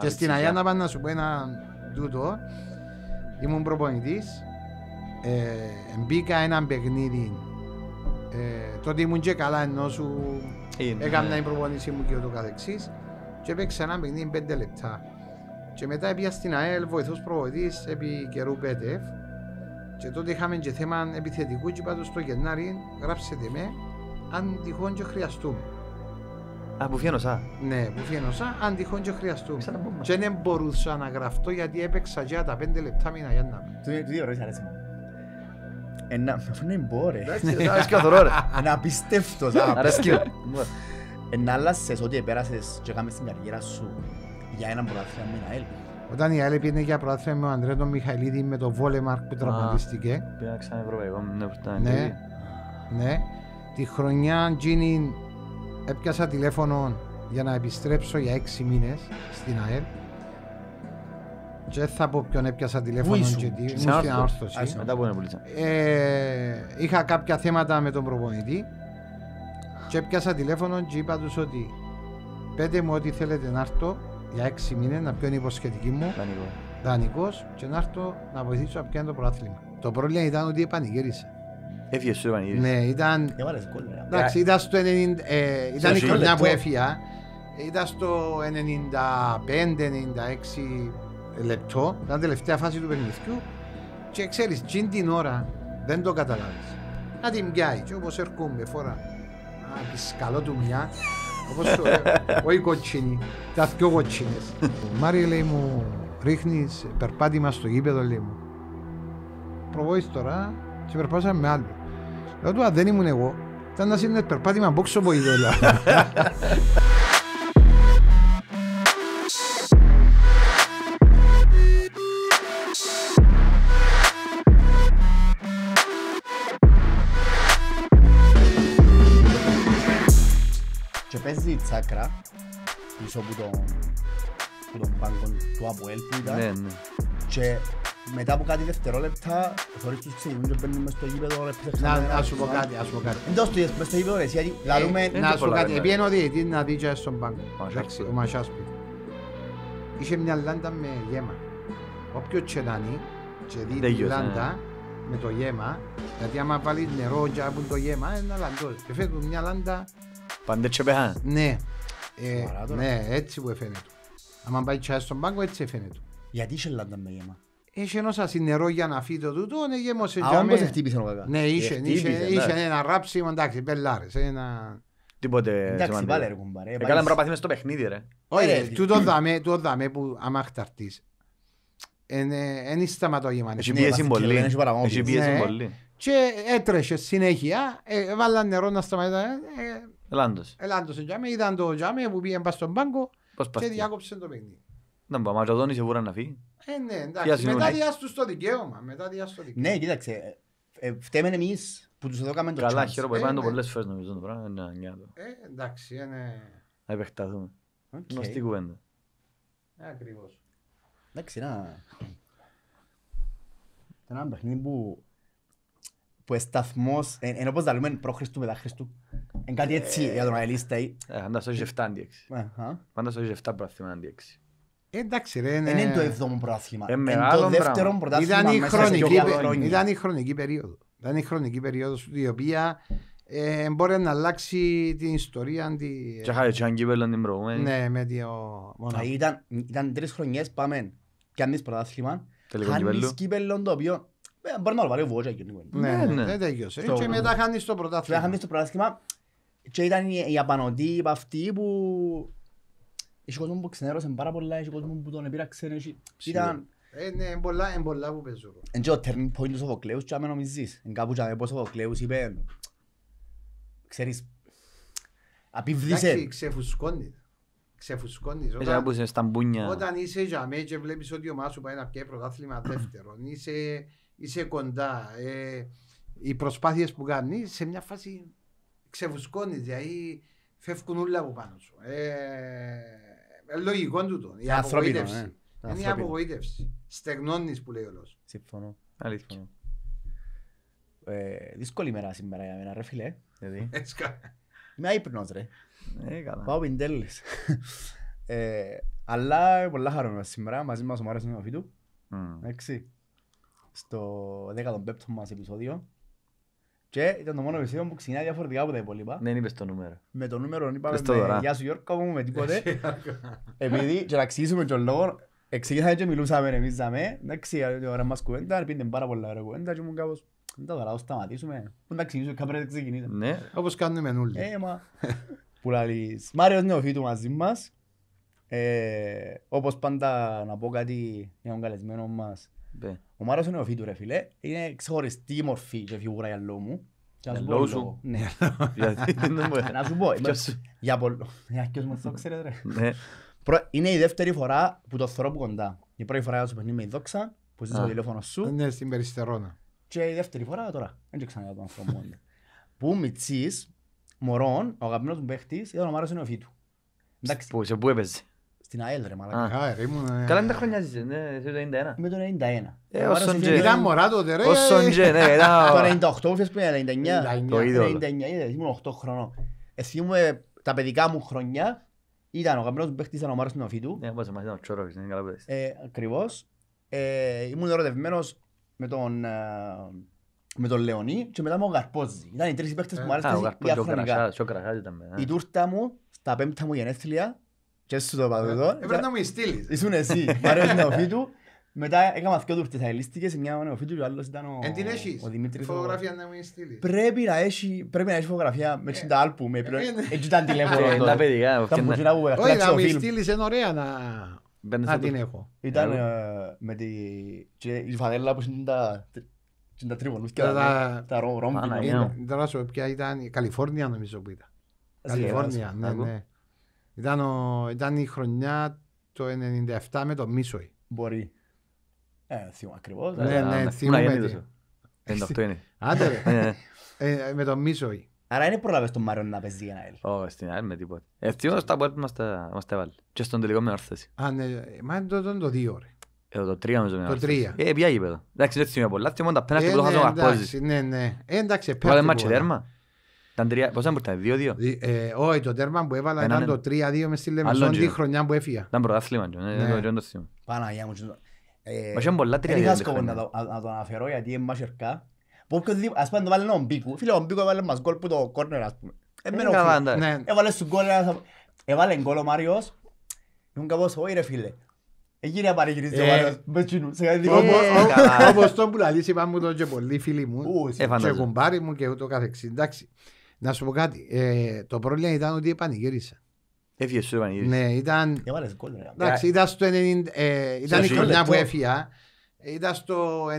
Και στην Αγία να πάνε να σου πω ένα τούτο. Ήμουν προπονητής, Ε, μπήκα ένα παιχνίδι. Ε, τότε ήμουν και καλά ενώ σου έκανα την προπονησή μου και ούτω καθεξής. Και έπαιξε ένα παιχνίδι πέντε λεπτά. Και μετά έπια στην ΑΕΛ βοηθός προπονητής επί καιρού ΠΕΤΕΦ. Και τότε είχαμε και θέμα επιθετικού και πάντως το Γενάρη γράψετε με αν τυχόν και χρειαστούμε. Α, που φιένωσα. Ναι, που φιένωσα, αν τυχόν και χρειαστούν. Και δεν μπορούσα να γραφτώ γιατί έπαιξα για τα πέντε λεπτά μήνα για να μην. Του δύο ώρες αρέσει Ένα, ε, αφού είναι μπόρε. Ναι, αρέσει καθορό ρε. Να πιστεύτω. Αρέσει. Ένα ε, άλλασες ό,τι επέρασες και κάμες την καριέρα σου για έναν πρωταθλήμα με ένα έλπι. Όταν η ΑΕΛ πήγαινε για πρωτάθλημα με ο Αντρέ τον Μιχαηλίδη με το Βόλεμαρκ που τραυματίστηκε. Πήγαινε ξανά ευρωπαϊκό, ναι, ναι. Ναι, τη χρονιά γίνει έπιασα τηλέφωνο για να επιστρέψω για έξι μήνες στην ΑΕΛ και θα πω ποιον έπιασα τηλέφωνο και τι, ήμουν στην άρθρωση. Ε, είχα κάποια θέματα με τον προπονητή και έπιασα τηλέφωνο και είπα τους ότι πέτε μου ό,τι θέλετε να έρθω για έξι μήνες να πιω την υποσχετική μου δανικό και να έρθω να βοηθήσω να το προάθλημα. Το πρόβλημα ήταν ότι επανηγύρισα. Έφυγε στο Ιωαννίδης. Ναι, ήταν... Ναι. Εντάξει, ήταν στο 90... Ε, ήταν η χρονιά που έφυγα, Ήταν στο 95-96 λεπτό. Ήταν τελευταία φάση του παιχνιδιού. Και ξέρεις, τσιν την ώρα δεν το καταλάβεις. Να την πιάει και όπως έρχομαι φορά. Α, πισκαλώ του μια. Όπως το λέω, όχι κοτσίνη, τα δυο κοτσίνες. Μάριε λέει μου, ρίχνεις περπάτημα στο γήπεδο λέει μου. Προβόης τώρα, σε περπάτησα με άλλο. Λέω του, δεν ήμουν εγώ, ήταν να είναι περπάτημα από ξοπο Και παίζει η τσάκρα πίσω από τον, του Αποέλ ναι, ναι μετά από κάτι δευτερόλεπτα χωρίς τους ξεκινούν και μπαίνουν μέσα στο γήπεδο Να σου πω κάτι, να σου πω κάτι Εν τόσο μέσα στο γήπεδο ρε, γιατί ε, λαλούμε Να σου πω κάτι, επί ο διετής να δει και στον πάγκο Ο Μασιάσπη Είχε μια λάντα με γέμα Όποιος τσενάνει και δει τη λάντα ε. με το γέμα γιατί άμα βάλεις νερό και από το γέμα είναι λαντός και φέρνουν μια λάντα Πάντε τσεπεχά Ναι, ε, ναι έτσι που φαίνεται Αν πάει τσάι στον πάγκο έτσι φαίνεται Γιατί είσαι λάντα με γέμα Είχε ενός νερό για να φύγει το τούτο, γέμωσε για μένα. Α, όμπως χτύπησε ο κακάς. Ναι, είχε, είχε, είχε ναι. ένα ράψιμο, εντάξει, μπελάρες, ένα... Τίποτε Εντάξει, βάλε ρε κουμπάρε. Έκανα μες στο παιχνίδι ρε. Όχι, ρε, τούτο δάμε, τούτο δάμε που άμα χταρτείς. Εν ε, σταματώ γεμάνε. Ναι. Έχει πίεση ναι, πολύ. Έχει πίεση ναι. πολύ. Και έτρεχε συνέχεια, ε, βάλαν νερό να σταματήσει. Ε, ελάντος. Ελάντος είδαν το τζάμε που πήγαινε πας στον πάγκο και διάκοψε το παιχνίδι. Να πάμε, ο Τζαδόνης εβούραν να φύγει. Ε, ναι, εντάξει. Μετά διάστου το δικαίωμα. Μετά διάστου το δικαίωμα. Ναι, κοίταξε. Ε, ε φταίμε εμείς που τους δώκαμε το Καλά, χαίρομαι. που το ε, ναι. πολλές φορές νομίζω το πράγμα. Ναι, ναι, Ε, εντάξει, είναι. Να επεκταθούμε. κουβέντα. Ε, Ακριβώς. Εντάξει, να. ένα παιχνίδι που που Είναι ενώ πως λέμε προ Χριστού μετά Χριστού, είναι κάτι έτσι ε, για τον αελίστα. Ε, εντάξει ρε, είναι... Είναι το έβδομο πρωτάθλημα. Είναι το δεύτερο πρωτάθλημα ήταν η χρονική, Ήταν η χρονική περίοδο. Ήταν η χρονική περίοδος η οποία ε, μπορεί να αλλάξει την ιστορία. Τη... Και χάρη τσάν κύπελλον την προηγούμενη. Ναι, με δύο μόνο. Ήταν, ήταν τρεις χρονιές πάμε. Κάνεις πρωτάθλημα. Χάνεις κύπελλον το οποίο... Ε, μπορεί να το βάλει ο Βότσα και ναι, ναι, ναι, δεν Και μετά χάνεις το πρωτάθλημα. Χάνεις το πρωτάθλημα και ήταν η απανωτή, η παυτή που έχει κόσμο που ξενέρωσε πάρα πολλά, έχει κόσμο που τον επήραξε, έχει... Ήταν... Είναι πολλά, είναι πολλά που παίζω. Είναι και ο turning point του Σοφοκλέους και άμα νομίζεις. Είναι κάπου και πως ο Σοφοκλέους είπε... Ξέρεις... Απιβδίσε. Εντάξει, ξεφουσκώνεις. Ξεφουσκώνεις. Όταν... Ε, είσαι στα μπούνια. Όταν είσαι για μέ και βλέπεις ότι ο Μάσου πάει να πιέει πρωτάθλημα δεύτερον. Είσαι, είσαι κοντά. Ε, οι προσπάθειες που κάνεις σε μια φάση ξεφουσκώνεις. Δηλαδή φεύγουν όλα από πάνω σου. Ε, ε, λογικό τούτο. Η απογοήτευση. Ε. Είναι η απογοήτευση. Στεγνώνεις που λέει ο λόγος. Συμφωνώ. Αλήθεια. Ε, δύσκολη ημέρα σήμερα για μένα ρε φίλε. Είμαι ύπνος ρε. Πάω πιντέλης. Αλλά πολλά χαρούμενα σήμερα μαζί μας ο Μάριος είναι ο Φίτου. Στο 15ο μας επεισόδιο. Και ήταν το μόνο ναι. επεισόδιο που ξεκινάει διαφορετικά από τα υπόλοιπα. Δεν είπες το νούμερο. Με το νούμερο είπαμε με γεια σου Γιώργο μου, με τίποτε. Επειδή και να ξεκινήσουμε τον λόγο, εξήγησαμε και μιλούσαμε εμείς δαμε. Να Εντάξει, ώρα μας κουβέντα, πίντε πάρα πολλά ώρα κουβέντα και ήμουν κάπως... Δεν τα καλά, σταματήσουμε. Πού να ξεκινήσουμε, κάπου δεν ξεκινήσαμε. Ναι, όπως κάνουμε νουλί. Ε, μα... Που λαλείς. Μάριος Νεοφίτου μαζί μας. Ε, όπως πάντα να πω κάτι για τον καλεσμένο μας. Ναι. Ο Μάρος είναι ο φίτου ρε φίλε, είναι ξεχωριστή μορφή και φιγούρα για λόγο μου. Λόγω σου. Ναι. Να σου πω. Για πολλούς. Για ποιος μου το ξέρετε ρε. Ναι. Είναι η δεύτερη φορά που το θέλω που κοντά. Η πρώτη φορά σου παιχνίδι με δόξα, που ζήτησε το τηλέφωνο σου. Ε, ναι, στην Περιστερώνα. Και η δεύτερη φορά τώρα. Δεν ξανά τον ανθρώπο μόνο. Ναι. Που μητσής, μωρών, ο αγαπημένος μου παίχτης, ήταν ο Μάρος είναι ο φίτου. Που σε πού έπαιζε στην ΑΕΛ ρε μαλακά. Ε, καλά είναι τα χρόνια ζήσε, ναι, το 91. Με το 91. Όσον ε, και... Ήταν μωρά τότε ρε. Όσον και, ναι. Το 98 μου πριν, 99. Το είδωλο. Ήμουν 8 χρονών. Εσύ μου ε, τα παιδικά μου χρονιά ήταν ο καμπνός που παίχτησαν ο Μάρος Νοφίτου. Ναι, πας μαζί ήταν ο Τσόροβης, είναι καλά που Ακριβώς. Ήμουν ερωτευμένος με τον με τον Λεωνί και μετά με τον Καρπόζη. Ήταν οι τρεις παίχτες που μου άρεσαν διαχρονικά. Ναι. Η τούρτα μου στα πέμπτα μου γενέθλια και σου το είπα εδώ. Έπρεπε να μου στείλεις. Ήσουν εσύ. Πάρε νεοφύτου. Μετά έκανα δυο τουρτές αελίστικες, μια νεοφύτου και ο άλλος ήταν ο, Δημήτρης. Φωτογραφία να μην Πρέπει να έχει, φωτογραφία με ε, τα άλπου, με ε, ε, Έτσι ήταν τηλέφωνο τότε. Τα παιδιά. Όχι, να μην στείλεις είναι ωραία να... Να την έχω. Ήταν με τη... η φανέλα που ήταν τα... Και τα τρίπον, και τα ρόμπι. Ήταν η Καλιφόρνια νομίζω που ήταν. Καλιφόρνια, ναι, ναι. Ήταν, ο, ήταν η χρονιά το 97 με το Μίσοη. Μπορεί. Ε, θυμώ ακριβώς. Ναι, ναι, ναι, ναι, θυμούμε. 58 είναι. Άντε ρε. Ναι, ναι. Ε, ε, με το Μίσοη. Άρα είναι προλάβες τον Μάριον να παίζει για να έλει. Όχι, στην άλλη με τίποτα. Ευτυχώς στα πόρτα μας τα βάλει. Και στον τελικό με όρθεση. Α, ναι. Μα είναι το, το δύο ρε. Εδώ το τρία νομίζω με τρία. Ε, ποια γήπεδο. Εντάξει, δεν θυμίζω πολλά. Θυμώ τα πένας και ε, που το χάσω αρπόζεις. Ναι, ναι. Εντάξει, πέφτει πολλά. Βάλε μάτσι τέρμα. Ήταν τρία, πόσα μου δύο, δύο. Ε, όχι, το τέρμα που έβαλα ήταν το τρία, δύο μες Λεμεσόν τη χρονιά που έφυγε. Ήταν πρωτάθλημα, δεν ναι, ναι. το Παναγιά μου. Ε, είχαν πολλά τρία, δύο. είμαι σκοπό να το αναφέρω γιατί είναι Ας να το βάλει έναν μπίκου. Φίλε, ο το κόρνερ ας πούμε. Ε, ναι. Έβαλε σου γκολ, έβαλε ο Μάριος. Ήμουν κάπως, όχι ρε φίλε, Έγινε απαρήγηρης ο Μάριος με τσινού, Όπως τον που λαλείς να σου πω κάτι. Ε, το πρόβλημα ήταν ότι επανηγύρισα. Έφυγε στο επανηγύρισα. Ναι, ήταν. Εντάξει, ήταν στο 90. Ε, ήταν η χρονιά που έφυγα. Ήταν στο 95-96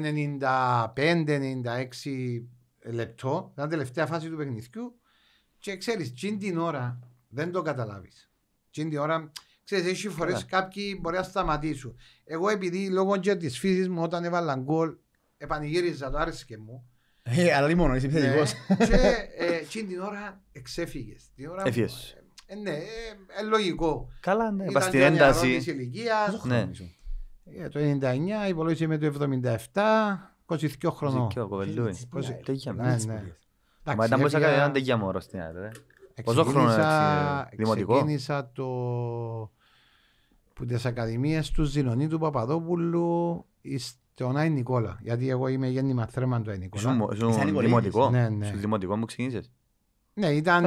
λεπτό. Ήταν τελευταία φάση του παιχνιδιού. Και ξέρεις, τσιν την ώρα δεν το καταλάβεις. Τσιν την ώρα. Ξέρεις, έχει φορές κάποιοι μπορεί να σταματήσουν. Εγώ επειδή λόγω της φύσης μου όταν έβαλαν γκολ επανηγύριζα το άρεσε και μου ε, ναι. Αλλά δεν λίμωνο, είσαι επιθετικός. Ναι. Και ε, την ώρα εξέφυγες. Έφυγες. Ε, ναι, λογικό. Καλά, ναι. Ήταν και μια ερώτηση ηλικίας. Ναι. Το 99 υπολόγισε με το 77, 22 χρονών. 22 κοβελούι. Τέγια μήνες. Μα ήταν τέγια μόρο στην άδεια. Πόσο χρόνο έτσι, δημοτικό. Ξεκίνησα το... Που τις ακαδημίες τους Ζινωνίτου Παπαδόπουλου τον είναι Νικόλα. Γιατί εγώ είμαι γέννημα θέρμα του Νικόλα. δημοτικό. Ναι, ναι. δημοτικό μου ξεκίνησες. Ναι, ήταν.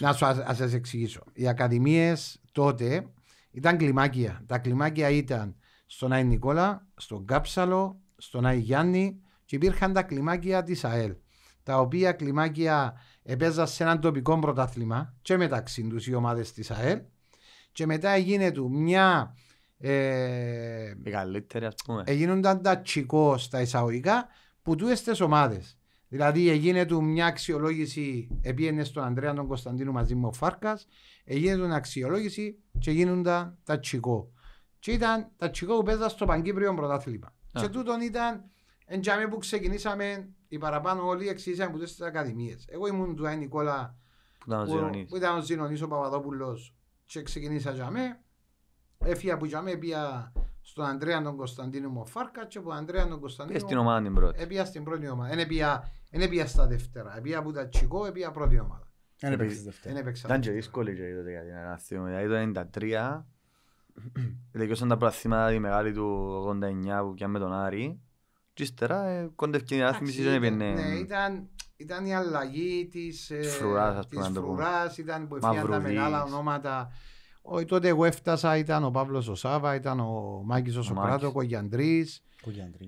Να σου ας, εξηγήσω. Οι ακαδημίες τότε ήταν κλιμάκια. Τα κλιμάκια ήταν στον Ναϊ Νικόλα, στον Κάψαλο, στον Άι Γιάννη και υπήρχαν τα κλιμάκια της ΑΕΛ. Τα οποία κλιμάκια επέζα σε έναν τοπικό πρωτάθλημα και μεταξύ τους οι ομάδες της ΑΕΛ. Και μετά γίνεται μια ε, ας πούμε. Έγινονταν τα τσικό στα εισαγωγικά που του έστες ομάδες. Δηλαδή έγινε του μια αξιολόγηση, επίενε στον Ανδρέα τον Κωνσταντίνο μαζί με ο Φάρκας, έγινε του μια αξιολόγηση και γίνονταν τα τσικό. Και ήταν τα τσικό που παίζα στο Παγκύπριο πρωτάθλημα. Και τούτον ήταν εν τζάμι που ξεκινήσαμε οι παραπάνω όλοι εξήγησαν από στι ακαδημίες. Εγώ ήμουν του Άι Νικόλα που ήταν ο Ζηνονής ο Παπαδόπουλος και ξεκινήσα έφυγε που είχαμε πια στον Ανδρέα τον Κωνσταντίνο Μοφάρκα και από τον Ανδρέα τον Κωνσταντίνο Πες την ομάδα την πρώτη. Έπια στην πρώτη ομάδα. Δεν έπια στα δεύτερα. Έπια από τα τσικό, έπια πρώτη ομάδα. Δεν έπαιξε στα δεύτερα. Ήταν και δύσκολη και τότε για την ανάστημα. Δηλαδή το 93 δικαιώσαν τα πραθήματα τη μεγάλη του 89 που πιάνε με τον Άρη και ύστερα ε, κοντεύκε η άθμιση δεν έπαιρνε. Ναι, ήταν, ήταν η αλλαγή της φρουράς, ας ε, πούμε, φρουράς ήταν που έφυγαν τα μεγάλα ονόματα ο, τότε εγώ έφτασα, ήταν ο Παύλος ο Σάβα, ήταν ο Μάκης ο Σοκράτο, ο Κογιαντρή,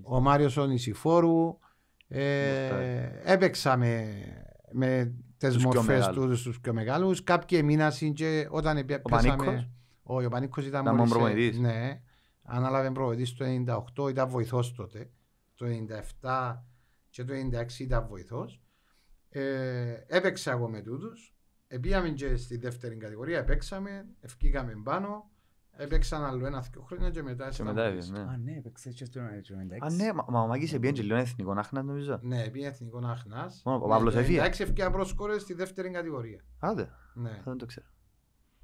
ο Μάριος ο Νησιφόρου. Ε, έπαιξα με, με τις μορφέ τους τους πιο μεγάλους. Κάποιοι μήνα και όταν πέσαμε. Ο, ο Πανίκος ήταν μόνος προπονητής. Ναι, ανάλαβε προπονητής το 1998, ήταν βοηθός τότε. Το 1997 και το 1996 ήταν βοηθός. Ε, έπαιξα εγώ με τούτους Επήγαμε και στη δεύτερη κατηγορία, επέξαμε, ευκήκαμε πάνω, έπαιξαν άλλο ένα δύο χρόνια και μετά Και ναι. Α, ναι, έπαιξες και στο 1996. Α, ναι, μα ο Μαγκής επήγαινε και λίγο εθνικό Άχνας νομίζω. Ναι, επήγαινε εθνικό Άχνας. Ο Παύλος ε, έφυγε. Εντάξει, ευκήκαμε προσκόρες στη δεύτερη κατηγορία. Άντε, ναι. δεν το ξέρω.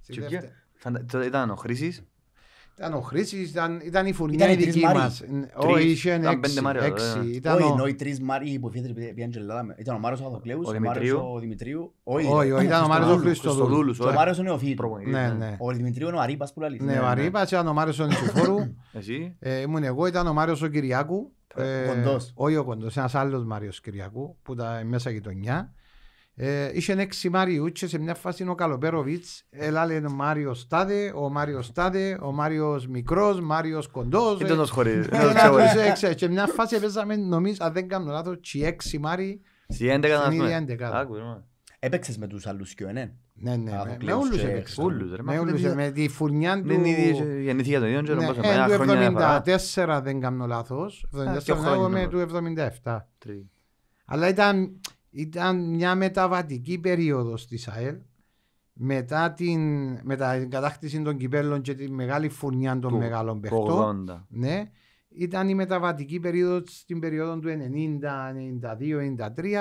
Στη δεύτερη. Ήταν ο Χρήσης. Ήταν ο Χρήσης, ήταν, ήταν η φουρνιά η δική μα. Όχι, είχε έξι. Ήταν ο... οι τρεις Μάρι που πήγαν και Ελλάδα. Ήταν ο Μάρος ο Αθοκλέους, ο Μάρος Δημητρίου. Όχι, ήταν ο Μάρος ο Χριστοδούλου. Ο Μάρος ο Νεοφίτ. Ναι, ναι. ναι. Ο Δημητρίου είναι ο Αρήπα που λέει. Ναι, ο Αρήπα ήταν ο Μάρος ο Νησουφόρου. Ε, ήμουν εγώ, ήταν ο Μάρος ο Κυριάκου. Κοντός. Ε, όχι ο Κοντός, ένας άλλος Μάριος Κυριάκου που ήταν μέσα γειτονιά. Ε, είχε έξι και σε μια φάση ο Καλοπέροβιτ. Ελάλε ο Μάριο Στάδε, ο Μάριο Στάδε, ο Μάριος Μικρός, Μάριος Κοντός. Δεν τον χωρί. Ε, και μια φάση παίζαμε, νομίζω, αν δεν κάνω λάθος, τσι έξι Μάρι. Στη 11 να Έπαιξες με τους άλλους και ναι. Ναι, ναι, με όλους έπαιξες. Με όλους, ε, με τη φουρνιά του... Γεννήθηκε το ίδιο καιρό, πόσο πολλά χρόνια Του 74 δεν κάνω λάθος, του 77. Αλλά ήταν ήταν μια μεταβατική περίοδος της ΑΕΛ μετά την, μετά την κατάκτηση των κυπέλων και τη μεγάλη φουρνιά των μεγάλων παιχτών. Ναι, ήταν η μεταβατική περίοδος στην περίοδο του 90, 92, 93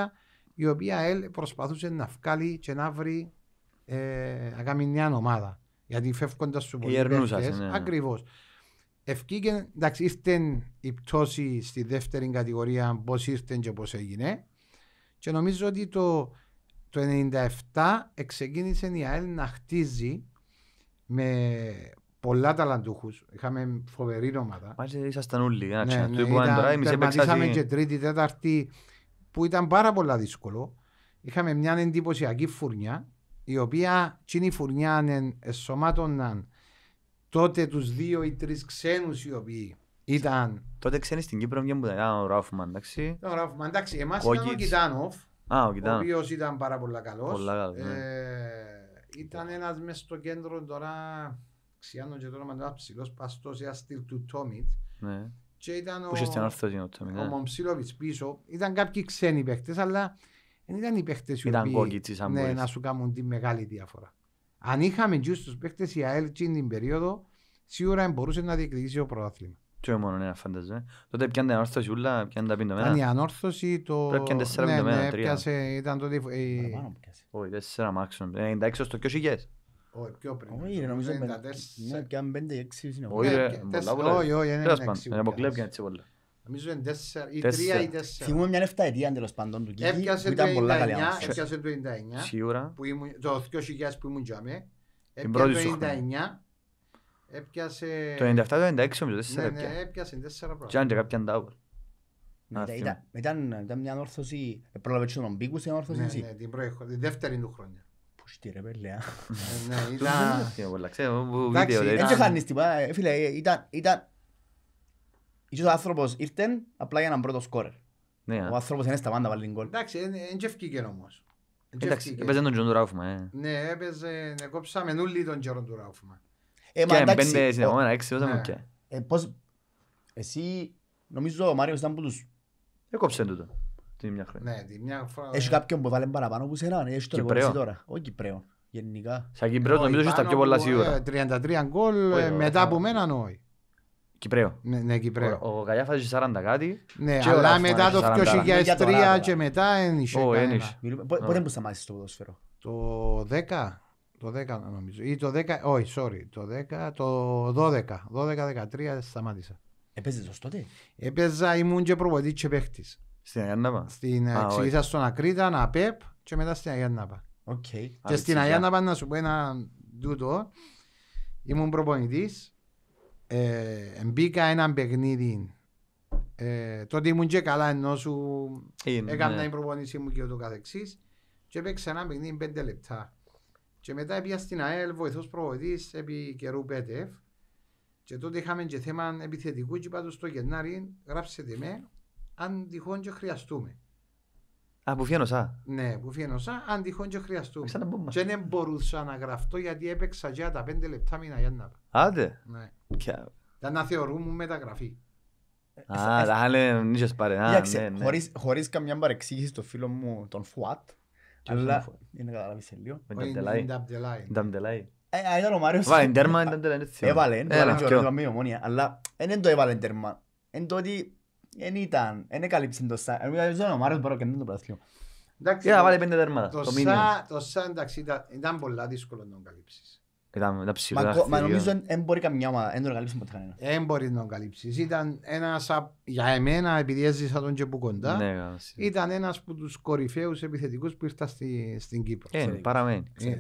η οποία ΑΕΛ προσπαθούσε να βγάλει και να βρει ε, μια ομάδα. Γιατί φεύγοντας σου πολύ ναι. ναι. ακριβώς. Ευκήκε, εντάξει, ήρθε η πτώση στη δεύτερη κατηγορία, πώς ήρθε και πώς έγινε. Και νομίζω ότι το, το 97 εξεκίνησε η ΑΕΛ να χτίζει με πολλά ταλαντούχους. Είχαμε φοβερή ομάδα. Μάλιστα ήσασταν όλοι. Ναι, ναι και τρίτη, τέταρτη που ήταν πάρα πολλά δύσκολο. Είχαμε μια εντυπωσιακή φουρνιά η οποία τσίνη φουρνιά ενσωμάτωναν τότε τους δύο ή τρεις ξένους οι οποίοι ήταν... Τότε ξέρει στην Κύπρο μια που ήταν ο Ράφμαν, εντάξει. Ναι, ο Ράφμαν, εντάξει. Εμάς ήταν ο Κιτάνοφ, ο, ο οποίος ήταν πάρα πολύ καλό. καλός, ναι. Ε, ήταν ένας μέσα στο κέντρο τώρα. Ξιάνω και τώρα με ένας ψηλός παστός ή του Τόμιτ. Ναι. Και ήταν ο, ναι. ο Μομψιλόβιτς πίσω. Ήταν κάποιοι ξένοι παίχτες, αλλά δεν ήταν οι παίχτε οι οποίοι ναι, να σου κάνουν τη μεγάλη διαφορά. Αν είχαμε τζιούς στου παίχτε, η ΑΕΛ την περίοδο σίγουρα μπορούσε να διεκδικήσει το πρωτάθλημα. Τι μόνο ένα φανταζέ. Τότε πιάνε ανόρθωση ούλα, πιάνε τα πίντομένα. Ήταν η ανόρθωση το... Πρέπει πιάνε τέσσερα ναι, ναι, πίντομένα, τρία. Πιάσε, ήταν τότε... Όχι, τέσσερα εντάξει, 96 στο κοιος είχες. Όχι, πιο πριν. Όχι, νομίζω Όχι, όχι, Νομίζω είναι τέσσερα τρία ή τέσσερα. Θυμούμε μια Έπιασε... Το 97-96 νομίζω, 4 ναι, έπιασε. Ναι, έπιασε 4 πράγματα. Και αν και κάποια ντάουρ. Ήταν μια όρθωση, πρόλαβε και τον όρθωση ναι, εσύ. Ναι, την προεχόντα, Την δεύτερη του χρόνια. Πώς τη ρε παιδιά. Ε, ναι, ήταν... Ξέρω, βίντεο. Έτσι χάνεις τίποτα, ε, φίλε, ήταν... Ίσως ο απλά για έναν πρώτο σκόρερ. Ναι, ο άνθρωπος Ναι, έπαιζε, ε, και ναι. ε, εσύ, νομίζω ο Μάριος ήταν που τους... Έκοψε τούτο, την μια χρονιά. Ναι, την μια φορά... Έχει ναι. κάποιον που βάλει παραπάνω από σένα, έχει τον εκόψει τώρα. Όχι Κυπρέο, γενικά. Σαν Κυπρέος νομίζω ότι τα πιο πολλά σίγουρα. 33 ε, γκολ, μετά από μένα ναι, όχι. Κυπρέο. Ναι, ναι Κυπρέο. Ο, ο Καλιάφας είχε 40 κάτι. Ναι, αλλά μετά το 2003 και μετά ένιξε. Πότε που σταμάτησες το ποδόσφαιρο. Το 10. Το 10 νομίζω. Ή το 10, όχι, sorry. Το 10, το 12. 12-13 σταμάτησα. Έπαιζες το τότε. Έπαιζα, ήμουν και προβολή και παίχτης. Στην Αγιάνναπα. Στην εξηγήσα στον Ακρίτα, να ΠΕΠ και μετά στην Αγιάνναπα. Okay. Και στην Αγιάνναπα να σου πω ένα τούτο. Ήμουν προπονητής. Ε, μπήκα έναν παιχνίδι. Ε, τότε ήμουν και καλά ενώ σου ε, ναι. έκανα την προπονησή μου και ούτω καθεξής. Και έπαιξε ένα παιχνίδι πέντε λεπτά. Και μετά πήγα στην ΑΕΛ βοηθός προβοητή επί καιρού ΠΕΤΕΦ. Και τότε είχαμε και θέμα επιθετικού και πάντως το Γενάρη γράψετε με αν τυχόν και χρειαστούμε. Α, που φιένωσα. Ναι, που φιένωσα, αν τυχόν και χρειαστούμε. Και δεν μπορούσα να γραφτώ γιατί έπαιξα για τα πέντε λεπτά μήνα για να πάω. Άντε. Ναι. Για να θεωρούμε μεταγραφή. Α, αλλά νίσες πάρε. Ναι, ναι. Χωρίς καμιά παρεξήγηση στο φίλο μου τον Φουάτ, αλλά είναι καταλάβεις λίγο. Νταμτελάι. Ήταν ε, ε, ο Μάριος. Βάλε τέρμα, ήταν ε, τελάει έτσι. Έβαλε, έβαλε ομόνια. Αλλά δεν το έβαλε τέρμα. Είναι το ότι δεν ήταν, δεν έκαλυψε το ΣΑ. Ήταν ο Μάριος μπορεί και δεν το πράθυο. Εντάξει, βάλε πέντε τέρμα. Το ΣΑ, εντάξει, ήταν πολλά δύσκολο να το καλύψεις. Ήταν, ψηλά. Μα, νομίζω δεν μπορεί καμιά ομάδα, δεν τον καλύψουμε ποτέ κανένα. Δεν μπορεί να τον καλύψεις. Ήταν ένας, για εμένα, επειδή έζησα τον και που κοντά, ναι, ήταν ένας από τους κορυφαίους επιθετικούς που ήρθα στη, στην Κύπρο. Ε, παραμένει. Ε,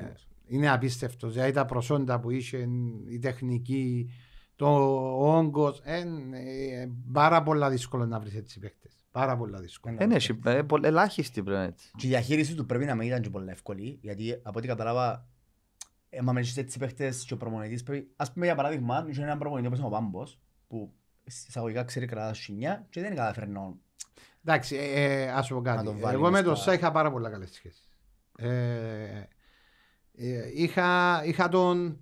είναι απίστευτος. Δηλαδή τα προσόντα που είχε, η τεχνική, το όγκος. Ε, πάρα πολλά δύσκολο να βρεις έτσι παίχτε. Πάρα πολλά δύσκολο. Είναι ε, ελάχιστη πρέπει να είναι. Και η διαχείριση του πρέπει να μην ήταν και πολύ εύκολη, γιατί από ό,τι κατάλαβα εμά με έτσι παίχτες και ο προπονητής πρέπει... Ας πούμε για παράδειγμα, είχε έναν προπονητή όπως ο Πάμπος, που εισαγωγικά ξέρει κρατάς σινιά και δεν είναι Εντάξει, ε, ε ας πω κάτι. Εγώ μες τον Σά είχα πάρα πολλά καλές σχέσεις. Ε, ε είχα, είχα τον...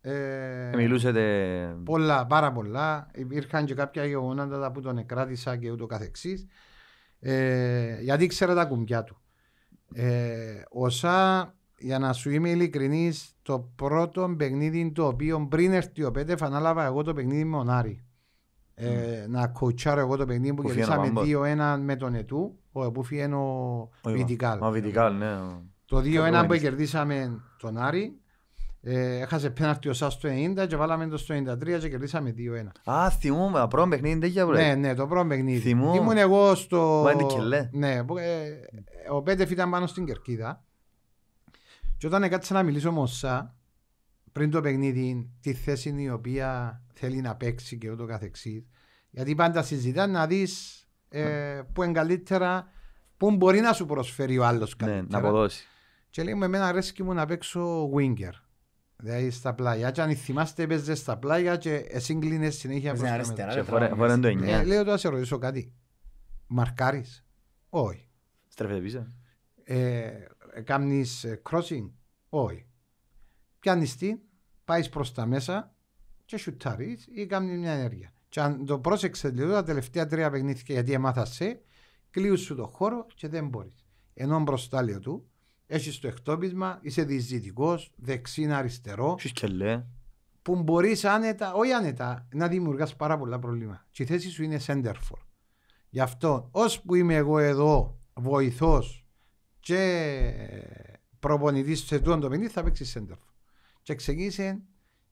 Ε, ε Πολλά, πάρα πολλά. Υπήρχαν και κάποια γεγονότα που τον εκράτησα και ούτω καθεξής. Ε, γιατί ήξερα τα κουμπιά του. Ε, ο Σα για να σου είμαι ειλικρινής, το πρώτο παιχνίδι το οποίο πριν έρθει ο Πέτεφ ανάλαβα εγώ το παιχνίδι με τον Mm. Ε, να κουτσάρω εγώ το παιχνίδι που, κερδίσαμε 2-1 με τον Ετού, ο Επούφι είναι ο Βιντικάλ. ναι. Το 2-1 που κερδίσαμε τον Άρη, ε, έχασε ο Σάς στο 90 και βάλαμε το στο 93 και κερδίσαμε 2-1. Α, θυμούμε, το πρώτο παιχνίδι δεν είχε Ναι, ναι, το πρώτο παιχνίδι. Θυμούμε. Ήμουν εγώ στο... Μα είναι λέ. Ναι, ε, ο Πέτεφ ήταν πάνω στην Κερκίδα. Και όταν έκατσα να μιλήσω με πριν το παιχνίδι, τη θέση η οποία θέλει να παίξει και ούτω καθεξής. γιατί πάντα συζητάς να δεις ε, που είναι καλύτερα, που μπορεί να σου προσφέρει ο άλλος καλύτερα. Ναι, να αποδώσει. Και λέει με εμένα αρέσει και μου να παίξω winger. Δηλαδή στα πλάγια. αν θυμάστε, έπαιζε στα πλάγια και εσύ συνέχεια προς τα ε, εννιά. Λέω τώρα σε ρωτήσω κάτι. Μαρκάρι. Όχι. Στρέφεται πίσω. Ε, κάνεις ε, crossing, όχι. Πιάνει τι, πάεις προς τα μέσα και σουτάρεις ή κάνεις μια ενέργεια. Και αν το πρόσεξες λίγο δηλαδή, τα τελευταία τρία παιχνίδια γιατί έμαθα σε, κλείου σου το χώρο και δεν μπορείς. Ενώ μπροστά λέω του, έχεις το εκτόπισμα, είσαι διζητικό, δεξίνα αριστερό. Που μπορείς άνετα, όχι άνετα, να δημιουργάς πάρα πολλά προβλήματα. Και η θέση σου είναι center Γι' αυτό, που είμαι εγώ εδώ βοηθός και προπονητής σε τούτον το παιδί θα παίξει σέντερ. Και ξεκίνησε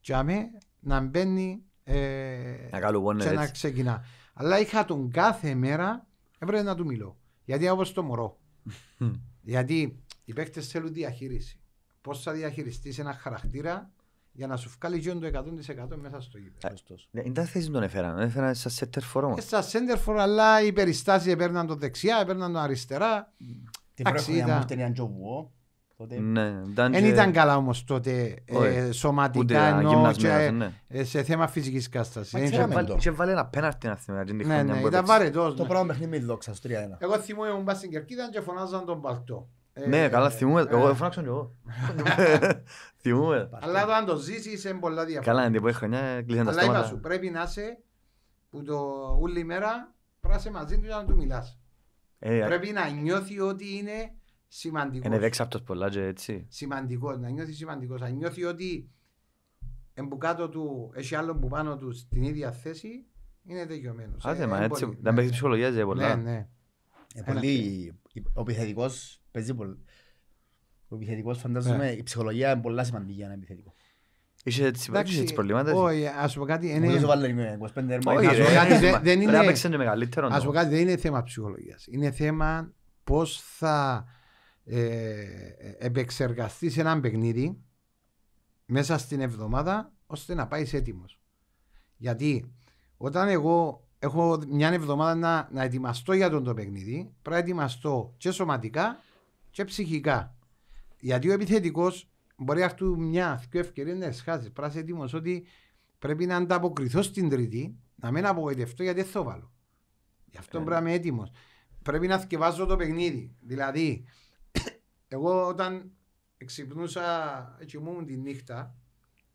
και αμέ να μπαίνει ε, να και να ξεκινά. Αλλά είχα τον κάθε μέρα έπρεπε να του μιλώ. Γιατί όπως το μωρό. Γιατί οι παίκτες θέλουν διαχείριση. Πώς θα διαχειριστείς ένα χαρακτήρα για να σου βγάλει γιον το 100% μέσα στο γήπεδο. Δεν ναι, τα θέση τον έφεραν, έφεραν σαν center for όμως. Ε, σαν center for, αλλά οι περιστάσεις έπαιρναν το δεξιά, έπαιρναν το αριστερά. Την προηγούμενη μου ναι, ήταν και ο δεν ήταν καλά όμως τότε ε, σωματικά ενώ ναι. ε, σε θέμα φυσικής κάστασης. Είχε βάλει ένα πέναρτι να θυμάμαι. Ναι, ναι, ήταν βαρετός. Το ναι. πράγμα παιχνίδι στο δόξα, 3-1. Εγώ θυμούμαι ότι ήμουν πας στην Κερκίδα και φωνάζαν τον Παλτό. Ε, ναι, καλά θυμούμαι. Εγώ δεν φωνάξω και εγώ. Θυμούμαι. Αλλά το αν το ζήσεις είναι πολλά διαφορά. Καλά, είναι τίποτα χρονιά, κλείσαν τα στόματα. Αλλά είπα σου, πρέπει να είσαι που το όλη μέρα πράσε μαζί του για να του μιλάς. Ε, ε, Πρέπει να νιώθει ότι είναι σημαντικός. Είναι δέξαπτος πολλά έτσι. Σημαντικός, να νιώθει σημαντικός. Να νιώθει ότι εμπού του, έχει άλλον που πάνω του στην ίδια θέση, είναι τελειωμένο. Άντε, ε, μα έτσι. Να ναι, παίζει ναι. ψυχολογία, δεν πολλά. Ναι, ναι. Πολύ. Ο επιθετικός παίζει πολύ. Ο επιθετικός ναι. φαντάζομαι η ψυχολογία είναι πολύ σημαντική για ένα επιθετικό. Είχε τις προβλήματα. Όχι, Δεν είναι... Ας πω κάτι, δεν είναι θέμα ψυχολογίας. Είναι θέμα πώς θα ε, επεξεργαστείς έναν παιχνίδι μέσα στην εβδομάδα ώστε να πάεις έτοιμος. Γιατί όταν εγώ έχω μια εβδομάδα να, ετοιμαστώ για τον το παιχνίδι, πρέπει να ετοιμαστώ και σωματικά και ψυχικά. Γιατί ο επιθετικός μπορεί να μια, πιο ευκαιρία να εσχάσεις. Πράσι έτοιμος ότι πρέπει να ανταποκριθώ στην τρίτη, να μην απογοητευτώ γιατί δεν θα βάλω. Γι' αυτό ε. πρέπει να είμαι έτοιμος. Πρέπει να θυκευάζω το παιχνίδι. Δηλαδή, εγώ όταν ξυπνούσα και μου τη νύχτα,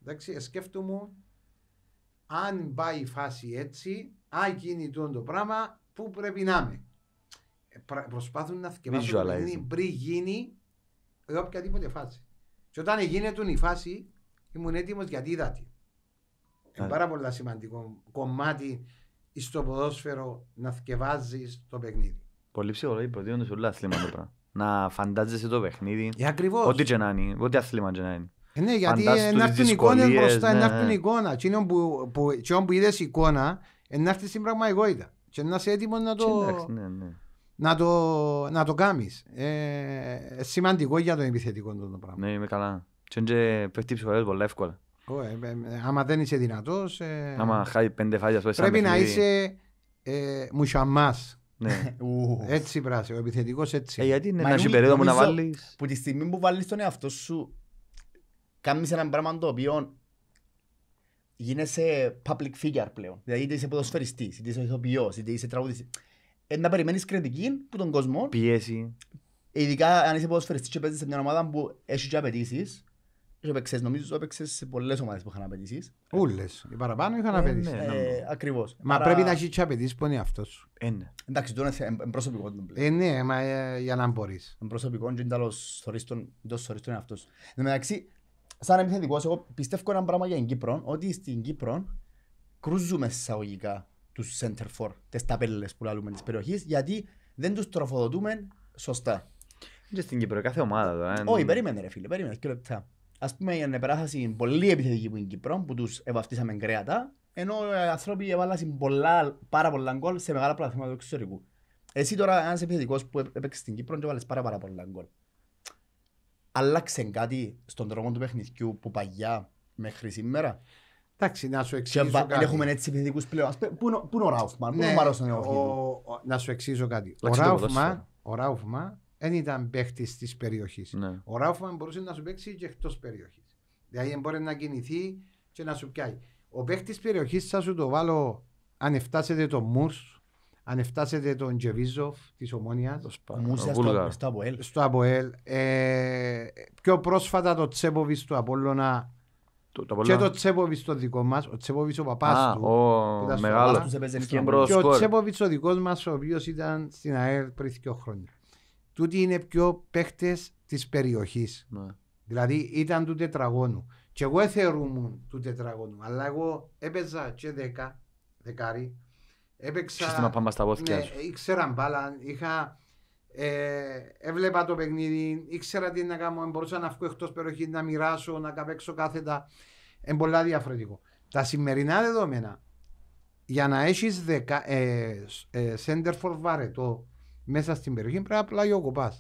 εντάξει, σκέφτομαι αν πάει η φάση έτσι, αν γίνει το πράγμα, πού πρέπει να είμαι. Ε, προσπάθουν να θκευάζουν το παιχνίδι πριν γίνει οποιαδήποτε ε, φάση. Και όταν έγινε η φάση, ήμουν έτοιμος γιατί είδα τη. Είναι πάρα πολύ σημαντικό κομμάτι στο ποδόσφαιρο να θκευάζεις το παιχνίδι. Πολύ ψυχολογικό, ότι σε όλα αθλήματα το πράγμα. Να φαντάζεσαι το παιχνίδι. Ε, ακριβώς. Ό,τι και ό,τι αθλήμα και ε, ναι, γιατί να ναι. έρθουν εικόνα, μπροστά, να έρθουν εικόνα. Τι που, που, που είδες εικόνα, ε, να έρθεις στην πραγματικότητα. Και να είσαι έτοιμος να το. Εντάξει, ναι, ναι να το, να το κάνεις. Ε, σημαντικό για τον επιθετικό το πράγμα. Ναι, είμαι καλά. Τι είναι παιχτή ψηφορές πολύ εύκολα. Ε, ε, ε, άμα δεν είσαι δυνατός... Ε, άμα χάει πέντε φάγια, στο Πρέπει να είσαι ε, μουσιαμάς. Ναι. έτσι πράσι, ο επιθετικός έτσι. Ε, γιατί είναι ένα περίοδο που να βάλεις... Που τη στιγμή που βάλεις τον εαυτό σου, κάνεις ένα πράγμα το οποίο γίνεσαι public figure πλέον. Δηλαδή είτε είσαι ποδοσφαιριστής, είτε είσαι ηθοποιός, είτε είσαι τραγουδιστής. Ε, να περιμένεις κριτική που τον κόσμο. Πίεση. Ειδικά αν είσαι ποδοσφαιριστής και παίζεις σε μια ομάδα που έχει και απαιτήσεις. Και παίξες, νομίζω ότι παίξες σε πολλές ομάδες που είχαν απαιτήσεις. Ούλες. Οι παραπάνω είχαν ε, απαιτήσεις. Ε, ναι. ακριβώς. Μα Άρα... πρέπει να έχεις και απαιτήσεις που είναι αυτός. Ε, ναι. Εντάξει, τώρα είναι προσωπικό. Ε, ναι, μα ε, για να μπορείς. Είναι προσωπικό και είναι τέλος θωρίστον, εντός θωρίστον είναι αυτός. Εν μεταξύ, σαν επιθετικός, εγώ πιστεύω ένα πράγμα για την Κύπρο, ότι στην Κύπρο κρούζουμε εισαγωγικά τους center for, τις ταπέλες που λαλούμε της περιοχής, γιατί δεν τους τροφοδοτούμε σωστά. Και στην Κύπρο, κάθε ομάδα τώρα. Όχι, περίμενε ρε φίλε, περίμενε, και λεπτά. Ας πούμε η ανεπεράσταση πολύ επιθετική που είναι Κύπρο, που τους ευαυτίσαμε κρέατα, ενώ οι άνθρωποι έβαλαν πολλά, πάρα πολλά γκολ σε μεγάλα πλαθήματα του εξωτερικού. Εσύ τώρα ένας επιθετικός που έπαιξες στην Κύπρο και έβαλες πάρα, πάρα πολλά γκολ. Άλλαξε κάτι στον τρόπο του παιχνιδιού που παγιά μέχρι σήμερα. Εντάξει, να σου εξηγήσω κάτι. έχουμε έτσι επιθετικούς πλέον. Πού είναι ο Ράουφμαν, πού είναι ο ναι, Μάρος Να σου εξηγήσω κάτι. Ο Ράουφμαν δεν ήταν παίχτης της περιοχής. Ναι. Ο Ράουφμαν μπορούσε να σου παίξει και εκτός περιοχής. Δηλαδή μπορεί να κινηθεί και να σου πιάει. Ο παίχτης περιοχής θα σου το βάλω αν φτάσετε τον Μουρ, αν το τον Τζεβίζοφ της Ομόνιας. Στο Αποέλ. Στο Αποέλ. Ε, πιο πρόσφατα το Τσέποβι του Απόλλωνα και το Τσέποβιτ το δικό μας, ο Τσέποβιτ ο παπάς του. Ο μεγάλο Και ο Τσέποβιτ ο δικός μας, ο οποίος ήταν στην ΑΕΡ πριν δύο χρόνια. Τούτοι είναι πιο παίχτες της περιοχής. Ναι. Δηλαδή ήταν του τετραγώνου. Και εγώ θεωρούμουν του τετραγώνου. Αλλά εγώ έπαιζα και δέκα, δεκάρι. Έπαιξα. Ναι, ήξερα μπάλα. Είχα ε, έβλεπα το παιχνίδι, ήξερα τι να κάνω, μπορούσα να βγω εκτός περιοχής, να μοιράσω, να καπέξω κάθετα. Είναι πολλά διαφορετικό. Τα σημερινά δεδομένα, για να έχεις ε, ε, center for βαρετό μέσα στην περιοχή, πρέπει απλά να κοπά.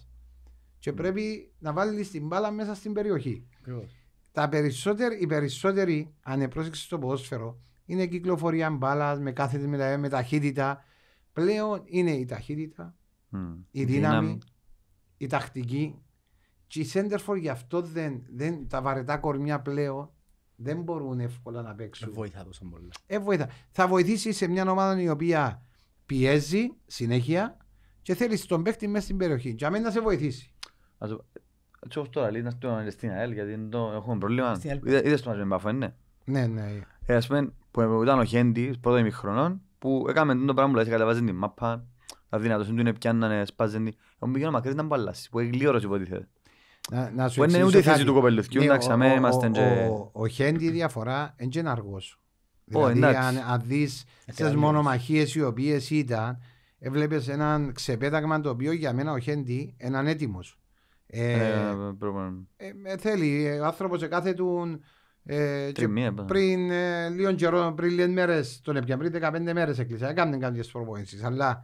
Και ναι. πρέπει να βάλεις την μπάλα μέσα στην περιοχή. Ακριβώς. Τα περισσότερα οι περισσότεροι επρόσεξε στο ποδόσφαιρο είναι κυκλοφορία μπάλας με κάθε με ταχύτητα. Πλέον είναι η ταχύτητα, η δύναμη, η τακτική. Και οι σέντερφορ γι' αυτό δεν, δεν, τα βαρετά κορμιά πλέον δεν μπορούν εύκολα να παίξουν. βοηθά τόσο πολύ. Ε, βοηθά. Θα βοηθήσει σε μια ομάδα η οποία πιέζει συνέχεια και θέλει τον παίκτη μέσα στην περιοχή. Για μένα να σε βοηθήσει. Έτσι όπως τώρα στην ΑΕΛ γιατί το έχουμε πρόβλημα. Είδες το μαζί με Ναι, ναι. Ε, ας πούμε που ήταν ο Χέντης πρώτο ημιχρονών που έκαμε το πράγμα που λέει κατεβάζει την μάπα αδυνατός του είναι πιάννανε, σπάζεντη. Όμως πήγαινε μακριά ήταν παλάς, που εγλίωρος υποτίθεται. Να σου είναι ούτε θέση του κοπελουθκιού, να αμέ είμαστε Ο Χέντι διαφορά είναι και αργός. Δηλαδή αν δεις τις μονομαχίες οι οποίες ήταν, έβλεπες έναν ξεπέταγμα το οποίο για μένα ο Χέντι έναν έτοιμος. Ε, ε, ε, θέλει, ο άνθρωπος κάθε του... Ε, Τριμία, πριν ε, λίγο καιρό, πριν λίγες μέρες, τον έπιαν πριν 15 μέρες εκκλησία, έκαναν κάποιες προπονήσεις, αλλά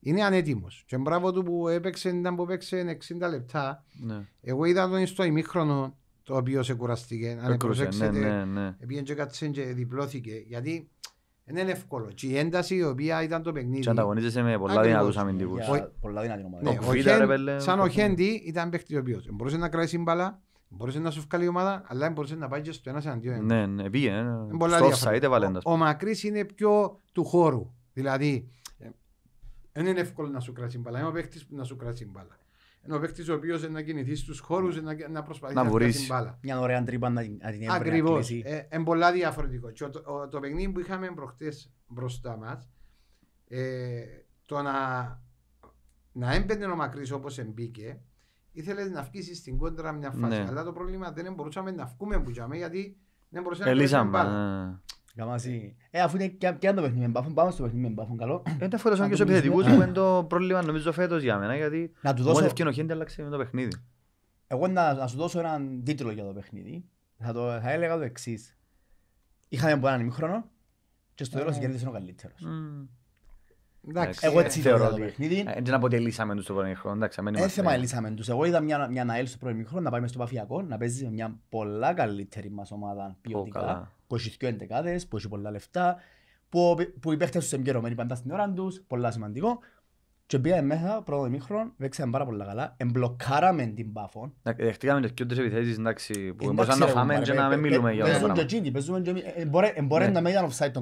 είναι ανέτοιμο. Και μπράβο του που έπαιξε, ήταν που έπαιξε 60 λεπτά. Ναι. Εγώ είδα τον στο ημίχρονο το οποίο σε κουραστήκε. Αν προσέξετε, ναι, ναι, ναι. και κάτσε και διπλώθηκε. Γιατί δεν είναι εύκολο. Και η ένταση η οποία ήταν το παιχνίδι. Και ανταγωνίζεσαι με πολλά δυνατούς αμυντικούς. Πολλά δυνατή ομάδα. Ναι, ο Χέν, σαν ο Χέντι ήταν παιχτηριοποιός. Μπορούσε να κρατήσει μπαλά, μπορούσε να σου βγάλει ομάδα, αλλά μπορούσε να πάει και στο ένας αντίο. Ναι, ναι, Ναι. Στο Ο, Ο Μακρύς είναι πιο του χώρου. Δηλαδή, δεν είναι εύκολο να σου κρατήσει μπάλα. Ένα ο που να σου κρατήσει μπάλα. Ένα ο παίχτη ο οποίο να κινηθεί στου χώρου να, να προσπαθεί να, να κρατήσει μπάλα. Μια ωραία τρύπα να την έχει. Ακριβώ. Είναι πολλά διαφορετικό. Και το, ο, το παιχνίδι που είχαμε προχτέ μπροστά μα, ε, το να, να έμπαινε ο μακρύ όπω εμπήκε, ήθελε να αυξήσει στην κόντρα μια φάση. Ναι. Αλλά το πρόβλημα δεν μπορούσαμε να βγούμε που γιατί δεν μπορούσαμε να βγούμε μπάλα. Ναι, ναι. Ε, αφού είναι το παιχνίδι με μπάφον, πάμε στο παιχνίδι με μπάφον, καλό. Δεν τα φορέσαμε και στους επιθετικούς που είναι το πρόβλημα νομίζω φέτος για μένα, γιατί όμως ευκαινοχή δεν άλλαξε με το παιχνίδι. Εγώ να, σου δώσω έναν τίτλο για το παιχνίδι. Θα, το, θα έλεγα το εξής. Είχαμε από έναν ημίχρονο και στο τέλος κέρδισε ο καλύτερος. Εγώ ε, έτσι θεωρώ το παιχνίδι. Ε, δεν αποτελήσαμε τους το πρώτο χρόνο. Δεν ε, θέμα ελίσαμε τους. Εγώ είδα μια, μια ΑΕΛ στο πρώτο χρόνο να πάει μες στο Παφιακό να παίζει μια πολλά καλύτερη μας ομάδα ποιοτικά. Που έχει δυο εντεκάδες, που έχει πολλά λεφτά, που, που οι παίχτες τους εμπιερωμένοι πάντα στην ώρα τους, πολλά σημαντικό. Και πήγαμε μέσα πρώτο ημίχρον, παίξαμε πάρα πολύ καλά, offside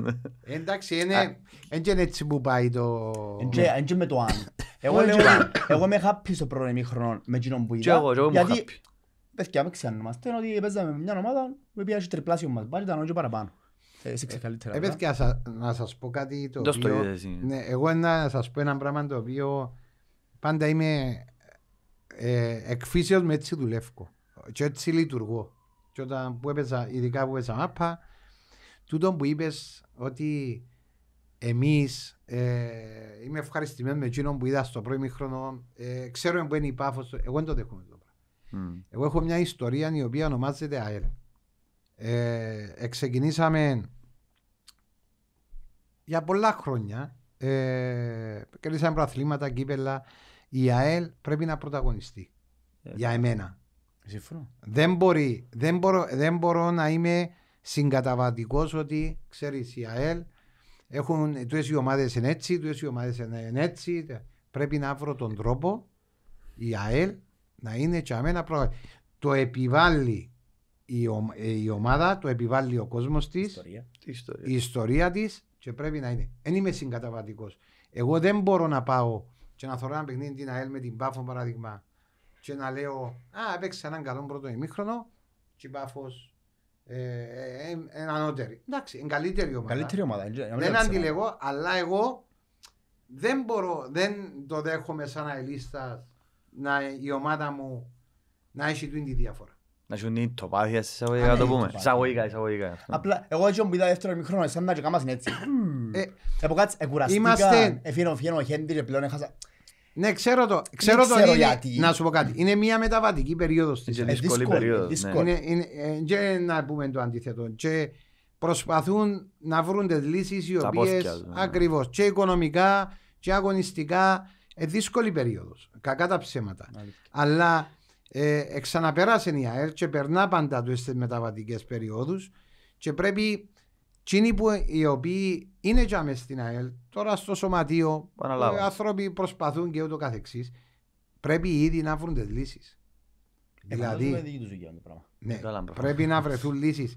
ναι. Εντάξει, είναι δεν έτσι που πάει το... Δεν με το αν. Εγώ είμαι χάπη στο πρώτο με εκείνον που είδα. Γιατί, παιδιά, με ξανομαστε, ότι παίζαμε μια ομάδα μας. παραπάνω. Ε, ε, παιδιά, να σας πω κάτι το οποίο... Ναι, εγώ να σας ένα πράγμα το οποίο πάντα είμαι ε, εκφύσεως με έτσι δουλεύω. Και έτσι λειτουργώ. Και όταν που έπαιζα, ειδικά που έπαιζα μάπα, τούτο ότι εμείς ε, είμαι ευχαριστημένος με εκείνον που είδα στο πρώτο χρόνο. Ε, ξέρουμε που είναι η πάφος. Εγώ δεν το δέχομαι Εγώ έχω μια ιστορία η οποία ονομάζεται ΑΕΛ. Ε, εξεκινήσαμε για πολλά χρόνια. Ε, κερδίσαμε προαθλήματα, κύπελα. Η ΑΕΛ πρέπει να πρωταγωνιστεί. Ε, για εμένα. Δεν, μπορεί, δεν, μπορώ, δεν μπορώ να είμαι συγκαταβατικός ότι ξέρεις η ΑΕΛ έχουν οι ομάδες είναι έτσι, τούτες οι ομάδες είναι έτσι. Πρέπει να βρω τον τρόπο η ΑΕΛ να είναι και αμένα πρόγραμμα. Το επιβάλλει η, ε, η, ομάδα, το επιβάλλει ο κόσμος της, η ιστορία της και πρέπει να είναι. Δεν είμαι συγκαταβατικός. Εγώ δεν μπορώ να πάω και να θωρώ ένα παιχνίδι την ΑΕΛ με την Πάφο παράδειγμα και να λέω Α, έπαιξε έναν καλό πρώτο ημίχρονο και η Πάφος είναι ε, ε, ε, ανώτερη. Εντάξει, είναι καλύτερη ομάδα. Καλύτερη ομάδα. Δεν αντιλεγώ, αλλά εγώ δεν μπορώ, δεν το δέχομαι σαν αελίστα να η ομάδα μου να έχει την διαφορά. Να σου δίνει το πάθια σε εισαγωγικά το πούμε. Εισαγωγικά, εισαγωγικά. Απλά εγώ έτσι όμπιδα δεύτερο μικρό, σαν να και κάμασαν έτσι. Εποκάτς, εκουραστήκα, εφήνω, φιένω, χέντρι, πλέον έχασα. Ναι, ξέρω το. Ξέρω το Να σου πω κάτι. Είναι μια μεταβατική περίοδος στην Ελλάδα. Δύσκολη περίοδος. Ναι. Είναι, είναι, ε, και να πούμε το αντίθετο. Και προσπαθούν να βρουν τις λύσεις οι οποίε ναι. ακριβώς και οικονομικά και αγωνιστικά. Ε, δύσκολη περίοδος. Κακά τα ψέματα. Αλλά ε, η ΑΕΡ και περνά πάντα τους στι μεταβατικές περιόδους και πρέπει Τινοί που οι οποίοι είναι τζαμε στην ΑΕΛ, τώρα στο σωματείο, οι ε, άνθρωποι προσπαθούν και ούτω κάθεξή, πρέπει ήδη να βρουν τις λύσεις. δηλαδή, ναι, πρέπει να βρεθούν λύσεις.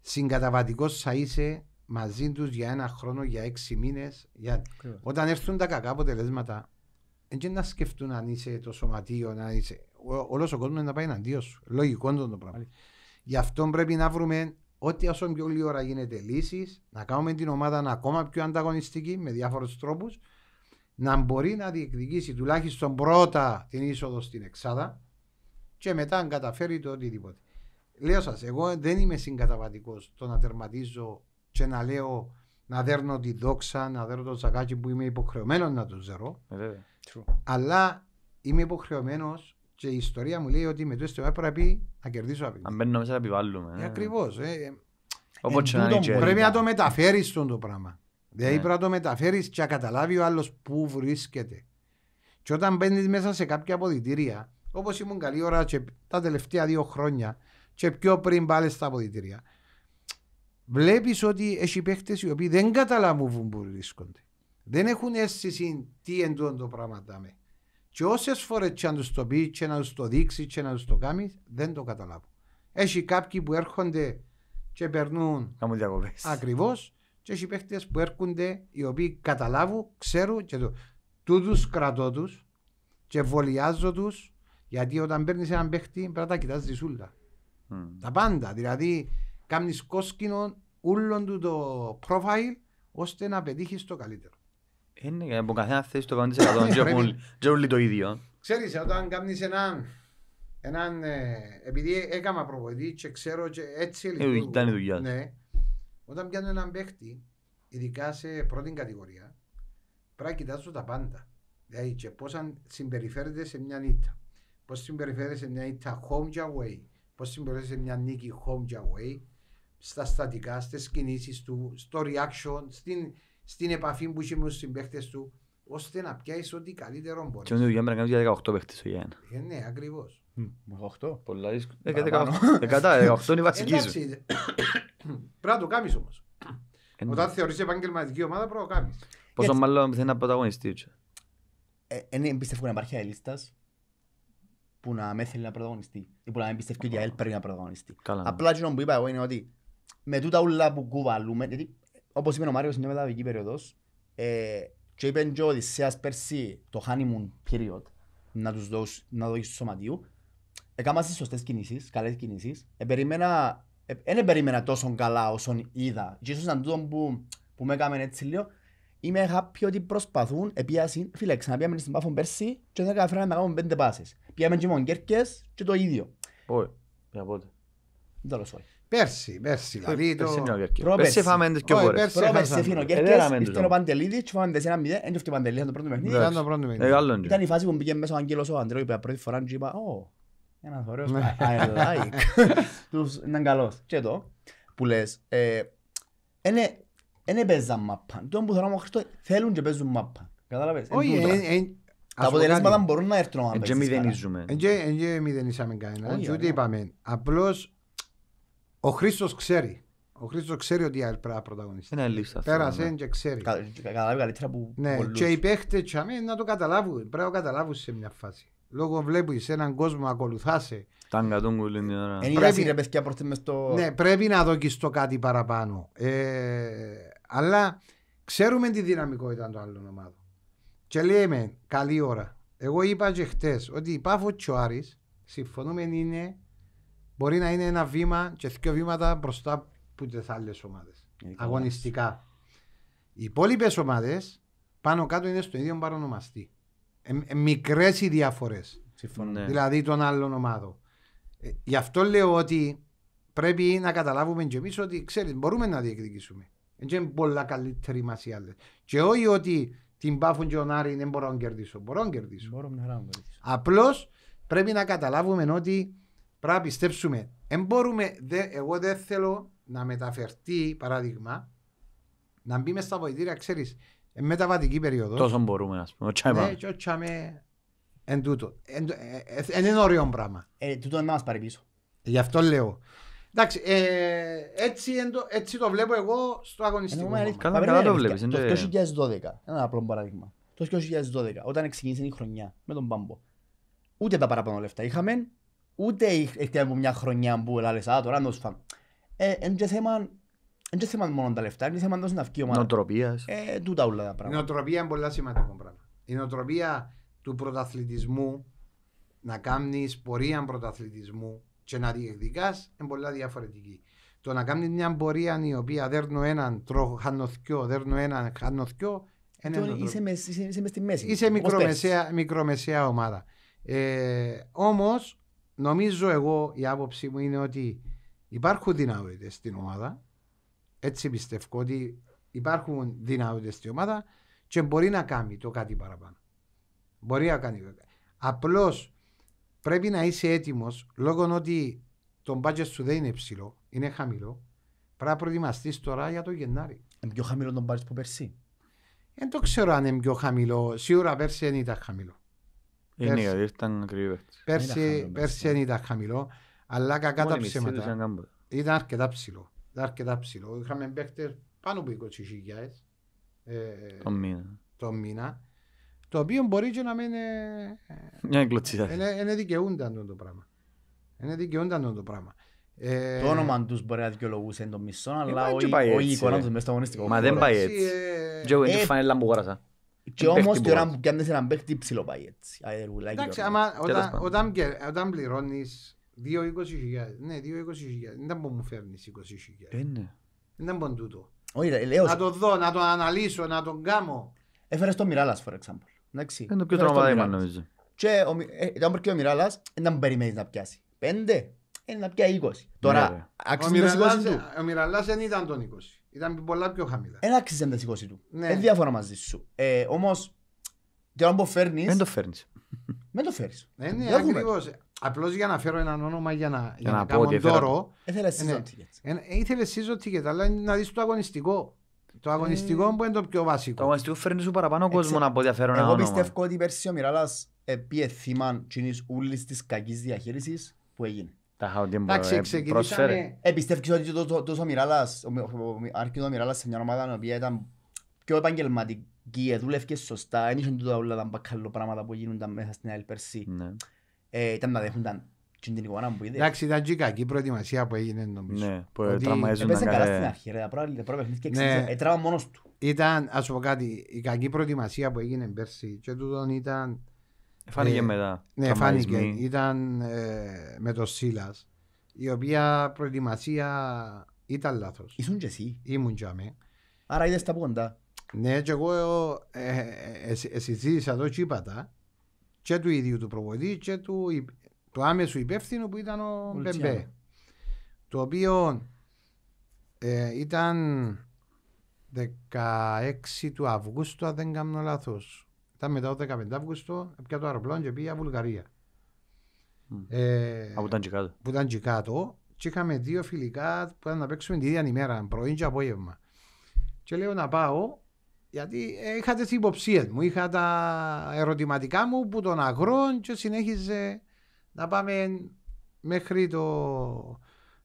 Συγκαταβατικός θα είσαι μαζί τους για ένα χρόνο, για έξι μήνες. Για... Όταν έρθουν τα κακά αποτελέσματα, δεν να σκεφτούν αν είσαι το σωματείο, να είσαι. Όλος ο κόσμος να πάει εναντίον σου. Λογικό είναι το πράγμα. Γι' αυτό πρέπει να βρούμε Ό,τι όσο πιο ώρα γίνεται λύσεις, να κάνουμε την ομάδα να ακόμα πιο ανταγωνιστική με διάφορους τρόπους, να μπορεί να διεκδικήσει τουλάχιστον πρώτα την είσοδο στην Εξάδα και μετά να καταφέρει το οτιδήποτε. Λέω σας, εγώ δεν είμαι συγκαταβατικός το να τερματίζω και να λέω να δέρνω τη δόξα, να δέρνω το τσακάκι που είμαι υποχρεωμένος να το ζερώ. Ε, Αλλά είμαι υποχρεωμένος και η ιστορία μου λέει ότι με το αίσθημα πρέπει να κερδίσω απειλή. Αν μπαίνω μέσα να επιβάλλουμε. Ε, ε Ακριβώς. Ε, Όπως ε, πρέπει να το μεταφέρεις στον το πράγμα. Δηλαδή πρέπει να το μεταφέρεις και να καταλάβει ο άλλος που βρίσκεται. Και όταν μπαίνεις μέσα σε κάποια αποδητήρια, όπως ήμουν καλή ώρα και τα τελευταία δύο χρόνια, και πιο πριν πάλι στα αποδητήρια, βλέπεις ότι έχει παίχτες οι οποίοι δεν καταλάβουν που βρίσκονται. Δεν έχουν αίσθηση τι εντούν το πράγμα. Τάμε. Και όσες φορές και να τους το πεις, και να τους το δείξεις, και να τους το κάνεις, δεν το καταλάβω. Έχει κάποιοι που έρχονται και περνούν ακριβώς, και έχει παίχτες που έρχονται οι οποίοι καταλάβουν, ξέρουν και το. Τούτους κρατώ τους και βολιάζω τους, γιατί όταν παίρνεις έναν παίχτη πρέπει να τα κοιτάζει σούλα. Mm. Τα πάντα. Δηλαδή, κάνεις κόσκινο όλο του το profile ώστε να πετύχεις το καλύτερο. Είναι από καθένα θέση το 100% και όλοι το ίδιο. Ξέρεις, όταν κάνεις έναν... έναν ε, επειδή έκανα προβοητή και ξέρω και έτσι ε, λίγο... Ήταν η δουλειά. Ναι. Όταν πιάνω έναν παίχτη, ειδικά σε πρώτη κατηγορία, πρέπει να κοιτάζω τα πάντα. Δηλαδή και πώς συμπεριφέρεται σε μια νύχτα. Πώς συμπεριφέρεται σε μια νύχτα home και away. Πώς συμπεριφέρεται σε μια νίκη home και away. Στα στατικά, στις κινήσεις του, στο reaction, στην στην επαφή που είχε με τους συμπαίχτε του, ώστε να πιάσεις ό,τι καλύτερο μπορείς. Και δουλειά πρέπει να κάνεις για 18 παίχτες ο Γιάννα. Ε, ναι, ακριβώς. 18. Πολλά δύσκολα. Ε, 18 είναι βασική σου. Πρέπει να το κάνεις όμως. Ε, ναι. Όταν θεωρείς επαγγελματική ομάδα πρέπει να το κάνεις. Πόσο μάλλον θέλει να πρωταγωνιστεί. Δεν πιστεύω να υπάρχει αελίστας που να με θέλει να πρωταγωνιστεί ή που να με πιστεύει ότι η ΑΕΛ πρέπει να πρωταγωνιστεί. Ναι. Απλά αυτό που είπα εγώ είναι ότι με τούτα ούλα που κουβαλούμε, γιατί όπως είπε ο Μάριος, είναι μεταβική περίοδος. Ε, και είπε και ο Οδυσσέας πέρσι το honeymoon period να τους δώσεις, να δώσει του Έκανα στις σωστές κινήσεις, καλές κινήσεις. Επερίμενα, δεν ε, περίμενα τόσο καλά όσο είδα. Και ίσως ήταν τούτο που, που με έκαμε έτσι λίγο. Είμαι happy ότι προσπαθούν, επίασαν, φίλε, ξαναπήγαμε στην Πάφον πέρσι και δεν καταφέραμε να κάνουμε πέντε πάσες. Πήγαμε και μόνο Κέρκες και το ίδιο. Όχι, για πότε. Δεν λέω όχι. Πέρσι, πέρσι, δηλαδή το... Πέρσι φάμε τις φορές. Πέρσι φύνω ε, κέρκες, ήρθε ο Παντελίδης και φάμε ένα μηδέ, Παντελίδης ήταν το πρώτο παιχνίδι. Ε, ήταν η φάση που μπήκε μέσα ο Αγγέλος ο Αντρέου, είπε πρώτη φορά είπα, ω, ένας ωραίος, ναι. I like. Τους ήταν καλός. Και ε, το, να ο Χρήστος ξέρει. Ο Χρήστος ξέρει ότι η ΑΕΛ πρέπει να πρωταγωνιστεί. Είναι λίστα. Πέρασε ναι. και ξέρει. καταλάβει καλύτερα ναι. πολλούς. Και οι παίχτες τσαμί να το καταλάβουν. Πρέπει να το καταλάβουν σε μια φάση. Λόγω βλέπει έναν κόσμο ακολουθάσαι. Τάγκα τον κουλήν την ώρα. Πρέπει, ρε, παιδιά, στο... ναι, πρέπει να δοκιστώ κάτι παραπάνω. Ε, αλλά ξέρουμε τη δυναμικότητα των άλλων ομάδων. Και λέμε καλή ώρα. Εγώ είπα και χτες ότι η Πάφο Τσουάρη συμφωνούμε είναι μπορεί να είναι ένα βήμα και δύο βήματα μπροστά από τι άλλες ομάδες. Αγωνιστικά. Οι υπόλοιπες ομάδες πάνω κάτω είναι στο ίδιο παρονομαστή. Ε, ε Μικρές οι διαφορές. Ναι. Δηλαδή των άλλων ομάδων. Ε, γι' αυτό λέω ότι πρέπει να καταλάβουμε κι εμείς ότι ξέρεις, μπορούμε να διεκδικήσουμε. Δεν είναι πολλά καλύτεροι μας οι άλλες. Και όχι ότι την πάφουν και ο Νάρη δεν μπορώ να κερδίσω. Μπορώ να κερδίσω. Απλώς πρέπει να καταλάβουμε ότι Πρέπει να πιστέψουμε. Εν μπορούμε, δε, εγώ δεν θέλω να μεταφερθεί, παράδειγμα, να μπει μέσα στα βοηθήρια, ξέρεις, μεταβατική περίοδος. Τόσο μπορούμε, ας πούμε. Ναι, και ότσαμε εν τούτο. Εν, ε, ε, ε είναι ωραίο πράγμα. Ε, τούτο εμάς πάρει πίσω. Γι' αυτό λέω. Εντάξει, ε, έτσι, εντο, έτσι το βλέπω εγώ στο αγωνιστικό. Ε, καλά, το βλέπεις. Το 2012, ένα απλό παράδειγμα. Το 2012, όταν ξεκίνησε η χρονιά με τον Πάμπο, ούτε τα παραπάνω λεφτά είχαμε, ούτε έχετε από μια χρονιά που λάλες, α, τώρα νοσφαμ. Ε, εν και θέμαν θέμα μόνο τα λεφτά, είναι θέμα να βγει ομάδα. Νοτροπίας. Ε, τούτα όλα τα πράγματα. Η νοτροπία είναι πολύ σημαντικό πράγμα. Η νοτροπία του πρωταθλητισμού, να κάνεις πορεία πρωταθλητισμού και να διεκδικάς είναι πολύ διαφορετική. Το να κάνεις μια πορεία η οποία δέρνω έναν, χάνω χανοθκιό, δέρνω έναν, χανοθκιό, είναι είσαι, μες, είσαι, είσαι μες στη μέση. Είσαι μικρομεσαία, μικρομεσαία ομάδα. Ε, όμως, νομίζω εγώ η άποψή μου είναι ότι υπάρχουν δυνατότητες στην ομάδα. Έτσι πιστεύω ότι υπάρχουν δυνατότητες στην ομάδα και μπορεί να κάνει το κάτι παραπάνω. Μπορεί να κάνει. Απλώς πρέπει να είσαι έτοιμος λόγω ότι το budget σου δεν είναι ψηλό, είναι χαμηλό. Πρέπει να προετοιμαστείς τώρα για το Γενάρη. Είναι πιο χαμηλό τον budget που πέρσι. Δεν το ξέρω αν είναι πιο χαμηλό. Σίγουρα πέρσι δεν ήταν χαμηλό. Είναι γιατί ήταν ακριβές. Πέρσι, πέρσι δεν ήταν χαμηλό, αλλά κακά τα ψέματα. Ήταν αρκετά ψηλό. Ήταν αρκετά ψηλό. Είχαμε παίκτες πάνω από 20.000 ε, το μήνα. Το μήνα. Το οποίο μπορεί και να μην είναι... Μια εγκλωτσίδα. Είναι δικαιούνταν το πράγμα. Είναι δικαιούνταν το πράγμα. Ε... Το όνομα τους μπορεί να δικαιολογούσε το μισό, αλλά όχι ε, η εικόνα τους μέσα στο αγωνιστικό. Μα δεν πάει έτσι. Ε, και είναι φανέλα που γόρασα. Και όμως τώρα που πιάνεσαι έναν παίχτη ψηλό πάει έτσι. Εντάξει, όταν πληρώνεις 2-20 χιλιάδες, ναι 2-20 δεν μπορεί να μου φέρνεις 20 χιλιάδες. Ε, ναι. Δεν μπορεί τούτο. Να το δω, να το αναλύσω, να τον κάνω. Έφερες τον Μιράλας, for example. Εντάξει. Είναι το πιο τραυματικό νομίζω. Και ε, ήταν και ο Μιράλας, δεν περιμένεις να πιάσει. Πέντε, είναι να πιάσει 20. Ναι, τώρα, αξίζει 20 του. Ο Μιράλας δεν ήταν τον 20. Ήταν πολλά πιο χαμηλά. Ένα άξιζε να σηκώσει του. Ναι. Δεν διάφορα μαζί σου. Ε, Όμως, να το φέρνεις. Δεν το φέρνεις. Δεν το φέρνει. Δεν είναι ναι, ακριβώς. Απλώς για να φέρω έναν όνομα για να, για, για να, να πω ότι τώρα. Ήθελε εσύ ticket. Ήθελε ticket, αλλά να δεις το αγωνιστικό. Το αγωνιστικό ε... που είναι το πιο βασικό. Το αγωνιστικό φέρνει σου παραπάνω κόσμο να πω ότι φέρω ένα όνομα. Εγώ πιστεύω ότι η Περσίο Μιράλα ε, πιεθύμαν τη της κακής διαχείρισης που έγινε τα Χαοντίν ε, προσφέρει. Ε, ότι τόσο Μιράλας, ο Μιράλας σε μια ομάδα που ήταν πιο επαγγελματική, ε, δούλευκες σωστά, δεν είχαν τούτα όλα τα μπακαλό πράγματα που γίνονταν μέσα στην ΑΕΛ Περσί. Ναι. Ήταν να δέχονταν και την εικόνα που είδες. Εντάξει, ήταν και η κακή προετοιμασία που έγινε νομίζω. Ναι, που τραυμαζούν Έπαιζε καλά στην αρχή, ρε, τα πρώτα παιχνίδια και ναι. έτραβα μόνος του. Ήταν, ας πω κάτι, η κακή προετοιμασία που έγινε πέρσι και τούτον ήταν Φάνηκε ε, μετά. Ναι, φάνηκε. Ήταν ε, με το Σίλας, η οποία προετοιμασία ήταν λάθος. Ήσουν και εσύ. Ήμουν και αμέ. Άρα είδες τα πόντα. Ναι, και εγώ ε, ε, συζήτησα εδώ και είπα τα και του ίδιου του προβολή και του, του άμεσου υπεύθυνου που ήταν ο Μπεμπέ. Το οποίο ε, ήταν 16 του Αυγούστου, αν δεν κάνω λάθος ήταν μετά το 15 Αύγουστο, πια το αεροπλάνο και πήγα Βουλγαρία. Ε, από ήταν και κάτω. Που ήταν και κάτω. Και είχαμε δύο φιλικά που ήταν να παίξουμε την ίδια ημέρα, πρωί και απόγευμα. Και λέω να πάω, γιατί ε, είχα τις υποψίες μου. Είχα τα ερωτηματικά μου που τον αγρών και συνέχιζε να πάμε μέχρι το,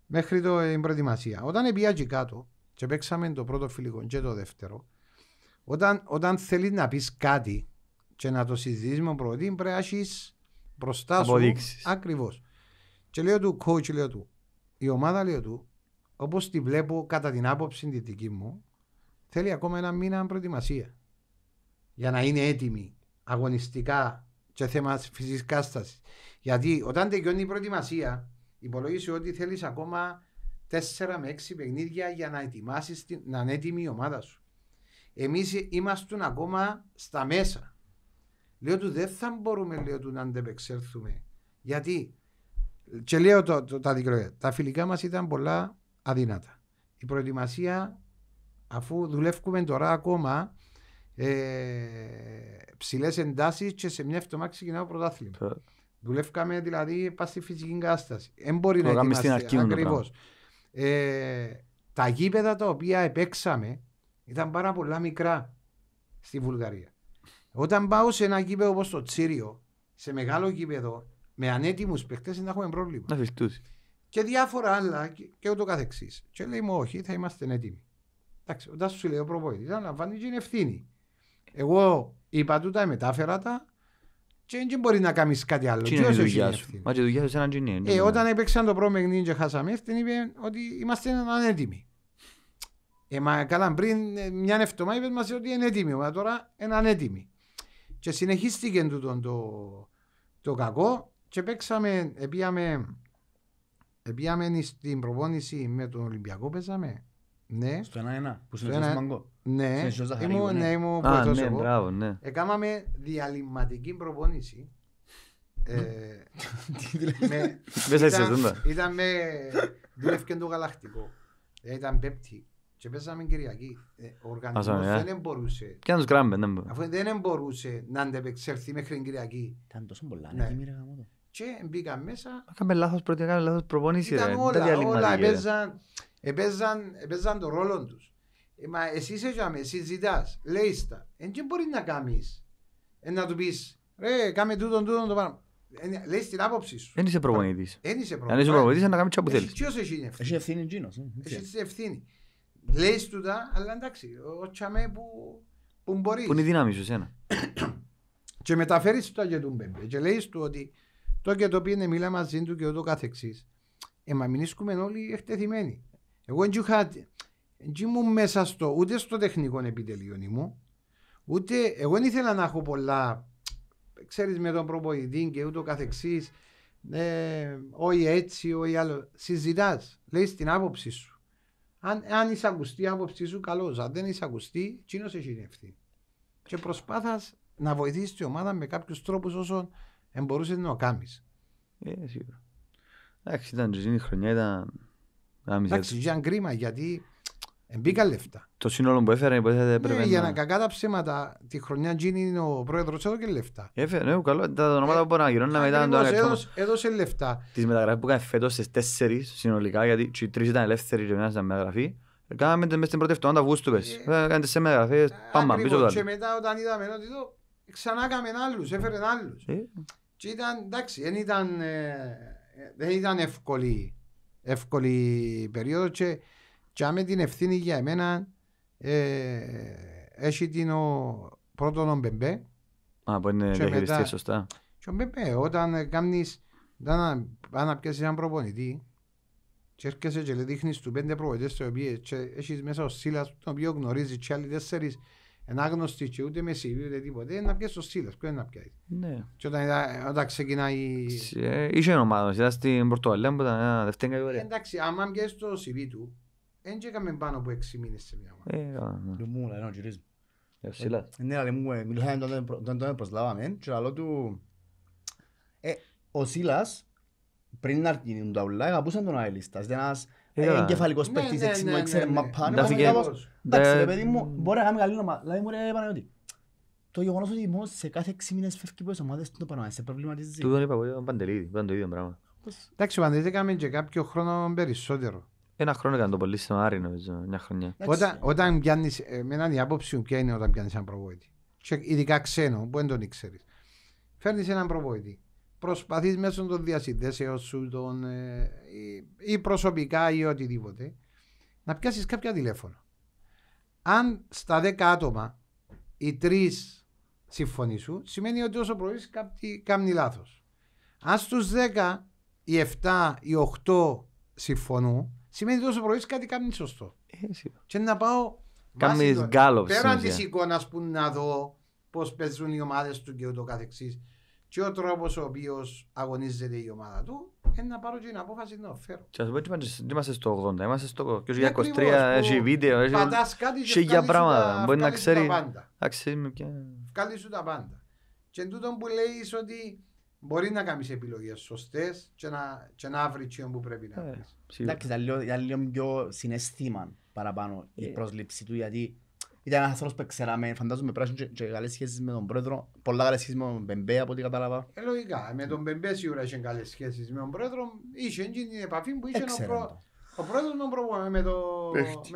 μέχρι το, την προετοιμασία. Όταν πήγα και κάτω και παίξαμε το πρώτο φιλικό και το δεύτερο, όταν, όταν θέλεις να πεις κάτι, και να το συζητήσουμε πρώτη, πρέπει να έχεις μπροστά σου Ακριβώς. Και λέω του coach, λέω του, η ομάδα λέω του, όπως τη βλέπω κατά την άποψη τη δική μου, θέλει ακόμα ένα μήνα προετοιμασία για να είναι έτοιμη αγωνιστικά και θέμα φυσικής κάσταση. Γιατί όταν τελειώνει η προετοιμασία, υπολόγισε ότι θέλεις ακόμα 4 με 6 παιχνίδια για να ετοιμάσεις να είναι έτοιμη η ομάδα σου. Εμείς ήμασταν ακόμα στα μέσα. Λέω του δεν θα μπορούμε λέω, του, να αντεπεξέλθουμε. Γιατί, και λέω τα δικαιολογία, τα φιλικά μας ήταν πολλά αδύνατα. Η προετοιμασία, αφού δουλεύουμε τώρα ακόμα, ε, ψηλές εντάσεις και σε μια εβδομάδα ξεκινάω πρωτάθλημα. Ε. Δουλεύκαμε δηλαδή πας στη φυσική κατάσταση. Δεν μπορεί να ετοιμαστεί ακριβώς. Ε, τα γήπεδα τα οποία επέξαμε ήταν πάρα πολλά μικρά στη Βουλγαρία. Όταν πάω σε ένα κήπεδο όπως το Τσίριο, σε μεγάλο κήπεδο, με ανέτοιμους παίχτε, να έχουμε πρόβλημα. Να Και διάφορα άλλα και, ούτω καθεξής. Και λέει μου, Όχι, θα είμαστε έτοιμοι. Εντάξει, όταν σου λέει ο προπονητής, αναλαμβάνει και είναι ευθύνη. Εγώ είπα τούτα, μετάφερα τα και δεν μπορεί να κάνεις κάτι άλλο. Τι είναι η δουλειά σου. Μα τη δουλειά σου έναν ε, όταν έπαιξαν το πρώτο παιχνίδι και χάσαμε, την είπε ότι είμαστε ανέτοιμοι. Ε, μα καλά, πριν ε, μια εβδομάδα είπες μας ότι είναι έτοιμοι. Μα τώρα είναι ανέτοιμοι. Και συνεχίστηκε τούτο το, το κακό και παίξαμε, επίαμε, επίαμε στην προπόνηση με τον Ολυμπιακό, παίζαμε. Ναι. Στο 1-1 που συνεχίσαμε μαγκό. Ναι, ήμουν ναι, ναι, ναι, έτος ναι, εγώ. ναι. Εκάμαμε διαλυματική προπόνηση. Μέσα ε, ναι. σε Ήταν με δουλεύκεν το γαλακτικό. Ε, ήταν πέπτη. Και παίζαμε Κυριακή. Ε, ο οργανισμός ε. δεν μπορούσε. Και αν τους γράμμε, δεν μπορούσε. Αφού δεν μπορούσε να αντεπεξερθεί μέχρι την Κυριακή. Ήταν τόσο πολλά, ναι, ναι κύριε Και μπήκαν μέσα. Κάμε λάθος πρώτη, κάμε λάθος προπονήσει. Ήταν όλα, όλα έπαιζαν έπαιζαν, έπαιζαν το ρόλο τους. Ε, Μα εσύ είσαι γιάμε, εσύ ζητάς, λέεις τα. Εν και μπορείς να κάνεις. Ε, να του πεις, ρε, κάμε τούτο, τούτο, το πάνω. Ναι, λέει την άποψή σου. Δεν είσαι προπονητής. Αν είσαι προπονητής, να κάνεις τι όπου θέλεις. Εσύ ποιος έχει ευθύνη. Έχεις ευθύνη εκείνος. Έχει ευθύνη. Λέει του τα, αλλά εντάξει, ο τσαμέ που, που μπορείς. Που είναι η δύναμη σου, εσένα. και μεταφέρεις το τα και τον πέμπε. Και λέει του ότι το και το πήγαινε, μιλά μαζί του και ούτω καθεξής. Ε, μα μην είσκουμε όλοι εκτεθειμένοι. Εγώ δεν είχα. ήμουν μέσα στο, ούτε στο τεχνικό επιτελείο μου, ούτε. Εγώ δεν ήθελα να έχω πολλά. Ξέρεις με τον Προποητή και ούτω καθεξής. Ε, όχι έτσι, όχι άλλο. Συζητάς. Λέει την άποψή σου. Αν, αν είσαι ακουστή άποψή σου, καλό, Αν δεν είσαι ακουστή, τσίνος έχει Και προσπάθας να βοηθήσεις την ομάδα με κάποιους τρόπους όσο μπορούσες να το κάνεις. Ε, σίγουρα. Εντάξει, ήταν η χρονιά, ήταν. Εντάξει, ήταν κρίμα γιατί Μπήκα λεφτά. Το σύνολο που έφερε υποτίθεται έπρεπε. Ναι, για να κακά τα ψέματα, τη χρονιά Τζίνι είναι ο πρόεδρος εδώ και λεφτά. Έφερε, ναι, καλό. Τα ονόματα που μπορεί να γυρώνουν μετά να ε, το άλλο. Έδωσε λεφτά. Τις μεταγραφές που έκανε φέτος στις τέσσερις συνολικά, γιατί οι τρεις ήταν ελεύθεροι και μια ήταν μεταγραφή. Κάναμε μέσα στην πρώτη εβδομάδα Αυγούστου. Ε, ε, Κάνετε σε μεταγραφέ, πάμε πίσω. τώρα. Και μετά όταν είδαμε ότι εδώ ξανά έκαμε άλλου, έφερε άλλου. Και ήταν εντάξει, δεν ήταν, δεν ήταν εύκολη, εύκολη περίοδος. Και και με την ευθύνη για εμένα ε, έχει την ο, πρώτον ο Μπεμπέ. Α, που είναι διαχειριστή, σωστά. Και ο Μπεμπέ, όταν κάνεις, όταν να πιάσεις έναν προπονητή και έρχεσαι και δείχνεις του πέντε προπονητές στο οποίο έχεις μέσα ο Σίλας, τον οποίο γνωρίζεις και άλλοι τέσσερις ενάγνωστοι και ούτε με CV ούτε τίποτε, να πιάσεις ο Σίλας, ποιο είναι να πιάσεις. Ναι. Και όταν, όταν ξεκινάει... Είχε ομάδα, ήταν στην Πορτογαλία ήταν δεύτερη κατηγορία. Εντάξει, άμα πιάσεις το CV του, δεν έκαμε πάνω από 6 μήνες σε μια ομάδα. Λουμούλα, ενώ γυρίζουμε. Ναι, αλλά μου ναι, ε, ε, ναι, ε, τον προσλάβαμε και λαλό του... Ο Σίλας πριν να τα ουλά, αγαπούσαν τον Αελίστας. Ήταν ένας εγκεφαλικός παίχτης, έξερε Εντάξει, παιδί μου, μπορεί να κάνουμε καλή ομάδα. Δηλαδή μου ρε Παναγιώτη, το γεγονός ότι μόνο Του τον είπα το Εντάξει, ένα χρόνο ήταν το πολύ στον Άρη, νομίζω, μια χρονιά. Όταν, όταν με έναν η άποψη μου ποια είναι όταν πιάνεις έναν προβόητη. ειδικά ξένο, που δεν τον ήξερες. Φέρνεις έναν προβόητη. Προσπαθείς μέσω των διασυνδέσεων σου τον, ε, ή προσωπικά ή οτιδήποτε να πιάσεις κάποια τηλέφωνο. Αν στα 10 άτομα οι τρεις συμφωνήσουν, σημαίνει ότι όσο προωθεί κάποιοι κάνουν λάθος. Αν στους 10 οι 7, ή 8 συμφωνούν, σημαίνει ότι όσο προείς κάτι κάνει σωστό. Ε, και να πάω Κάνεις γκάλο. Πέραν της εικόνας που να δω πώς παίζουν οι ομάδες του και ούτω καθεξής και ο τρόπος ο οποίος αγωνίζεται η ομάδα του είναι να πάρω την απόφαση να φέρω. Και ας πω ότι είμαστε στο 80, είμαστε στο 23, ναι, έχει βίντεο, έχει για πράγματα, μπορεί να ξέρει. Βγάλεις σου τα πάντα. Και τούτο που λέεις ότι μπορεί να κάνεις επιλογές σωστές και να, βρει τι που πρέπει να κάνεις. Ε, Εντάξει, ήταν λίγο πιο συναισθήμα παραπάνω η ε. πρόσληψη του, γιατί ήταν ένας άνθρωπος που ξέραμε, φαντάζομαι πράσινο και καλές σχέσεις με τον πρόεδρο, πολλά καλές σχέσεις με τον Μπεμπέ από ό,τι κατάλαβα. Ε, λογικά, ε, με τον Μπεμπέ σίγουρα είχε καλές σχέσεις με τον πρόεδρο, είχε την επαφή που είχε ο, προ... πρόεδρος με, με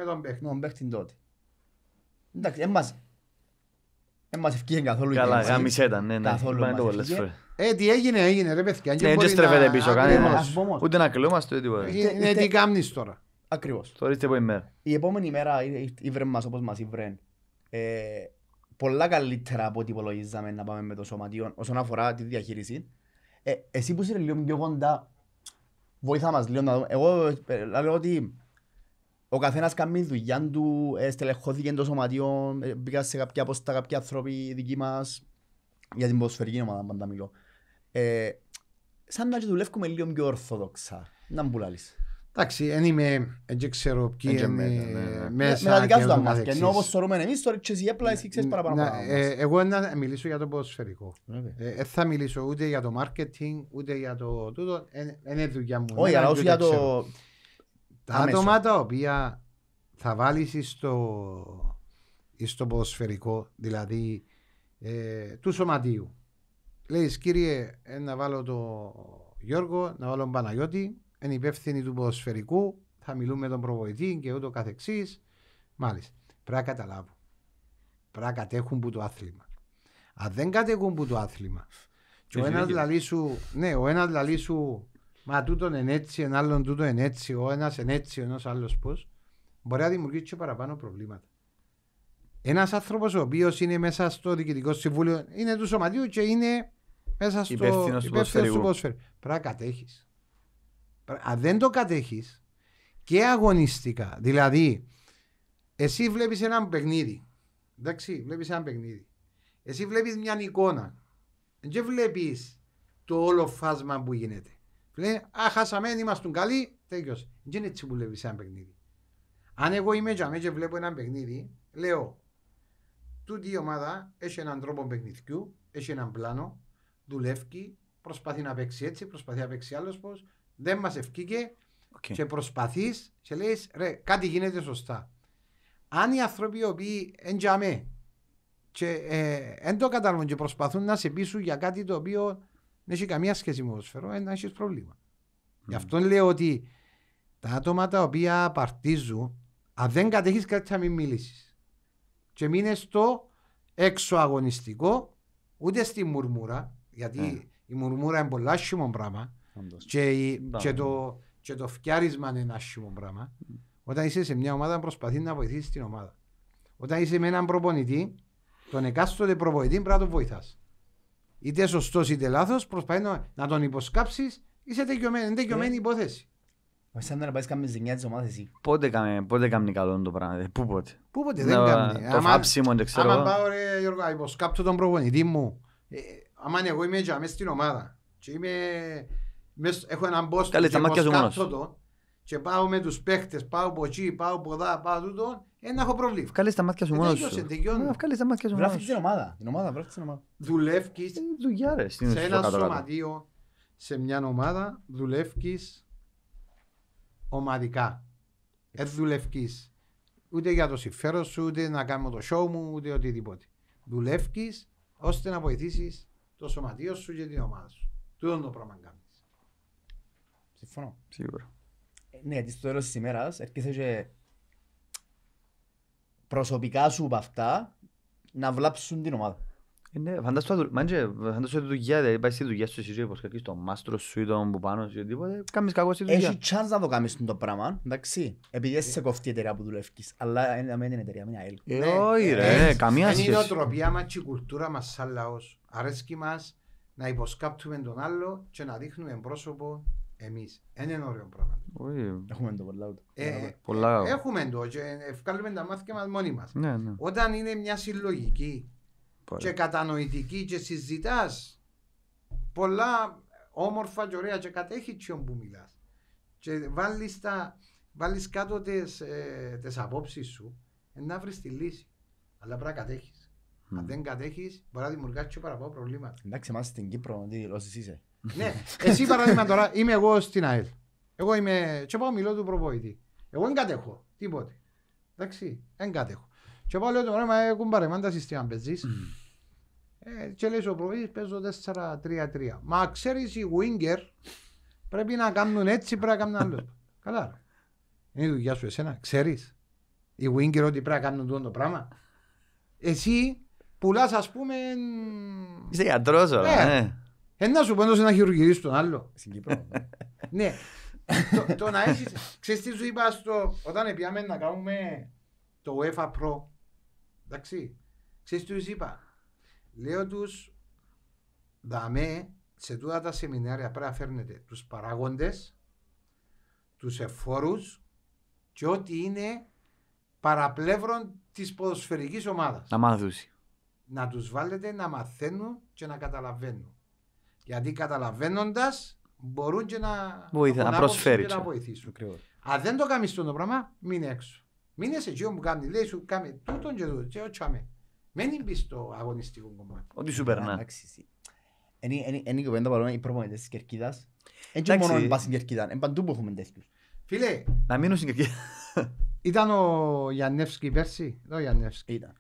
τον παίχτη. Με τον παίχτη τότε. Εντάξει, δεν μας ευκήγε καθόλου. Καλά, γάμισε ήταν, ναι, ναι. Καθόλου μας ευκήγε. Ε, τι έγινε, έγινε ρε παιδιά. Ε, δεν ε, στρέφεται πίσω κανένας. Ούτε να κλείμαστε, ούτε τίποτα. Είναι ε, τι κάνεις τώρα. Ακριβώς. Τώρα είστε από ημέρα. Η επόμενη ημέρα ήβρεν ε, μας όπως μας ήβρεν. Πολλά καλύτερα από ό,τι υπολογίζαμε να πάμε με το σωματείο όσον αφορά τη διαχείριση. Ε, εσύ που είσαι λίγο πιο κοντά, βοηθά μας λίγο να δούμε. Εγώ λέω ότι ο καθένας κάνει δουλειά του, ε, στελεχώθηκε το σωματείο, ε, μπήκα σε κάποια πόστα, κάποιοι άνθρωποι δικοί μας για την ποδοσφαιρική ομάδα πάντα μιλώ ε, σαν να δουλεύουμε λίγο πιο ορθόδοξα. Να μου πουλάει. Εντάξει, δεν είμαι, δεν ξέρω ποιοι είναι ναι, ναι. μέσα. Με τα δικά σου τα μάτια, ενώ τώρα και εσύ εσύ παραπάνω ναι, ε, Εγώ να μιλήσω για το ποδοσφαιρικό. Δεν ε, θα μιλήσω ούτε για το marketing, ούτε για το τούτο, είναι δουλειά μου. Όχι, αλλά όσο για το... Τα άτομα τα οποία θα βάλεις στο ποδοσφαιρικό, δηλαδή ε, του σωματίου, Λέει, κύριε, ε, να βάλω το Γιώργο, να βάλω τον Παναγιώτη, είναι υπεύθυνοι του ποδοσφαιρικού, θα μιλούμε με τον προβοητή και ούτω καθεξής. Μάλιστα. Πρέπει να καταλάβω. Πρέπει να κατέχουν που το άθλημα. Αν δεν κατέχουν που το άθλημα, και ο ένας λαλή σου, ναι, ο ένας λαλή σου, μα τούτον εν έτσι, εν άλλον τούτο εν έτσι, ο ένας εν έτσι, ο ένας άλλος πώς, μπορεί να δημιουργήσει και παραπάνω προβλήματα. Ένας άνθρωπος ο οποίος είναι μέσα στο διοικητικό συμβούλιο, είναι του σωματίου και είναι μέσα στο υπεύθυνος του ποδοσφαίρου. Πρέπει να κατέχεις. Αν δεν το κατέχεις και αγωνιστικά, δηλαδή εσύ βλέπεις ένα παιχνίδι. Εντάξει, βλέπεις ένα παιχνίδι. Εσύ βλέπεις μια εικόνα. Δεν βλέπεις το όλο φάσμα που γίνεται. Λέει, Α, χάσαμε, είμαστε καλοί, τελο Δεν είναι έτσι που βλέπεις ένα παιχνίδι. Αν εγώ είμαι τζαμί και βλέπω ένα παιχνίδι, λέω, τούτη η ομάδα έχει έναν τρόπο παιχνιδιού, έχει έναν πλάνο, δουλεύει, προσπαθεί να παίξει έτσι, προσπαθεί να παίξει άλλος πώς. Δεν μας ευκήκε okay. και προσπαθείς και λέει ρε, κάτι γίνεται σωστά. Αν οι άνθρωποι οι οποίοι εντιαμέ και δεν ε, το κατάλαβαν και προσπαθούν να σε πείσουν για κάτι το οποίο δεν έχει καμία σχέση με το σφαιρό, δεν έχεις πρόβλημα. Mm. Γι' αυτό λέω ότι τα άτομα τα οποία παρτίζουν, αν δεν κατέχεις κάτι θα μην μιλήσεις. Και μείνες στο στο εξωαγωνιστικό, ούτε στη μουρμούρα, γιατί ναι. η μουρμούρα είναι πολλά άσχημο πράγμα και, η, και, ναι. το, και το φτιάρισμα είναι άσχημο πράγμα. Όταν είσαι σε μια ομάδα προσπαθεί να βοηθήσεις την ομάδα. Όταν είσαι με έναν προπονητή, τον εκάστοτε προπονητή πρέπει να τον βοηθάς. Είτε σωστός είτε λάθος, προσπαθεί να, να τον υποσκάψεις, είσαι τελειωμένη, τελειωμένη υπόθεση. Σαν να πάει κάνουμε ζημιά της ομάδας εσύ. Πότε κάνει, πότε κάνει καλό το πράγμα, πού πότε. Πού πότε δεν κάνει. Το φάψιμο, δεν ξέρω. Άμα πάω ρε Γιώργο, υποσκάπτω τον προπονητή μου, ε, Άμα εγώ είμαι για μέσα στην ομάδα και είμαι... Μες, έχω έναν πόστο και υποσκάψω το και πάω με τους παίχτες, πάω από εκεί, πάω από εδώ, πάω τούτο, ένα ε, έχω προβλήμα. Βγάλεις τα μάτια σου ε, μόνος σου. τα μάτια σου μόνος σου. την ομάδα. Την ομάδα, ομάδα. Δουλεύεις ε, σε ένα σωματείο, σε μια ομάδα, δουλεύεις ομαδικά. Δεν δουλεύεις ούτε για το συμφέρον σου, ούτε να κάνω το show μου, ούτε οτιδήποτε. Δουλεύεις ώστε να βοηθήσεις το σωματείο σου και την ομάδα σου. Τού είναι το πράγμα κάνεις. Συμφωνώ. Σίγουρα. Ε, ναι, γιατί στο τέλος της ημέρας έρχεσαι και προσωπικά σου από αυτά να βλάψουν την ομάδα. Ε, ναι, φαντάσου ότι δουλειά, δηλαδή πάει στη δουλειά σου εσύ όπως κακείς τον μάστρο σου ή τον που πάνω σου οτιδήποτε, κάνεις κακό στη δουλειά. Έχεις chance να το κάνεις το πράγμα, εντάξει, επειδή σε κοφτή εταιρεία που δουλεύεις, αλλά δεν είναι εταιρεία, είναι ΑΕΛ. Ε, όχι ρε, ε, καμία σχέση. Είναι η νοοτροπία μας και η κουλτούρα μας σαν λαός αρέσκει μας να υποσκάπτουμε τον άλλο και να δείχνουμε πρόσωπο εμείς. Ένα ωραίο πράγμα. Έχουμε το πολλά. Ε, ε, έχουμε το και ε, τα μάθηκα μα μόνοι μας. Ναι, ναι. Όταν είναι μια συλλογική και κατανοητική και συζητάς πολλά όμορφα και ωραία και κατέχει τσιόν που μιλάς. Και βάλεις κάτω τις απόψεις σου να βρεις τη λύση αλλά πρέπει να κατέχεις. Αν δεν κατέχεις, μπορεί να δημιουργήσει και παραπάνω προβλήματα. Εντάξει, εμάς στην Κύπρο, τι δηλώσεις είσαι. ναι, εσύ παράδειγμα τώρα είμαι εγώ στην ΑΕΛ. Εγώ είμαι. Και πάω μιλώ του προβοητή. Εγώ δεν κατέχω τίποτε. Εντάξει, δεν κατέχω. Και πάω λέω το πράγμα, έχουν ε, παρεμάντα συστήμα παίζει. Ε, και λέει ο προβοητης παιζω παίζω 4-3-3. Μα ξέρεις οι Winger πρέπει να κάνουν έτσι, πρέπει να κάνουν άλλο. Καλά. Είναι η δουλειά σου εσένα, ξέρεις. Οι Winger ότι πρέπει να κάνουν το πράγμα. Εσύ πουλάς ας πούμε... Είσαι γιατρός όλα, ναι. Ένα ναι. σου πέντος ένα χειρουργηθείς τον άλλο. Στην Κύπρο. ναι. ναι. το, να Ξέρεις τι σου είπα στο... Όταν πήγαμε να κάνουμε το UEFA Pro. Εντάξει. Ξέρεις τι σου είπα. Λέω τους... Δαμέ σε τούτα τα σεμινάρια πρέπει να φέρνετε τους παράγοντες, τους εφόρους και ό,τι είναι παραπλεύρον της ποδοσφαιρικής ομάδας. Να να τους βάλετε να μαθαίνουν και να καταλαβαίνουν. Γιατί καταλαβαίνοντας μπορούν και να, Βοηθά, να, και να βοηθήσουν. Ακριβώς. Αν δεν το κάνεις το πράγμα, μην έξω. Μην σε γιο που κάνεις, λέει σου κάνει τούτο και τούτον και Μένει μπεις στο αγωνιστικό κομμάτι. Ό,τι σου περνά. Είναι η κουβέντα παρόλο οι προπονητές της Κερκίδας. Έτσι μόνο να πας στην Κερκίδα, Είναι παντού που έχουμε τέτοιους. Φίλε. Να μείνω στην Κερκίδα. Ήταν ο Γιαννεύσκη πέρσι. ο Γιαννεύσκη. Ήταν.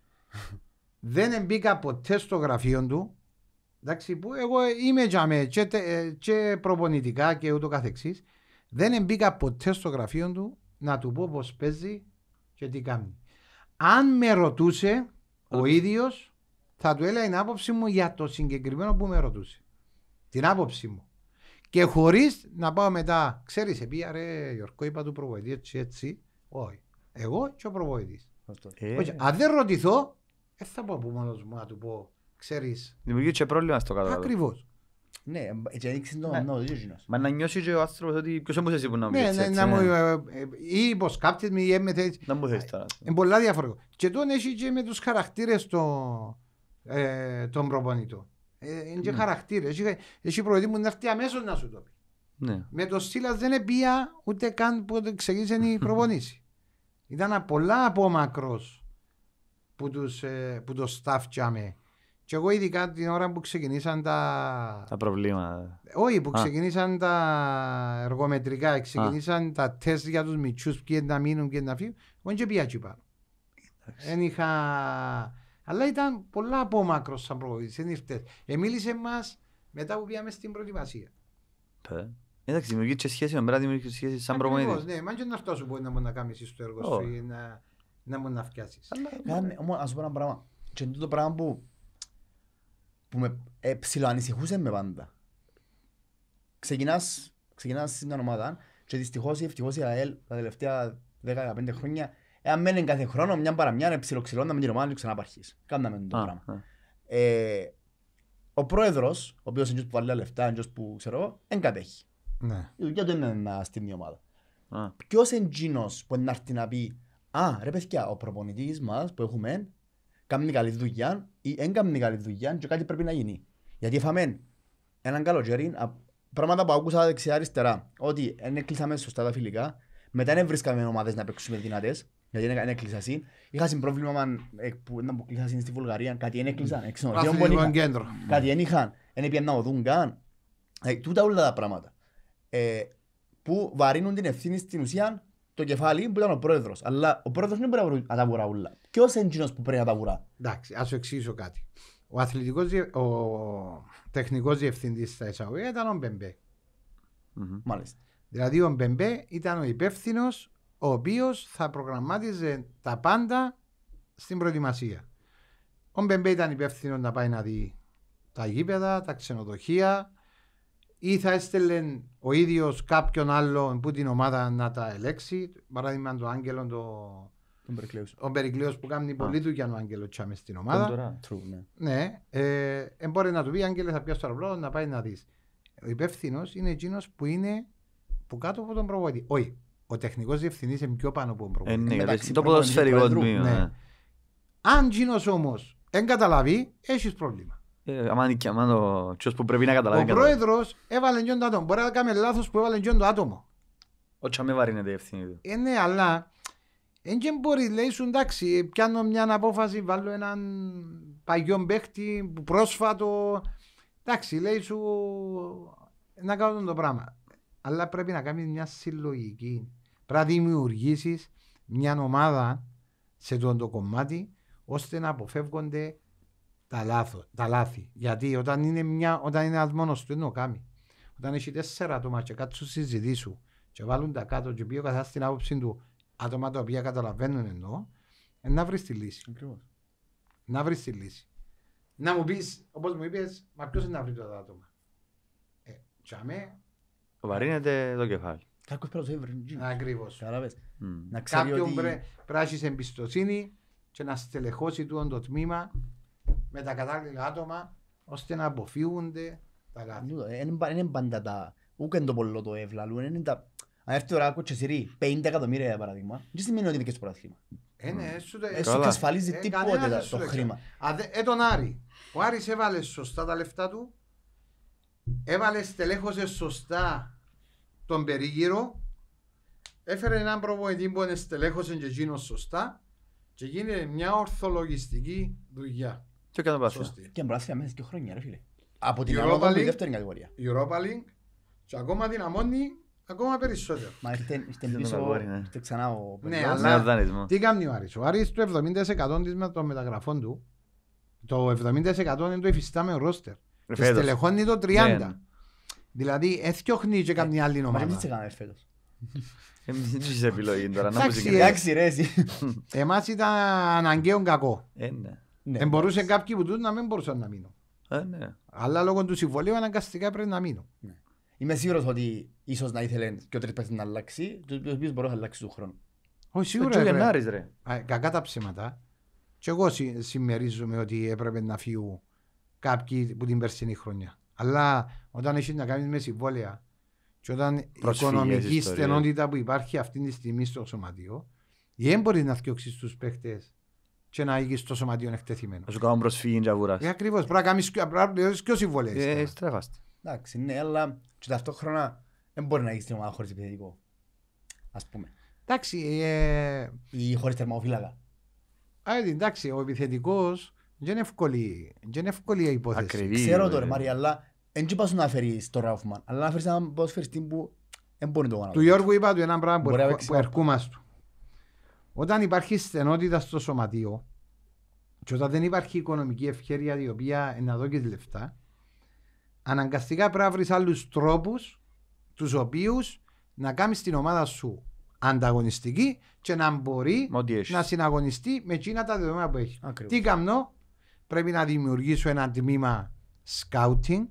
Δεν μπήκα ποτέ στο γραφείο του. Εντάξει, που εγώ είμαι τζαμέ και, τε, ε, και προπονητικά και ούτω καθεξής. Δεν μπήκα ποτέ στο γραφείο του να του πω πώς παίζει και τι κάνει. Αν με ρωτούσε ο ίδιος θα του έλεγα την άποψη μου για το συγκεκριμένο που με ρωτούσε. Την άποψή μου. Και χωρίς να πάω μετά, ξέρεις, πει αρέ Γιώργο, είπα του προβοητή έτσι, έτσι. Όχι. Εγώ και ο προβοητή. Ε. Αν δεν ρωτηθώ, δεν θα πω από μόνος μου να του πω, ξέρεις. Δημιουργεί και πρόβλημα στο κάτω. Ακριβώς. Ναι, έτσι ανοίξει το νόμο, Μα να νιώσει και ο άνθρωπος ότι ποιος όμως εσύ που να μου ναι, πεις ναι, έτσι. Ναι, να μου ε, ε, ή υποσκάπτεις με ή έμμεθε έτσι. Να μου θες τώρα. Είναι ε, πολλά διαφορετικό. Και τον έχει και με τους χαρακτήρες των προπονητών. Είναι και ναι. χαρακτήρες. Έχει προετοίμου να έρθει αμέσως να σου το πει. Με το Στήλα δεν επία ούτε καν που ξεκίνησε η προπονήση. Ήταν πολλά από μακρός που, τους, ε, που το staff Και εγώ ειδικά την ώρα που ξεκινήσαν τα... Τα προβλήματα. Όχι, που ξεκινήσαν τα εργομετρικά, ξεκινήσαν τα τεστ για τους μητσούς, ποιοι να μείνουν, και να φύγουν, εγώ και πια εκεί πάνω. Εν είχα... Αλλά ήταν πολλά μακρο σαν προβλήματα, δεν ήρθε. Εμίλησε μας μετά που πήγαμε στην προετοιμασία. Εντάξει, δημιουργήθηκε σχέση με μπρά, δημιουργήθηκε σχέση σαν προβλήματα. Ακριβώς, ναι, μα και να φτάσουν μπορεί να να κάνεις στο έργο σου να να μπορεί να φτιάσεις. Αλλά... Ναι. Ας πω ένα πράγμα. Και είναι το πράγμα που, που με ε, ψιλοανησυχούσε με πάντα. Ξεκινάς, ξεκινάς στην ομάδα και δυστυχώς ή ευτυχώς η ΑΕΛ τα τελευταία 10-15 χρόνια εάν μένει κάθε χρόνο μια παραμιά να ε, ψιλοξυλώναμε την ομάδα και ξαναπαρχείς. Κάναμε το πράγμα. Ε, ο πρόεδρος, ο οποίος είναι που βάλει λεφτά, είναι που ξέρω εγώ, δεν κατέχει. Ναι. Η δουλειά του είναι να στείλει μια ομάδα. Ποιο εντζήνο που να έρθει να πει Α, ρε παιδιά, ο προπονητής μας που έχουμε κάνει καλή δουλειά ή δεν κάνει καλή δουλειά και κάτι πρέπει να γίνει. Γιατί είχαμε έναν καλό τζέρι, πράγματα που άκουσα δεξιά-αριστερά, ότι δεν έκλεισαμε σωστά τα φιλικά, μετά δεν βρίσκαμε ομάδες να παίξουμε δυνατές, γιατί δεν έκλεισα εσύ. Είχα συν πρόβλημα ε, που δεν κλείσα στη Βουλγαρία, κάτι δεν έκλεισαν. Κάτι δεν είχαν, δεν έπιαν να οδούν καν. Ε, τούτα όλα τα πράγματα ε, που βαρύνουν την ευθύνη στην ουσία το κεφάλι που ήταν ο πρόεδρος. Αλλά ο πρόεδρος δεν μπορεί να τα βουρά όλα. Ποιο είναι που πρέπει να τα βουρά. Εντάξει, ας σου εξηγήσω κάτι. Ο, αθλητικός, ο τεχνικός διευθυντής στα ΕΣΑΟΕ ήταν ο Μπεμπέ. Mm-hmm. Μάλιστα. Δηλαδή, ο Μπεμπέ ήταν ο υπεύθυνος ο οποίος θα προγραμμάτιζε τα πάντα στην προετοιμασία. Ο Μπεμπέ ήταν υπεύθυνος να πάει να δει τα γήπεδα, τα ξενοδοχεία, ή θα έστελνε ο ίδιος κάποιον άλλο που την ομάδα να τα ελέξει. Παράδειγμα, το Άγγελο, το... τον Περικλέος που κάνει πολύ του ο Άγγελος Τσάμες στην ομάδα. Ναι. ναι, ε, μπορεί να του πει: Άγγελε, θα πιάσει το αεροπλάνο να πάει να δεις. Ο υπεύθυνος είναι εκείνος που είναι που κάτω από τον προβολή. Όχι, ο τεχνικός διευθυντής είναι πιο πάνω από τον προβολή. Ε, ναι, το ποδοσφαιρικό τμήμα. Ναι. Ναι. Αν εκείνος όμως δεν καταλαβεί, έχεις πρόβλημα. Ε, ο πρόεδρος έβαλε γιον άτομο. Μπορεί να κάνει λάθος που έβαλε γιον το άτομο. Ο Τσαμέ βαρύνεται η ευθύνη του. Ε, ναι, αλλά μπορεί, λέει σου πιάνω μια απόφαση, βάλω έναν παγιό παίχτη, πρόσφατο. Εντάξει, λέει σου να κάνω το πράγμα. Αλλά πρέπει να κάνεις μια συλλογική. Πρέπει να δημιουργήσεις μια ομάδα σε το κομμάτι ώστε να αποφεύγονται τα, λάθο, τα λάθη. Γιατί όταν είναι, μια, όταν είναι ένας μόνος του, είναι ο κάμι. Όταν έχει τέσσερα άτομα και κάτω σου και βάλουν τα κάτω και πει ο καθάς την άποψη του άτομα τα οποία καταλαβαίνουν εννοώ, να βρεις τη λύση. Ακριβώς. Να βρεις τη λύση. Να μου πεις, όπως μου είπες, μα ποιος είναι να βρει το άτομα. Ε, τσαμέ. Βαρύνεται το κεφάλι. Κάποιο πρέπει να το βρει. Ναι. Ακριβώς. Κάποιον πρέπει να έχει εμπιστοσύνη και να στελεχώσει του το τμήμα με τα κατάλληλα άτομα ώστε να αποφύγονται τα λάθη. Είναι πάντα τα... Ούκεν το πολλό το εύλαλου, είναι τα... Αν έρθει ο Ράκος και σειρεί 50 εκατομμύρια για παράδειγμα, τι σημαίνει ότι είναι και στο πρωτάθλημα. ότι ασφαλίζει τίποτε το χρήμα. Ε τον Άρη. Ο Άρης έβαλες σωστά τα λεφτά του, έβαλες, στελέχωσες σωστά τον περίγυρο, έφερε έναν προβοητή που στελέχωσε και γίνω σωστά και γίνεται μια ορθολογιστική δουλειά. Και έκανε πράσινα. Και πράσινα μέσα και χρόνια, ρε φίλε. Από την Europa League, δεύτερη κατηγορία. Europa League και ακόμα δυναμώνει ακόμα περισσότερο. Μα ήρθε πίσω, ναι. ξανά ο Ναι, αλλά τι κάνει ο Άρης. Ο Άρης το 70% της των μεταγραφών του, το 70% είναι το υφιστάμενο ρόστερ. Ε, και στελεχώνει το 30%. Ναι, ναι. Δηλαδή, έθιωχνει και καμιά ε, άλλη ομάδα. Μα τι έκανε φέτος. Εμείς δεν είχες επιλογή τώρα. Εντάξει ρε εσύ. Εμάς ήταν αναγκαίο κακό. Ε, ναι. Ναι, ναι. κάποιοι που τούτου να μην μπορούσαν να μείνουν. Ε, ναι. Αλλά λόγω του συμβολίου αναγκαστικά πρέπει να μείνουν. Ναι. Είμαι σίγουρος ότι ίσως να ήθελε και ο τρεις να αλλάξει, τους οποίους μπορεί να αλλάξει του χρόνου. Όχι ε, σίγουρα. ρε. κακά τα ψήματα. Και εγώ συμμερίζομαι ότι έπρεπε να φύγουν κάποιοι που την περσινή χρονιά. Αλλά όταν έχεις να κάνεις με συμβόλαια και όταν η οικονομική στενότητα που υπάρχει αυτή τη στιγμή στο σωματείο, δεν μπορείς να φτιάξει του παίχτε και να έχεις το σωματείο εκτεθειμένο. Να σου κάνω προσφυγή και αβουράς. Ε, ακριβώς, πρέπει να κάνεις πιο συμβολές. Ε, στρέφαστε. Εντάξει, ναι, αλλά και ταυτόχρονα δεν μπορεί να έχεις την ομάδα χωρίς επιθετικό. Ας πούμε. Εντάξει. Ε... Ή χωρίς τερμαοφύλακα. Α, ε, εντάξει, ο επιθετικός δεν είναι εύκολη, δεν είναι εύκολη η χωρις θερμοφυλακα α ενταξει Ακριβή, ειναι ευκολη η Μάρια, αλλά δεν πας να φέρεις το Ραουφμαν, αλλά να φέρεις έναν ποδοσφαιριστή που δεν μπορεί να το κάνει. Του Γιώργου είπα του έναν πράγμα που ερχόμαστε όταν υπάρχει στενότητα στο σωματείο και όταν δεν υπάρχει οικονομική ευκαιρία η οποία να δώσει λεφτά, αναγκαστικά πρέπει να βρεις άλλους τρόπους τους οποίους να κάνεις την ομάδα σου ανταγωνιστική και να μπορεί να συναγωνιστεί με εκείνα τα δεδομένα που έχεις. Τι κάνω, πρέπει να δημιουργήσω ένα τμήμα scouting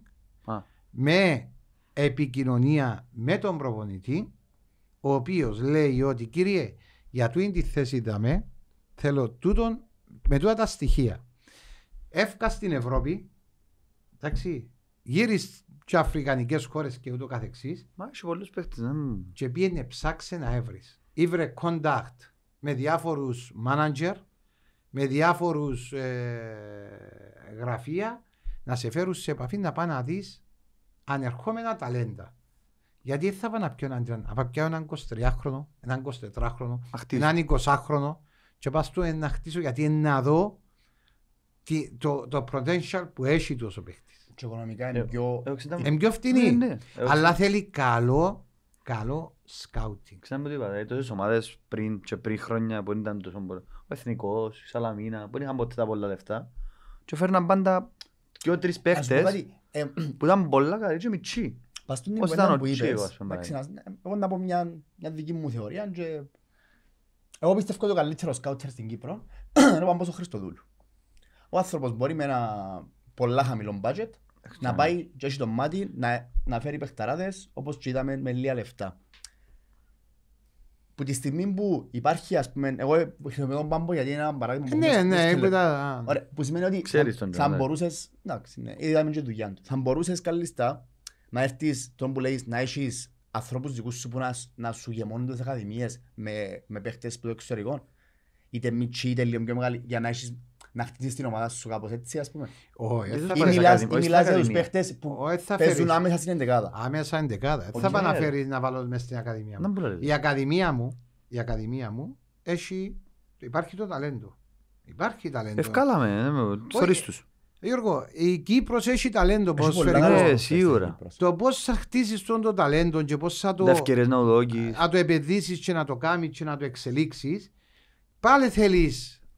με επικοινωνία με τον προπονητή, ο οποίος λέει ότι κύριε, για τούτη τη θέση είδαμε, θέλω τούτον με τούτα τα στοιχεία. Εύκα στην Ευρώπη, εντάξει, γύρισε και αφρικανικές χώρες και ούτω καθεξής. Μα έχει πολλούς ναι, Και πήγαινε ψάξε να έβρεις. Ήβρε κοντάκτ με διάφορους manager, με διάφορους ε, γραφεία, να σε φέρουν σε επαφή να πάνε να δεις ανερχόμενα ταλέντα. Γιατί θα πάω να πιω έναν πιω έναν 23χρονο, έναν 24χρονο, έναν 20χρονο και πας του να χτίσω γιατί να δω τι, το, το potential που έχει ο παίχτης. Και οικονομικά είναι ε, πιο... ε, πιο φτηνή, ναι, ναι, ε, αλλά θέλει καλό, καλό σκάουτινγκ. Ξέρετε τι είπα, δηλαδή τόσες ομάδες πριν και πριν χρόνια που ήταν τόσο μπορεί, ο Εθνικός, η Σαλαμίνα, που είχαν ποτέ τα πολλά λεφτά και φέρναν πάντα δυο-τρεις παίχτες που ήταν πολλά καλή και μητσί. Πας την κουβέντα που είπες, εγώ να πω μια, μια δική μου θεωρία και... Εγώ πιστεύω το καλύτερος σκάουτσερ στην Κύπρο είναι ο Παμπός Χριστοδούλου. Ο άνθρωπος μπορεί με ένα πολλά χαμηλό μπάτζετ να ναι. πάει και έχει το μάτι να, να φέρει παιχταράδες όπως και είδαμε με λίγα λεφτά. Που τη στιγμή που υπάρχει, ας πούμε, εγώ χρησιμοποιώ τον Πάμπο γιατί είναι ένα παράδειγμα που... Ναι, ναι, Ωραία, που σημαίνει ότι θα μπορούσες, εντάξει, ναι, είδαμε και δουλειά του, θα μπορούσες καλύτερα να έρθεις τον που λέγεις να έχεις ανθρώπους δικούς σου που να, να σου γεμώνουν τις ακαδημίες με, με παίχτες που το εξωτερικό είτε μητσί είτε λίγο πιο μεγάλη για να έχεις να χτίζεις την ομάδα σου κάπως έτσι ας πούμε Όχι, ή μιλάς, ή μιλάς για τους παίχτες που παίζουν άμεσα στην εντεκάδα Άμεσα στην εντεκάδα, δεν θα πάω να φέρεις να βάλω μέσα στην ακαδημία μου Η ακαδημία μου, η ακαδημία μου έχει, υπάρχει το ταλέντο Υπάρχει ταλέντο Ευκάλαμε, ναι, τους Γιώργο, η Κύπρος έχει ταλέντο Πώ Ναι, ε, σίγουρα. Το πώς θα χτίσεις τον το ταλέντο και πώς θα το, να να το επενδύσεις και να το κάνεις και να το εξελίξεις, πάλι θέλεις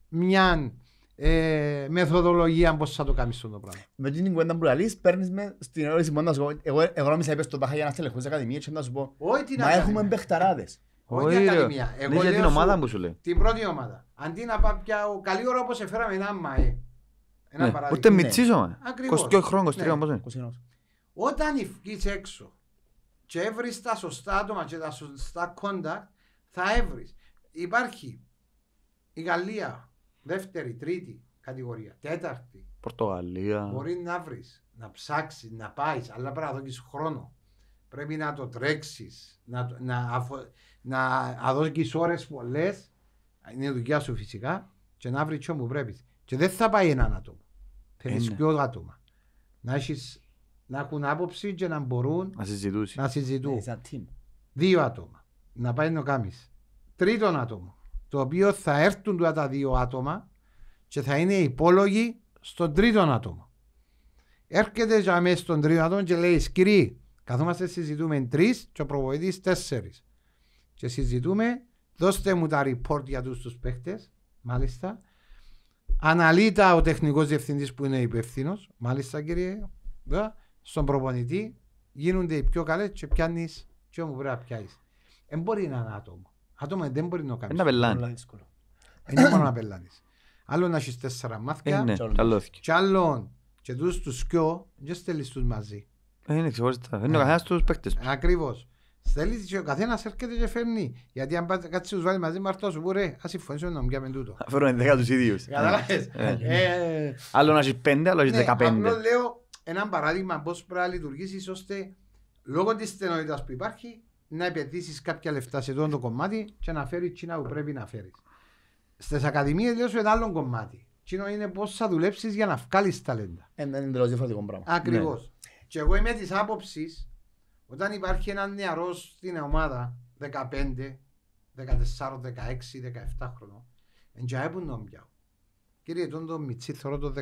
μια ε, μεθοδολογία πώς θα το κάνεις αυτό το πράγμα. Με την κουβέντα που λαλείς παίρνεις με στην ερώτηση μόνο να σου πω εγώ, εγώ νόμιζα είπες το πάχα για να στελεχώς ακαδημία και να σου πω μα έχουμε μπεχταράδες. Όχι την ακαδημία. Εγώ για την ομάδα μου σου λέει. Την πρώτη ομάδα. Αντί να πάω πια καλή ώρα όπως έφεραμε ένα ε. Ένα ναι. παράδειγμα. Ούτε ναι. μητσίζομαι. Ακριβώς. 22 χρόνια, 23 ναι. χρόνια. Όταν βγεις έξω και έβρεις τα σωστά άτομα και τα σωστά κόντα, θα έβρεις. Υπάρχει η Γαλλία, δεύτερη, τρίτη κατηγορία, τέταρτη. Πορτογαλία. Μπορεί να βρεις, να ψάξεις, να πάεις, αλλά πρέπει να δώσεις χρόνο. Πρέπει να το τρέξεις, να, να, αφο, να, να δώσεις ώρες πολλές. Είναι η δουλειά σου φυσικά και να βρεις τι που πρέπει. Και δεν θα πάει έναν άτομο. Θέλει δύο ε, ναι. άτομα. Να, έχεις, να έχουν άποψη και να μπορούν να, να συζητούν. Ε, δύο άτομα. Να πάει να κάνεις. Τρίτον άτομο. Το οποίο θα έρθουν τα δύο άτομα και θα είναι υπόλογοι στον τρίτον άτομο. Έρχεται για μέσα στον τρίτο άτομο και λέει κύριε, καθόμαστε συζητούμε τρεις και ο προβοητή τέσσερις. Και συζητούμε, δώστε μου τα report για τους τους παίχτε, μάλιστα, Αναλύτα ο τεχνικός διευθυντής που είναι υπεύθυνο, μάλιστα κύριε, στον προπονητή γίνονται οι πιο καλές και πιάνεις και όμω πρέπει να πιάσεις. Δεν μπορεί να είναι άτομο. Άτομο δεν μπορεί να κάνει. Ένα πελάνι. Δεν είναι μόνο να πελάνεις. Άλλο να έχεις τέσσερα μάθηκα. Και άλλον. Και τούτου τους σκιό, δεν στέλνεις τους μαζί. Ε, είναι ξεχωριστά. Είναι ο ε. καθένα τους παίκτες. Ακριβώς στέλνεις και ο καθένας έρχεται και φέρνει. Γιατί αν πάτε κάτι τους βάλεις μαζί με αυτό σου μπορεί να ας να να μπιάμε τούτο. Αφού είναι δέκα τους ίδιους. Ναι. Ναι. Ε, άλλο να έχεις πέντε, άλλο να έχεις ναι, δεκαπέντε. Απλό λέω ένα παράδειγμα πώς πρέπει να λειτουργήσεις, ώστε λόγω της στενότητας που υπάρχει να επενδύσεις κάποια λεφτά σε αυτό το κομμάτι και να φέρεις τσίνα που πρέπει να φέρεις. Στις ακαδημίες λέω σου ένα άλλο κομμάτι. Τσίνο είναι πώς θα δουλέψεις για να βγάλεις ταλέντα. Ε, είναι Και εγώ είμαι της άποψης. Όταν υπάρχει ένα νεαρό στην ομάδα 15, 14, 16, 17 χρονών, εντιαέ που τον πια. Κύριε, τον το μιτσί θωρώ το 15-16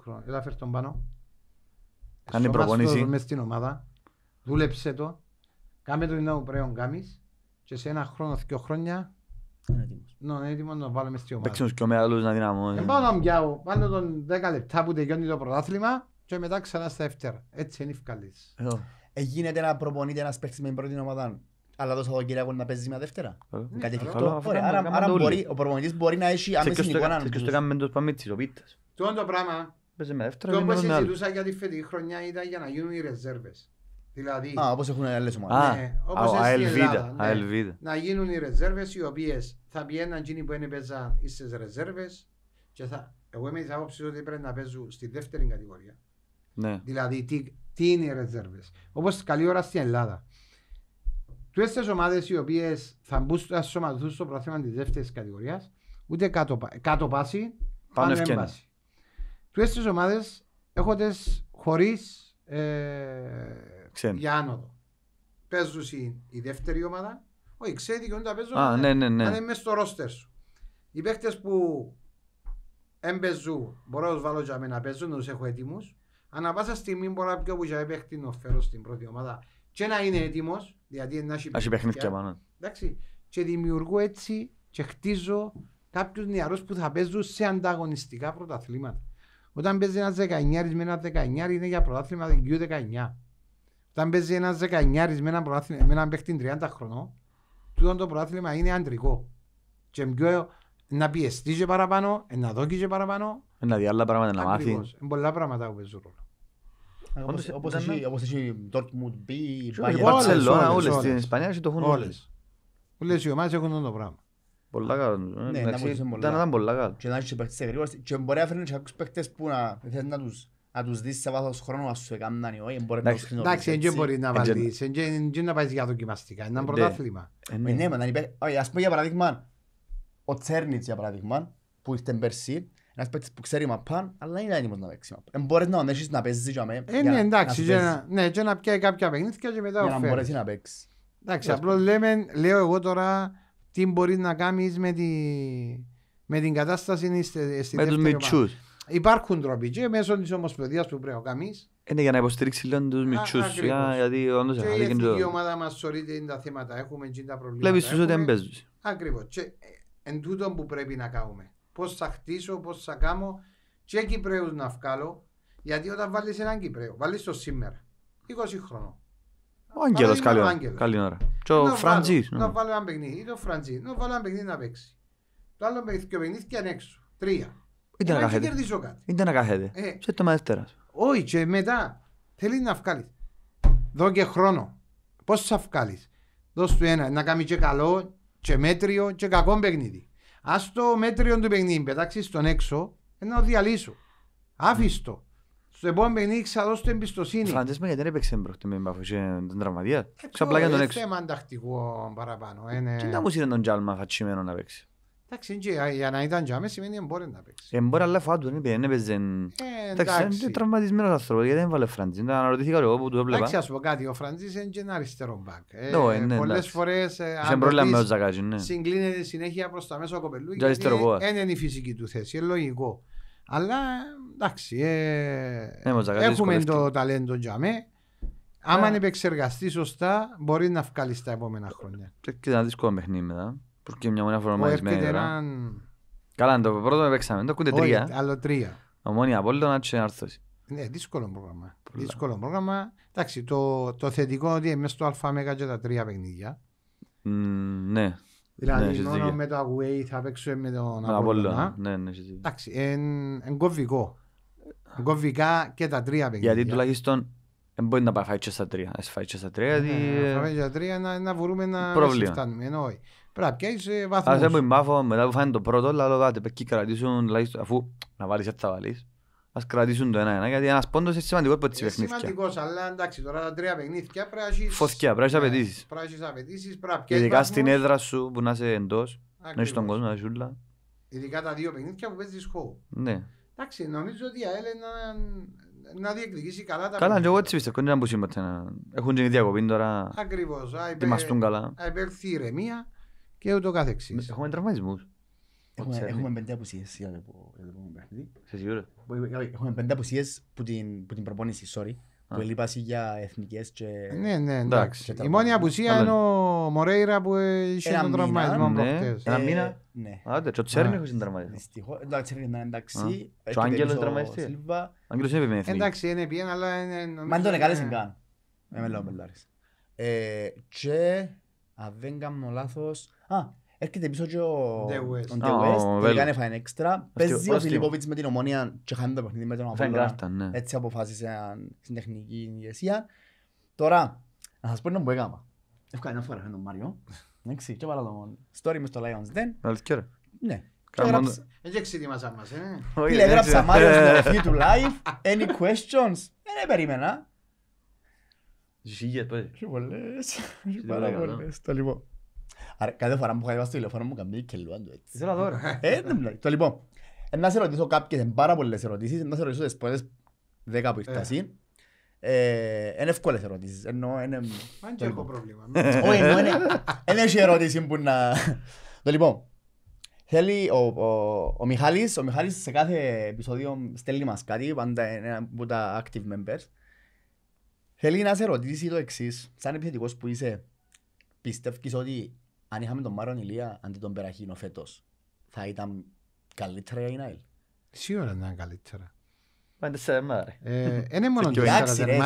χρόνο, Έλα φέρ τον πάνω. Κάνε προπονήσει. Μες στην ομάδα. Δούλεψε το. Κάμε το ένα που πρέον κάνεις. Και σε ένα χρόνο, δύο χρόνια. Είναι έτοιμο να βάλουμε στην ομάδα. Παίξουν και μεγάλους να δυναμώ. Δεν πάω να πιάω. Πάνω τον 10 λεπτά που τελειώνει το πρωτάθλημα και μετά ξανά στα εύτερα. Έτσι είναι ευκαλής. Ε, γίνεται να προπονείται ένας παίχτης με την πρώτη ομάδα αλλά το Σαββατοκύριακο να παίζει με δεύτερα. Ε, Κάτι εφικτό. Άρα ο προπονητής μπορεί να έχει άμεση εικόνα. Και στο έκαμε το Παμίτσι, το Πίτας. Τι Τον το πράγμα, το όπως συζητούσα για τη φετική χρονιά ήταν για να γίνουν οι ρεζέρβες. Δηλαδή, Α, όπως έχουν άλλες ομάδες. Ναι, όπως στην Ελλάδα. Ναι. Να γίνουν οι ρεζέρβες οι οποίες θα πιέναν εκείνοι που είναι παίζαν στις ρεζέρβες και θα... Εγώ είμαι της άποψης ότι πρέπει να παίζουν στη δεύτερη κατηγορία. Ναι. Δηλαδή, τι, τι είναι οι ρεζέρβε. Όπω καλή ώρα στην Ελλάδα. Του τις ομάδες οι οποίες θα μπουν στο στο πρόθυμα της δεύτερης κατηγορίας, ούτε κάτω, κάτω πάση, πάνω ευκαιρία Του τις ομάδες έχοντα χωρίς ε, για άνοδο. Παίζουν η, η δεύτερη ομάδα, όχι ξέρει και όταν παίζουν. αν ναι, ναι, ναι. στο ρόστερ σου. Οι παίχτε που έμπαιζουν, μπορώ να τους βάλω για μένα να παίζουν, τους έχω έτοιμους. Ανά πάσα στιγμή μπορεί να πει όπου για παίχτη ο φέρος στην πρώτη ομάδα και να είναι έτοιμος, δηλαδή να έχει και πάνω. Εντάξει, και δημιουργώ έτσι και χτίζω κάποιους νεαρούς που θα παίζουν σε ανταγωνιστικά πρωταθλήματα. Όταν παίζει ένας 19 με ένα 19 είναι για πρωτάθλημα U19. Όταν παίζει ένας 19 με ένα, με παίχτη 30 χρονών, τούτο το πρωτάθλημα είναι αντρικό. Και πιο να πιεστεί και παραπάνω, να δόκει και παραπάνω. Να δει άλλα πράγματα, να μάθει. Είναι πολλά πράγματα που παίζουν ρόλο. Όπως έχει η Dortmund B, η Barcelona, όλες στην Ισπανία το έχουν όλες. Όλες οι ομάδες έχουν το πράγμα. Πολλά καλό. Ε, ναι, ήταν πολλά καλό. Και να έχεις παίχτες γρήγορα και μπορεί να φέρνεις κάποιους παίκτες που να θέλεις να τους να τους δεις σε βάθος χρόνου να σου έκαναν ή όχι, μπορεί να τους κοινοποιήσεις. Εντάξει, δεν μπορεί να βάλεις, δεν να πάεις για δοκιμαστικά, ε, ε, ναι. Ναι, είναι ένα πρωτάθλημα. Ναι, ας πούμε για παράδειγμα, ο Τσέρνιτς για παράδειγμα, που ήρθε πέρσι, ένας παίκτης που ξέρει μαπάν, αλλά είναι έτοιμος να παίξει μαπάν. Ε, μπορείς να ανέχεις να παίζεις για μένα. Ε, ναι, εντάξει, και να, ναι, και να πιάει κάποια παιχνίδια και μετά οφέρεις. Για να μπορέσει να παίξεις. Εντάξει, απλώς λέμε, λέω εγώ τώρα τι μπορείς να κάνεις με, τη, με την κατάσταση στη, στη με δεύτερη ομάδα. Υπάρχουν τρόποι και μέσω της ομοσπονδίας που πρέπει να κάνεις. Είναι για να υποστηρίξεις λίγο τους μητσούς. Γιατί όντως και η εθνική ομάδα μας σωρείται τα θέματα, έχουμε και τα προβλήματα. Βλέπεις τους ότι δεν παίζουν. Ακριβώς. Και ε, εν τούτον που πρέπει να κάνουμε πώς θα χτίσω, πώς θα κάνω και Κυπρέους να βγάλω. Γιατί όταν βάλεις έναν Κυπρέο, βάλεις το σήμερα, 20 χρόνο Ο Άγγελος, καλή, ώρα. Και ο Φραντζής. Να ναι. βάλω ένα παιχνίδι, το Φραντζή, να βάλω ένα παιχνίδι να παίξει. Το άλλο παιχνίδι και ανέξω. Τρία. Ήταν ε, να κάτι. Είναι να ε. Σε το δεύτερα. Όχι, και μετά θέλεις να βγάλεις. Δω και χρόνο. Πώς θα βγάλεις. Δώσ' του ένα, να κάνει και καλό, και μέτριο, και κακό παιχνίδι. Ας το μέτριο του παιχνίδι πετάξεις στον έξω, ε, να το διαλύσω. Άφηστο. Στο επόμενο παιχνίδι ξαδώ στο εμπιστοσύνη. Φαντές με γιατί δεν έπαιξε μπροχτή με μπαφούς ε, ε, τον τραυματία. Ξαπλά για τον έξω. Είναι θέμα αντακτικό παραπάνω. Ναι. Τι να μου είναι τον Τζάλμα χατσιμένο να παίξει. Εντάξει, για να ήταν τζάμες σημαίνει μπορεί να παίξει. Εμπόρε αλλά φάτου, δεν είναι έπαιζε. Ε, εντάξει, είναι τραυματισμένος άνθρωπος, γιατί δεν βάλε Φραντζή. Να αναρωτηθήκα εγώ που το έβλεπα. Εντάξει, ας πω κάτι, ο Φραντζής είναι και ένα αριστερό μπακ. Ε, ε, ναι, πολλές φορές, αν το ναι. συγκλίνεται συνέχεια προς τα μέσα ο κοπελού, γιατί είναι η φυσική του θέση, είναι λογικό. Αλλά, εντάξει, ναι, έχουμε το ταλέντο τζάμε. Άμα επεξεργαστεί σωστά, μπορεί να βγάλει τα επόμενα χρόνια. Και ένα δύσκολο παιχνίδι μετά. Που μια μόνα φορμαρισμένη τώρα. Καλά, το πρώτο με το κούντε τρία. άλλο τρία. Ομόνια, Απόλλωνα Ναι, δύσκολο πρόγραμμα. πρόγραμμα. Εντάξει, το, το θετικό είναι ότι μέσα στο ΑΜΕΚΑ και τα τρία παιχνίδια. ναι. Δηλαδή, ναι, μόνο με το Αγουέι θα παίξουμε με τον ναι, ναι, Εντάξει, και τα τρία παιχνίδια. Γιατί τουλάχιστον δεν μπορεί να πάει Πρέπει να πιάσεις ε, βάθμους. Ας μετά που φάνε το πρώτο, κρατήσουν, αφού να βάλεις έτσι θα βάλεις, ας κρατήσουν το ένα-ένα, γιατί ένας πόντος είναι σημαντικό από τις παιχνίδια. αλλά τώρα τα τρία παιχνίδια πρέπει να έχεις... πρέπει να Ειδικά τα δύο παιχνίδια που παίζεις χώρο. Ναι. νομίζω ότι η να διεκδικήσει και ούτω καθεξής. Έχουμε τραυματισμούς. Έχουμε, πέντε απουσίες για το επόμενο παιχνίδι. Σε σίγουρο. Έχουμε πέντε απουσίες που την, που την προπόνηση, sorry. Που ελείπασαι για εθνικές και... Ναι, ναι, εντάξει. Η μόνη απουσία είναι ο Μωρέιρα που είχε τον τραυματισμό από ναι. προχτές. Ένα ε, μήνα. Ναι. Άντε, και ο Τσέρνεχος είναι τραυματισμό. Δυστυχώς, ναι, ε, εντάξει, είναι εντάξει. Και ο Άγγελος είναι τραυματιστής. Ο είναι επιμένει. Εντάξει, είναι πιέν, αλλά είναι... Μα είναι εκάλεσαν Με μελό, ε, Και, αν δεν κάνω Α, έρχεται πίσω και ο The West, τελικά φάιν έξτρα. Παίζει ο Φιλιππόβιτς με την ομόνια και χάνει το παιχνίδι με τον Αφόλωνα, ναι. Έτσι αποφάσισε στην τεχνική ηγεσία. Τώρα, να σας πω ένα που έκανα. Ευχαριστώ φορά τον Μάριο. Εντάξει, και βάλα τον story μες στο Lions Den. Αλήθεια Ναι. Έτσι εξετοιμάσαν μας, ε. έγραψα Μάριο στην αρχή του live. Any questions. Δεν ναι, περίμενα. Ζησίγες, πες. Πολλές. Πάρα πολλές. Τα λοιπόν. Κάθε φορά που είχα στο τηλεφώνο μου καμπνέει και λουάντου έτσι. Είσαι λαδόρα. τώρα. Το λοιπόν, να σε ρωτήσω κάποιες, είναι πάρα πολλές ερωτήσεις, να σε ρωτήσω τις πρώτες δέκα που ήρθα εσύ. Είναι εύκολες ερωτήσεις, ενώ είναι... Αν και έχω πρόβλημα. Όχι, ενώ είναι έχει ερώτηση που να... Το λοιπόν, θέλει ο, ο, ο Μιχάλης, ο Μιχάλης σε κάθε επεισόδιο στέλνει μας κάτι, πάντα είναι από τα active members. Θέλει να σε ρωτήσει το σαν επιθετικός που είσαι, πιστεύεις ότι αν είχαμε τον Μάρον Ηλία αντί τον Περαχίνο φέτο, θα ήταν καλύτερα η Νάιλ. Σίγουρα να ήταν καλύτερα. Δεν σε εμά. Είναι ε, μόνο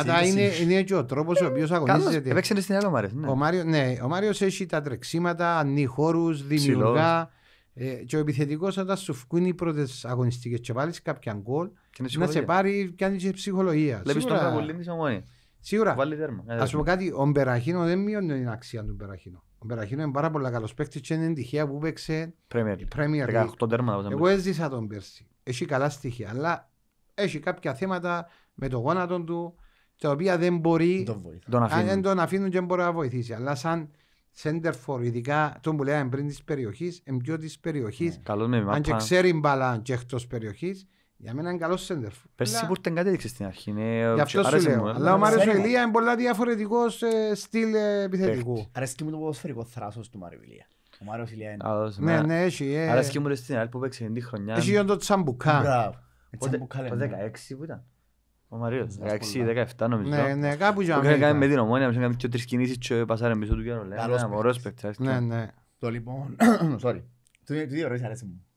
τα είναι και ο τρόπος ο οποίος ε, αγωνίζεται. Έπαιξε στην άλλο ο Μάριο. Ναι, ο Μάριος έχει τα τρεξίματα, ανοίγει χώρους, δημιουργά. Ε, και ο επιθετικός όταν σου βγουν οι πρώτες αγωνιστικές και βάλεις κάποια γκολ, να σε πάρει και αν είσαι ψυχολογίας. Βλέπεις τον Καβολίνη Σίγουρα. Α πούμε κάτι, ο Μπεραχίνο δεν μειώνει την αξία του Μπεραχίνο. Ο Μπεραχίνο είναι πάρα πολύ καλός παίκτης και είναι τυχαία που παίξε η Premier League. Εγώ έζησα τον πέρσι. Έχει καλά στοιχεία, αλλά έχει κάποια θέματα με το γόνατο του τα οποία δεν μπορεί τον αν δεν τον αφήνουν και μπορεί να βοηθήσει. Αλλά σαν center for, ειδικά τον που λέγαμε πριν της περιοχής, εμπιό της περιοχής, ναι. αν και ξέρει μπαλά και εκτός περιοχής, για μένα είναι καλός σέντερ. Πέρσι που δεν κατέληξε στην αρχή. Για αυτό σου λέω. Ε. Αλλά ο Μάριος Ηλία είναι πολλά διαφορετικός ε, στυλ ε, επιθετικού. Αρέσκει μου το ποδοσφαιρικό θράσος του Μάριου Ηλία. Ο Μάριος Ηλία είναι. Ναι, ναι, έχει. Αρέσκει μου στην άλλη που παίξε την χρονιά. Έχει γιον το τσαμπουκά. Το 16 που ήταν. Ο Μαρίος, 16-17 νομίζω. Ναι, ναι, κάπου για μένα. Κάμε με την ομόνια,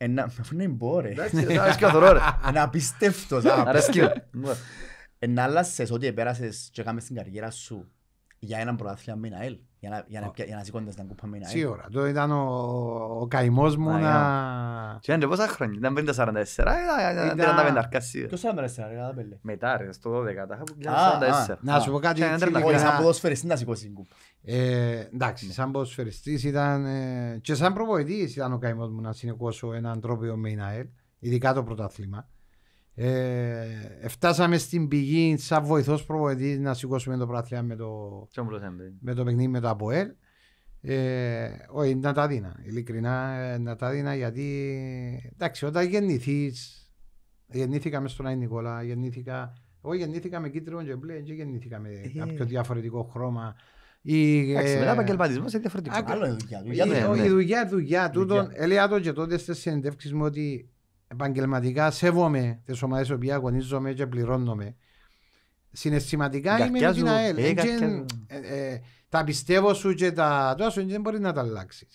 Ένα, ε, αφού μπόρε. Ένα απίστευτος. Ένα αλλάσες ό,τι επέρασες και έκαμες στην καριέρα σου για έναν πρωτάθλημα με ΑΕΛ. Για να, για να, για να την κούπα με ΑΕΛ. Σίγουρα. Το ήταν ο, ο καημός μου να... Τι ήταν πόσα χρόνια. τα 50-44, ήταν 35 ε, αρκασίες. Ποιος 44, τα πέλε. Μετά ρε, στο 12, 44. Να σου πω κάτι. Όχι, σαν ποδοσφαιριστή να σηκώσει την κούπα. Ε, εντάξει, ναι. σαν ποδοσφαιριστής ήταν ε, και σαν προπονητής ήταν ο καημός μου να συνεχώσω έναν τρόπο με ΑΕΛ, ειδικά το πρωτάθλημα. Ε, φτάσαμε στην πηγή σαν βοηθός προβοητή να σηκώσουμε το πράθλια με το, με το παιχνίδι με το ΑΠΟΕΛ. Ε, όχι, να τα δίνα. Ειλικρινά ε, να τα δίνα γιατί εντάξει, όταν γεννηθείς, γεννήθηκα μες στον Άι Νικόλα, γεννήθηκα. Εγώ γεννήθηκα με κίτρινο και μπλε, και γεννήθηκα με ε. κάποιο διαφορετικό χρώμα. Ε, εντάξει, μετά επαγγελματισμό είναι διαφορετικό. Άλλο η δουλειά. Η δουλειά, δουλειά. Τούτον, έλεγα το και τότε στι συνεντεύξεις μου ότι επαγγελματικά σέβομαι τις ομάδες που αγωνίζομαι και πληρώνομαι. Συναισθηματικά είμαι με την ΑΕΛ. Ε, ε, ε, τα πιστεύω σου και τα τώρα δεν μπορεί να τα αλλάξεις.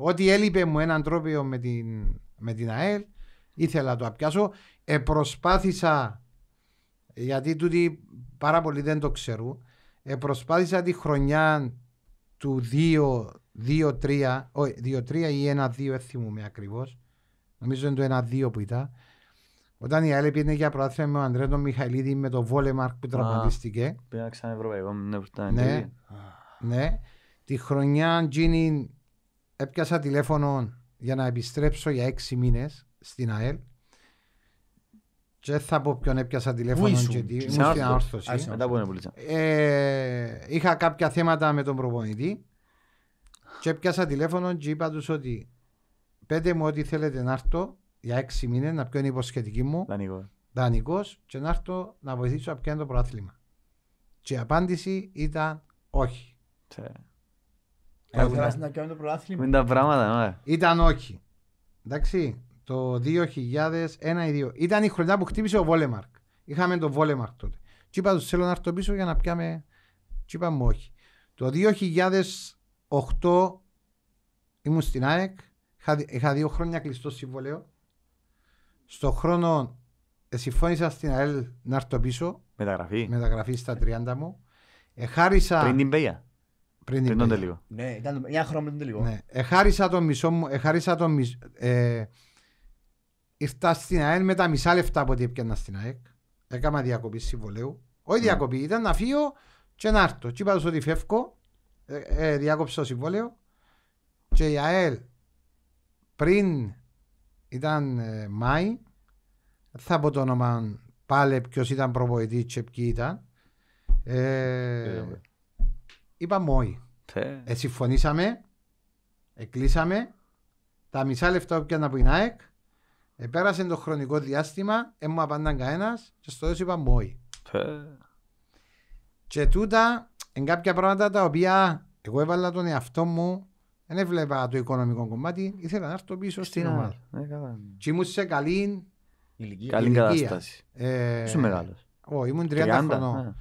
ό,τι έλειπε μου έναν τρόπο με την, την ΑΕΛ, ήθελα να το απιάσω. προσπάθησα, γιατί τούτοι πάρα πολλοί δεν το ξέρουν, προσπάθησα τη χρονιά του 2-3, 2 2-3 ή 1-2, δεν θυμούμαι ακριβώς, νομίζω είναι το ένα δύο που ήταν. Όταν η ΑΕΛ πήγαινε για προάθεια με ο Αντρέα τον Μιχαηλίδη με το Βόλεμαρκ που τραυματίστηκε. Πήγα ξανά Ευρωπαϊκό, ναι, ναι, ναι. Τη χρονιά Τζίνι έπιασα τηλέφωνο για να επιστρέψω για έξι μήνες στην ΑΕΛ. Και θα πω ποιον έπιασα τηλέφωνο και τι. Μου στην άρθρωση. Ε, είχα κάποια θέματα με τον προπονητή και έπιασα τηλέφωνο και είπα ότι πέτε μου ό,τι θέλετε να έρθω για έξι μήνες να πιω υποσχετική μου Δανικό, και να έρθω να βοηθήσω να πιάνω το προάθλημα. Και η απάντηση ήταν όχι. Έβουνα να κάνω το προάθλημα. Είναι τα πράγματα, ναι. Ήταν όχι. Εντάξει, το 2001 ή 2. Ήταν η χρονιά που χτύπησε ο Βόλεμαρκ. Είχαμε τον Βόλεμαρκ τότε. Και είπα τους θέλω να έρθω πίσω για να πιάμε. Και μου όχι. Το 2008 ήμουν στην ΑΕΚ είχα, δύο χρόνια κλειστό συμβολέο. Στον χρόνο συμφώνησα στην ΑΕΛ να έρθω πίσω. Μεταγραφή. Μεταγραφή στα 30 μου. Εχάρισα... Πριν την Πέια. Πριν, την τον Λίγο. Ναι, ήταν μια χρόνο πριν τον Ναι. Εχάρισα τον μισό μου, εχάρισα το μισό... Ε, ήρθα στην ΑΕΛ με τα μισά λεφτά από ό,τι έπιανα στην ΑΕΚ. Έκανα διακοπή συμβολέου. Όχι ναι. διακοπή, ήταν να φύγω και να έρθω. Και είπα ότι φεύγω, ε, ε, διάκοψα το συμβόλαιο και η ΑΕΛ πριν ήταν ε, Μάη, θα πω το όνομα πάλι ποιος ήταν προβοητή και ποιοι ήταν. Ε, είπα ε, συμφωνήσαμε, εκλείσαμε, τα μισά λεφτά που πιάνε από την ΑΕΚ, ε, πέρασε το χρονικό διάστημα, δεν μου απαντάν κανένας και στο τέλος είπα Μόη. Και τούτα, κάποια πράγματα τα οποία εγώ έβαλα τον εαυτό μου δεν έβλεπα το οικονομικό κομμάτι, ήθελα να έρθω πίσω στην ομάδα. Ε, και ήμουν σε καλή ηλικία. Καλή κατάσταση. Ε, Είσαι μεγάλος. Όχι, ήμουν 30 χρονών. Ναι.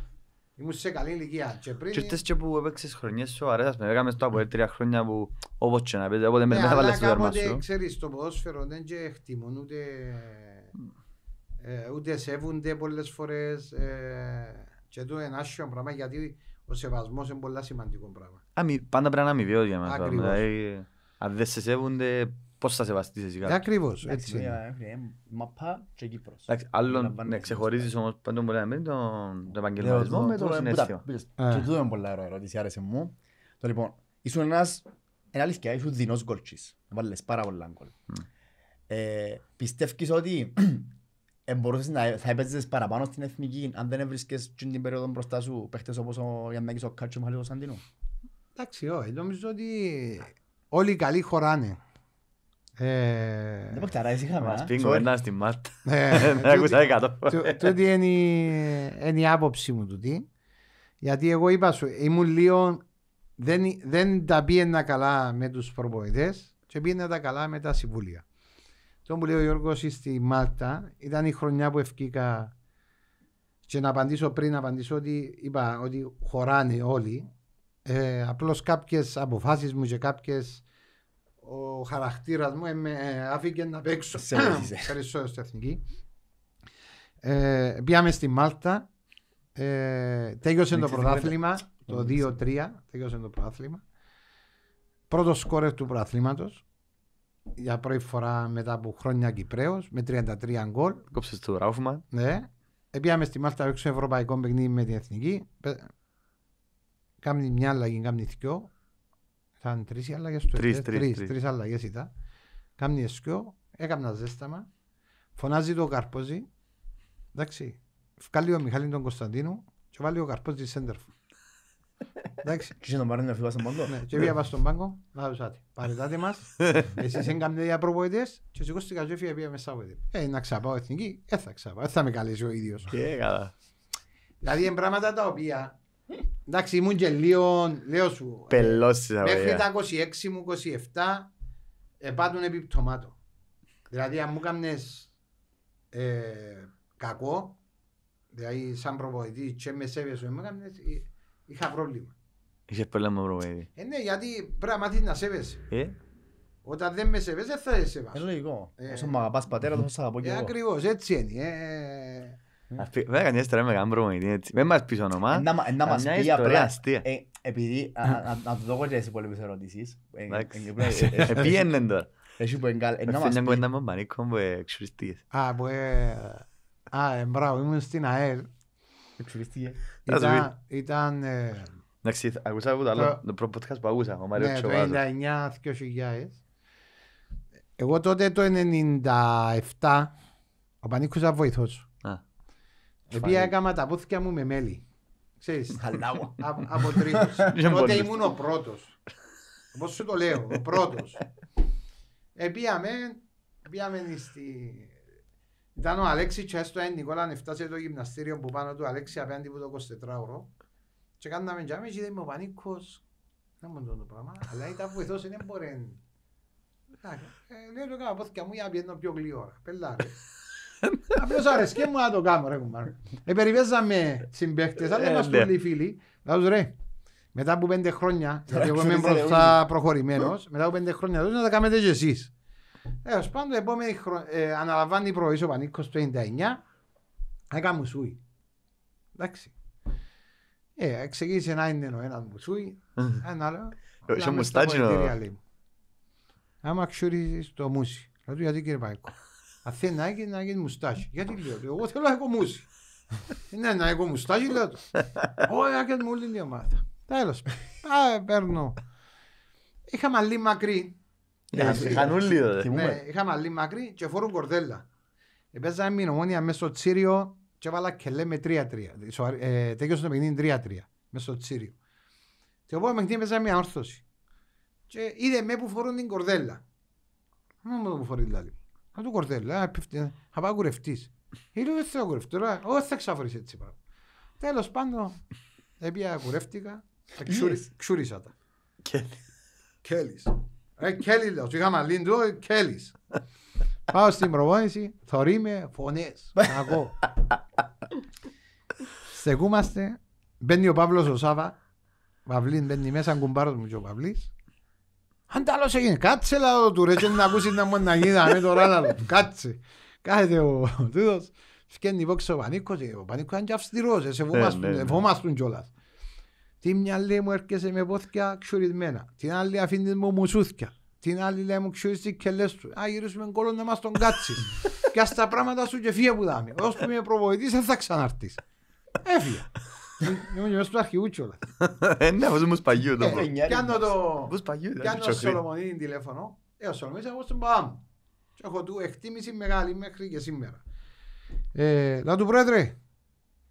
Ήμουν σε καλή ηλικία. Και πριν... Και ήρθες που έπαιξες χρονιές σου, αρέσει με, έκαμε στο από τρία χρόνια που όπως και να πει, όποτε ναι, με έβαλες στο δέρμα σου. Ξέρεις, το ποδόσφαιρο δεν και χτιμούν ούτε... Ε, ούτε σέβονται πολλές φορές. Και το ένα πράγμα γιατί ο σεβασμός είναι πολύ σημαντικό πράγμα. Αμοι, πάντα πρέπει να είναι βιώσει για μας. Δηλαδή, αν δεν σε σέβονται, πώς θα σεβαστείς εσύ ε, κάτι. Ακριβώ. Έτσι. Μαπά και Κύπρος. Άλλον να ξεχωρίζεις όμως πάντα μπορεί να μείνει τον ε, επαγγελματισμό με το συνέστημα. Ε, και τούτο είναι πολλά ερώτηση, άρεσε μου. Το λοιπόν, ήσουν ένας. Είναι αλήθεια, ήσουν δεινός γκολτσί. Βάλες πάρα πολλά γκολ. Πιστεύεις ότι μπορούσες να ε, θα έπαιζες παραπάνω στην εθνική αν δεν έβρισκες την περίοδο μπροστά σου παίχτες όπως ο Γιαννάκης ο Κάτσο Μαλίου ο Σαντίνο. Εντάξει, όχι. Νομίζω ότι όλοι οι καλοί χωράνε. Ε, δεν παιχταράζεις είχαμε. Μας πήγω ένα στη Μάρτα. Ναι, Ακούσα εκατό. Τούτη είναι η άποψη μου τούτη. Γιατί εγώ είπα σου, ήμουν λίγο... Δεν τα πήγαινα καλά με τους προπονητές και πήγαινα τα καλά με τα συμβούλια. Το που λέει ο Γιώργος στη Μάλτα ήταν η χρονιά που ευκήκα. Και να απαντήσω πριν, να απαντήσω ότι είπα ότι χωράνε όλοι. Ε, Απλώς κάποιες αποφάσεις μου και κάποιες. Ο χαρακτήρας μου ε, με ε, να παίξω Ευχαριστώ στην εθνική. Ε, πήγαμε στη Μάλτα. Ε, τέλειωσε το πρωτάθλημα. Το 2-3. Τέλειωσε το πρωτάθλημα. Πρώτο σκόρε του πρωταθλήματος για πρώτη φορά μετά από χρόνια Κυπρέο με 33 γκολ. Κόψες το ράφμα. Ναι. Επίαμε στη Μάλτα έξω ευρωπαϊκό παιχνίδι με την εθνική. Κάμνη μια αλλαγή, κάμνη δυο. Ήταν τρεις οι αλλαγές του. Τρεις αλλαγές ήταν. Κάμνη δυο, έκανα ζέσταμα. Φωνάζει το καρπόζι. Εντάξει. Βγάλει ο Μιχάλη τον Κωνσταντίνο και βάλει ο καρπόζι σέντερφου. Εντάξει. Και να πάρεις να φύγει στον πάγκο. Ναι, και πήγα πας στον πάγκο, να τους άτε. Παρετάτε μας, εσείς έκαμε για προπονητές και σηκώστηκα και έφυγε πήγα μέσα από Ε, να ξαπάω εθνική, ε, θα ξαπάω, ε, θα με καλέσει ο ίδιος. Και καλά. Δηλαδή είναι πράγματα τα οποία, εντάξει ήμουν και λίγο, λέω σου, ε, μέχρι τα 26 μου, 27, επάντων ε, επί Δηλαδή αν μου έκαμνες κακό, δηλαδή σαν προπονητής και με σέβεσαι, μου έκαμνες είχα πρόβλημα. Είχε πρόβλημα με Ε, ναι, γιατί πρέπει να μάθεις να σέβεσαι. Ε? Όταν δεν με σέβεσαι, θα σε Είναι Είναι λογικό. Ε, Όσο με αγαπάς πατέρα, τόσο θα αγαπώ και εγώ. Ακριβώς, έτσι είναι. Ε, Βέβαια κανείς τώρα με κάνουν πρόβλημα, έτσι. Δεν μας πεις ονομά. Να μας πει απλά. Επειδή, να το δω και εσύ ερωτήσεις. Επίεννε τώρα. Έχει που που Εξουριστήκε. Ήταν... Ε, Εντάξει, ακούσα από το άλλο, το πρώτο podcast που ακούσα, ο Μάριο Τσοβάδος. Ναι, το 99-2000. Εγώ τότε το 97, ο Πανίκουσα βοηθός. Επειδή έκανα τα πούθηκια μου με μέλη. Ξέρεις, από τρίτος. Τότε ήμουν ο πρώτος. Πώς σου το λέω, ο πρώτος. Επίαμε, επίαμε στη ήταν ο Αλέξης και έστω έναν Νικόλα να φτάσει το γυμναστήριο που πάνω του Αλέξη απέναντι που το 24ωρο και κάναμε και άμεση είδαμε ο Πανίκος δεν μου το πράγμα, αλλά ήταν βοηθός δεν μπορεί ε, Λέω το κάνω πόθηκα μου για να πιένω πιο γλύο γλυόρα, πελάρε Απλώς αρέσκε μου να το κάνω ρε κουμπάρο Επεριβέζαμε συμπαίχτες, αν αλλά ε, είμαστε πολλοί ναι. φίλοι Λάζω ρε, μετά από πέντε χρόνια, ε, γιατί εγώ είμαι μπροστά προχωρημένος Μετά από πέντε χρόνια, να τα κάνετε και εσείς Έως πάντων, επόμενη χρονιά, ε, αναλαμβάνει η προοής ο Πανίκος το 99, έκαμε μουσούι. Εντάξει. Ε, ξεκίνησε να είναι ο ένας μουσούι, ένα άλλο. Ε, Είχε μουστάτσινο. Ναι. Άμα ξουρίζεις το μουσί. Δηλαδή, γιατί κύριε Πανίκο. Αθένα να έγινε να γίνει μουστάκι. Γιατί λέω, εγώ θέλω να έχω μουσί. Ναι, να έχω μουστάκι, λέω το. Όχι, να μου όλη την ομάδα. Τέλος. Παίρνω. Είχαμε άλλη μακρύ ναι, ε, ναι, είχαμε άλλη μακρύ και φόρουν κορδέλα. Επέζαμε με ομόνια μέσα στο Τσίριο και έβαλα και λέμε 3-3. Τέκειωσε το παιχνίδι 3-3 μέσα στο Τσίριο. Και εγώ με μια όρθωση. Και είδε που φορούν την κορδέλα. Μα μου το φορεί δηλαδή. Αν το κορδέλα, ε, θα πάω κουρευτής. Ήλιο δεν θέλω κουρευτή, τώρα Ρε, Κέλλης, λέω. είχαμε είχα του, ε, Κέλλης. Πάω στην προπόνηση, θωρείμαι φωνές. Ακούω. Στεκούμαστε, μπαίνει ο Παύλος ο Σάβα, Παυλίν μπαίνει μέσα, κουμπάρος μου και ο Παυλής. Αν τα άλλος έγινε, κάτσε λάδω του ρε και να ακούσει να μπορεί να γίνει τώρα λάδω του, κάτσε. Κάθεται ο τούτος, σκένει βόξη ο Πανίκος, ε, ο Πανίκος ήταν και αυστηρός, ε, σε βόμαστον ναι, ναι. κιόλας. Την μια λέει μου έρχεσαι με πόθηκια ξουρισμένα. Την άλλη αφήνεις μου μουσούθηκια. Την άλλη λέει μου ξουρίζει και λες του. Α γυρίσουμε κόλλον να μας τον κάτσεις. και ας τα πράγματα σου και φύγε που δάμε. Ως που είμαι προβοητής δεν θα ξαναρθείς Έφυγε. Είμαι μέσα του αρχηγού όλα ε, Ναι, αφού μου σπαγιού το ε, πρόβλημα. Πιάνω το δηλαδή, Σολομονίδη τηλέφωνο. Ε, ο Σολομονίδης εγώ στον παπά μου. Και έχω του εκτίμηση μεγάλη μέχρι και σήμερα. Ε, του πρόεδρε.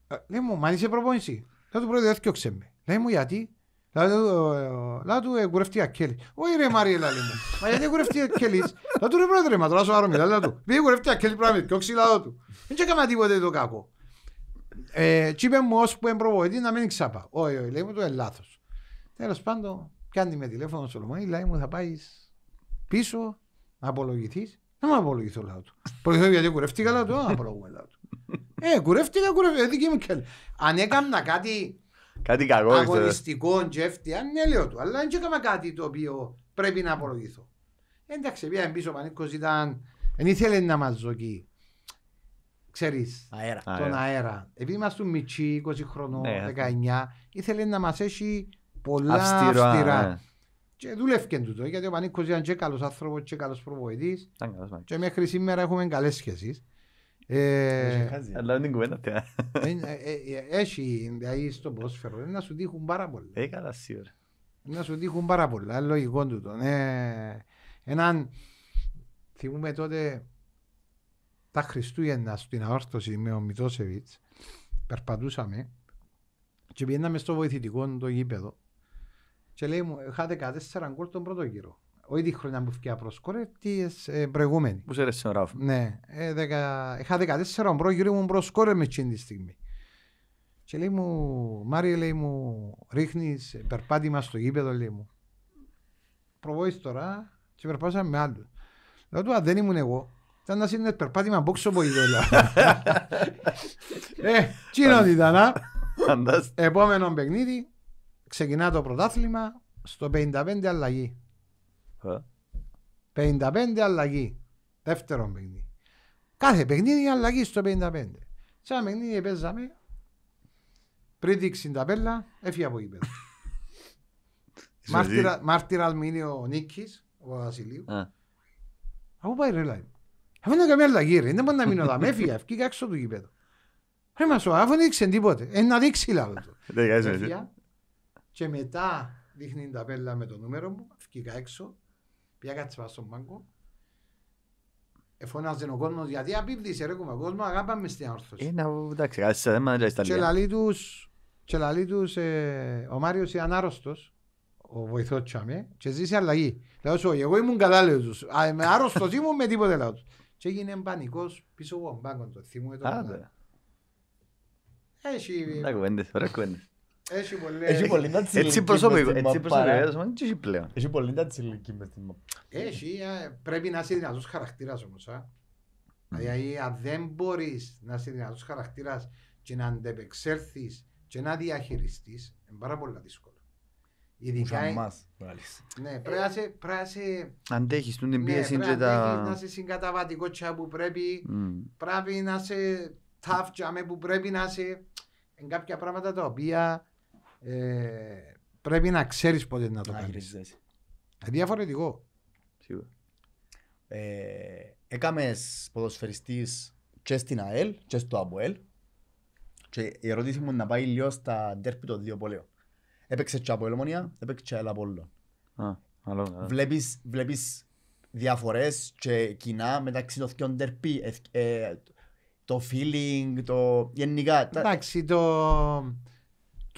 Ε, λέει μου, μα είσαι προπόνηση. Λέω του πρόεδρε, έφτιαξε με. Λέει ναι, μου γιατί. Λάτου εγκουρευτεί ακέλη. Όχι ρε Μαριέλα λέει μου. Μα γιατί εγκουρευτεί ακέλης. Λάτου ρε πρόεδρε μα τώρα σοβαρό μιλά. Λάτου. Πήγε εγκουρευτεί ακέλη πράγμα και όξι λάδο του. Δεν έκανα τίποτε το κακό. Τι ε, είπε μου ως που εμπροβοητή να μην ξάπα. Όχι όχι λέει μου το είναι λάθος. Τέλος πάντων πιάνει με τηλέφωνο στο λομόνι. Λέει μου θα πάεις πίσω να απολογηθείς. Να μου απολογηθώ λάθο του. Απολογηθώ γιατί κουρευτήκα του. Να απολογούμε του. Ε κουρευτήκα κουρευτήκα. Ε, Αν έκανα κάτι Κάτι κακό. Αγωνιστικό τζεφτι, αν είναι λέω του. Αλλά δεν έκανα κάτι το οποίο πρέπει να απολογηθώ. Εντάξει, πια πίσω ο Πανίκος ήταν... Δεν ήθελε να μας ζωγεί. Ξέρεις, αέρα. τον αέρα. Επειδή είμαστε μητσί, 20 χρονών, 19, ναι. ήθελε να μας έχει πολλά αυστηρά. Ναι. Και και τούτο, γιατί ο Πανίκος ήταν και καλός άνθρωπος και καλός προβοητής. Και μέχρι σήμερα έχουμε καλές σχέσεις. Ε, Αλλά δεν κουβέντα πια. Ε, ε, έχει δηλαδή στο ποδόσφαιρο να σου τύχουν πάρα πολλά. Ε, καλά σίγουρα. Να σου τύχουν πάρα πολλά, λογικό τούτο. Έναν, θυμούμε τότε τα Χριστούγεννα στην αόρθωση με ο Μητώσεβιτς, περπατούσαμε και πήγαμε στο βοηθητικό το γήπεδο και λέει μου, είχα 14 γκολ τον πρώτο γύρο όχι τη χρονιά που φτιάχνει προσκόρε, τι ε, προηγούμενη. Πού σε έρεσε ο Ράφ. Ναι, ε, είχα 14 γύρω μου προσκόρε με εκείνη τη στιγμή. Και λέει μου, Μάριε λέει μου, ρίχνεις ε, περπάτημα στο γήπεδο λέει μου. Προβόης τώρα και περπάσα με άλλους. Λέω του, δεν ήμουν εγώ, ήταν να είναι περπάτημα από ξοπό η Ε, ήταν, Επόμενο παιχνίδι, ξεκινά το πρωτάθλημα, στο 55 αλλαγή. 55 ε. αλλαγή. Δεύτερο παιχνίδι. Κάθε παιχνίδι είναι αλλαγή στο 55. Σε ένα παιχνίδι παίζαμε πριν δείξει την πέλα, έφυγε από εκεί πέρα. μάρτυρα, μάρτυρα μείνει ο Νίκης, ο Βασιλείου. Ε. Από πάει ρε λάι. Αφού είναι καμία αλλαγή ρε, δεν μπορεί να μείνω δάμε, έφυγε, έφυγε έξω του γηπέδου. Ρε μα, ο Άφων δείξε τίποτε, ένα ε, δείξει λάδι ναι, του. Και μετά δείχνει τα πέλα με το νούμερο μου, έφυγε έξω, Πια κάτσε πάνω στον πάγκο. Εφώναζε ο κόσμος γιατί απίπτυσε ρε κομμά. Ο κόσμος αγάπαμε στην όρθωση. Ε, εντάξει, κάτσε σε δέμα δεν Και λαλεί τους, και ε, ο Μάριος είναι ανάρρωστος. Ο βοηθός τσάμε και ζήσει αλλαγή. Λέω σου, εγώ ήμουν καλά λέω τους. με άρρωστος ήμουν με τίποτε λέω Και έγινε πανικός πίσω από τον πάγκο. Το θυμούμε το. Έχει... Τα κουβέντες, ωραία έχει πολύ. να πολύ τα τσιλίκι. Έτσι προσωπικό. Έτσι προσωπικό. Δεν έχει πλέον. Έχει πολύ να τσιλίκι με την Έχει. Πρέπει να είσαι δυνατός χαρακτήρας όμως. Ναι. Δηλαδή αν δεν μπορείς να είσαι δυνατός χαρακτήρας και να αντεπεξέλθεις και να διαχειριστείς, είναι πάρα πολύ δύσκολο. Ειδικά... Ναι, πρέπει να είσαι... Αντέχεις την ναι, πίεση και τα... να είσαι συγκαταβατικό τσιά που πρέπει, πρέπει να είσαι ταφ που πρέπει να είσαι... Είναι κάποια πράγματα τα οποία ε, πρέπει να ξέρεις πότε να το κάνει. Ε, διαφορετικό. Ε, Έκαμες ποδοσφαιριστής και στην ΑΕΛ και στο ΑΠΟΕΛ. Και η ερώτηση μου είναι να πάει λίγο στα ντέρπι των δύο πολέων. Έπαιξε και Αποελμονία, έπαιξε και όλο. Βλέπεις, βλέπεις διαφορές και κοινά μεταξύ των δύο ντέρπι. Ε, ε, το feeling, το γενικά. Εντάξει, το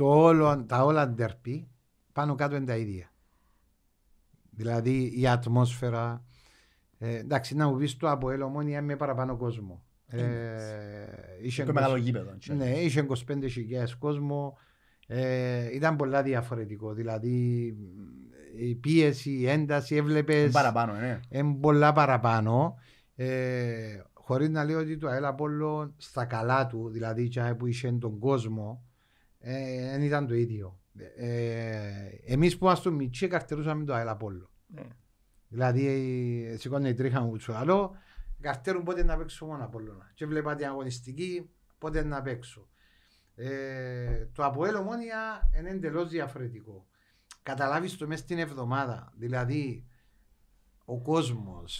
το όλο, τα όλα ντερπή πάνω κάτω είναι τα ίδια. Δηλαδή η ατμόσφαιρα. Ε, εντάξει, να μου πεις το από ελαιομόνια με παραπάνω κόσμο. Ε, είχε το μεγάλο γήπεδο. Ναι, είχε 25.000 κόσμο. Ε, ήταν πολλά διαφορετικό. Δηλαδή η πίεση, η ένταση, έβλεπες. Παραπάνω, ε, ναι. Ε, πολλά παραπάνω. Ε, Χωρίς να λέω ότι το ΑΕΛ στα καλά του, δηλαδή που είσαι τον κόσμο, δεν ε, ήταν το ίδιο. Ε, εμείς που ήμασταν μητσί καρτερούσαμε το ΑΕΛ Απόλλο. Ναι. Δηλαδή σηκώνει η τρίχα μου άλλο, καρτέρουν πότε να παίξω μόνο Απόλλωνα. Και βλέπα την αγωνιστική πότε να παίξω. Ε, το Αποέλ Ομόνια είναι εντελώ διαφορετικό. Καταλάβεις το μέσα στην εβδομάδα. Δηλαδή, ο κόσμος...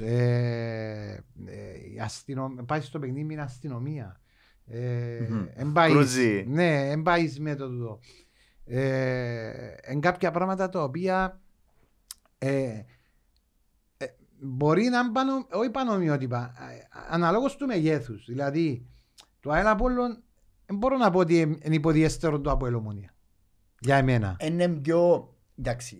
πάει στο παιχνίδι με αστυνομία. Ε, Κρούζι. Ναι, εμπάεις με το τούτο. Εν κάποια πράγματα τα οποία ε, ε, μπορεί να είναι όχι πανομοιότυπα, αναλόγως του μεγέθους. Δηλαδή, το ΑΕΛ Απόλλων δεν μπορώ να πω ότι είναι υποδιέστερο το από ελομονία. Για εμένα. Είναι πιο... Εντάξει,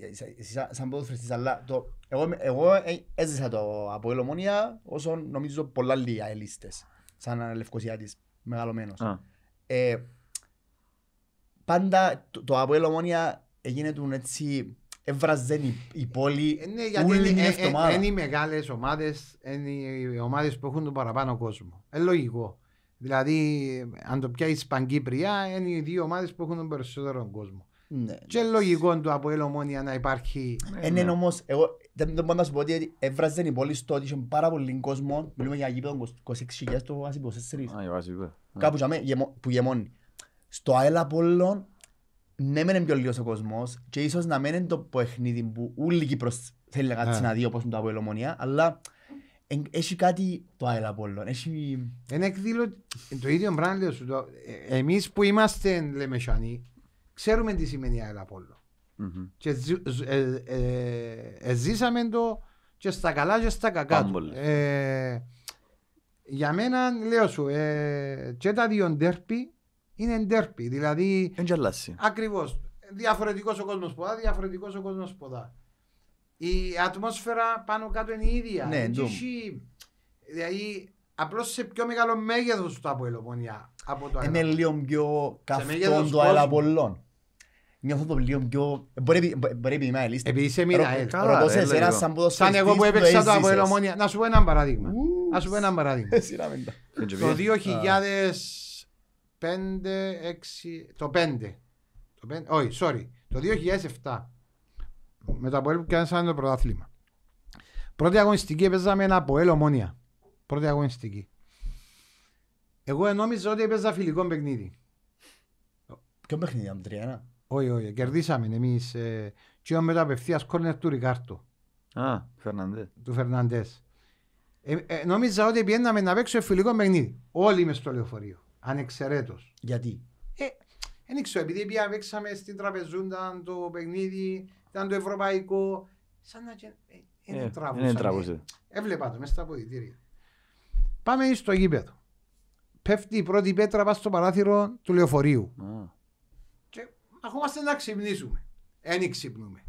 σαν ποδοσφαιριστής, αλλά το, εγώ, εγώ έζησα το από ελομονία όσο νομίζω πολλά λίγα ελίστες, σαν λευκοσιάτης μεγαλωμένος. Ε, πάντα το, το Αβέλο έγινε του έτσι έβραζε η, η πόλη ε, ναι, γιατί Είναι ε, ε, οι μεγάλες ομάδες, είναι οι ομάδες που έχουν τον παραπάνω κόσμο. Ε, λογικό. Δηλαδή, αν το πιάσεις Παγκύπρια, είναι οι δύο ομάδες που έχουν τον περισσότερο κόσμο. Ναι. Και λογικό του από ελομόνια να υπάρχει. Είναι ναι, όμως, εγώ δεν μπορώ να σου πω ότι έβραζε η πόλη στο ότι είχε πάρα πολύ κόσμο. Μιλούμε για γήπεδο 26.000 το βάζει 24. Κάπου που γεμώνει. Στο ΑΕΛ Απόλλων, ναι μεν πιο λίγος ο κόσμος και ίσως να μένει το παιχνίδι που όλοι οι Κύπρος θέλει να κάτσει να δει όπως είναι το Απόλλωμονία, αλλά έχει κάτι το ΑΕΛ Απόλλων. Είναι εκδήλω το ίδιο πράγμα. Ε, εμείς που είμαστε λεμεσιανοί, ξέρουμε τι σημαίνει ΑΕΛ Απόλλων mm Και ε, ε, ε, ζήσαμε το και στα καλά και στα κακά για μένα, λέω σου, και τα δύο ντέρπι είναι ντέρπι. Δηλαδή, ακριβώς. Διαφορετικός ο κόσμος ποδά, διαφορετικός ο κόσμος ποδά. Η ατμόσφαιρα πάνω κάτω είναι η ίδια. Ναι, δηλαδή, απλώς σε πιο μεγάλο μέγεθος το από ελοπονιά. Από το είναι λίγο πιο καυτό το νιώθω το πλοίο πιο... Μπορεί να λίστα. Επειδή είσαι μοιραέλ. Ε, ρωτώ σε εσένα σαν ποδοσφαιριστής Σαν εγώ που έπαιξα το Αποέλ Ομόνια. Να σου πω ένα παράδειγμα. Να σου πω ένα παράδειγμα. Το 2005, 6, το 5. όχι, sorry. Το 2007. Με το Αποέλ που κάναμε το πρωτάθλημα. Πρώτη αγωνιστική έπαιζαμε ένα Αποέλ Ομόνια. Πρώτη αγωνιστική. Εγώ νόμιζα ότι έπαιζα φιλικό παιχνίδι. Ποιο παιχνίδι, Αντρία, όχι, όχι, κερδίσαμε εμείς. Ε, και με το απευθεία κόρνερ του Ρικάρτο. Α, Φερναντέ. Του Φερναντές. Ε, ε, νόμιζα ότι πιέναμε να παίξω φιλικό παιχνίδι. Όλοι είμαι στο λεωφορείο. Ανεξαιρέτως. Γιατί. Ε, δεν ξέρω, επειδή πια παίξαμε στην τραπεζούντα το παιχνίδι, ήταν το ευρωπαϊκό. Σαν να... Ε, ε, τραβούσε. Έβλεπα το μέσα στα αποδητήρια. Πάμε στο γήπεδο. Πέφτει η πρώτη πέτρα πάνω στο παράθυρο του λεωφορείου. Α ακόμα να ξυπνήσουμε. Ένι ξυπνούμε.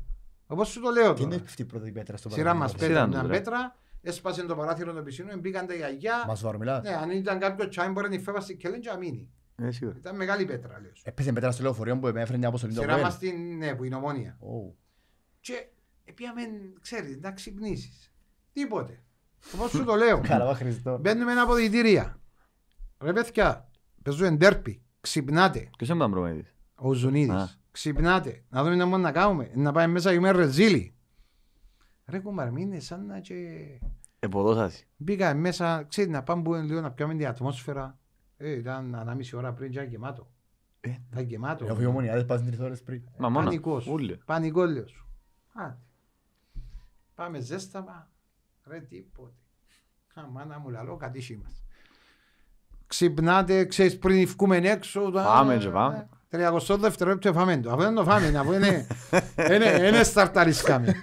Όπως σου το λέω τώρα. Τι είναι αυτή η πρώτη πέτρα στο παράθυρο. Σειρά μας πέτρα. Μια πέτρα, έσπασε το παράθυρο του πισινών, μπήκαν τα γιαγιά. Μας βαρμιλά. Ναι, αν ήταν κάποιο τσάι, μπορεί να φεύγει και λέει τζαμίνι. Ε, ήταν μεγάλη πέτρα, λέω. Έπεσε πέτρα στο λεωφορείο που έφερε από αποστολή. Σειρά μα την, ναι, που είναι ομόνια. Oh. Και πήγαμε, ξέρεις, να ξυπνήσεις. Τίποτε. Όπως σου το λέω. Καλά, Χριστό. Μπαίνουμε ένα αποδητήρια. Ρε παιδιά, παίζουν εντέρπι, ξυπνάτε. Ποιος σε ο ο Ζουνίδης. Ξυπνάτε, να δούμε να μόνο να κάνουμε, να πάμε μέσα για μια ρεζίλι. Ρε κουμαρμίνε, σαν να και... Εποδόσαση. Μπήκα μέσα, ξέρει να πάμε λίγο να πιάμε την ατμόσφαιρα. Ε, ήταν ανάμιση ώρα πριν και γεμάτο. Ε, ήταν γεμάτο. Για οι ομονιάδες πάσουν τρεις ώρες πριν. Μα μόνο, Πανικός, πανικόλιος. Πάμε ζέσταμα, ρε τίποτε. Αμάνα μου λαλό, κατήσι μας. Ξυπνάτε, ξέρεις πριν βγούμε έξω. Πάμε και πάμε. Τριακοστό δευτερόλεπτο φάμε το. Αφού δεν το φάμε, αφού είναι, είναι, είναι σταρταρισκάμε.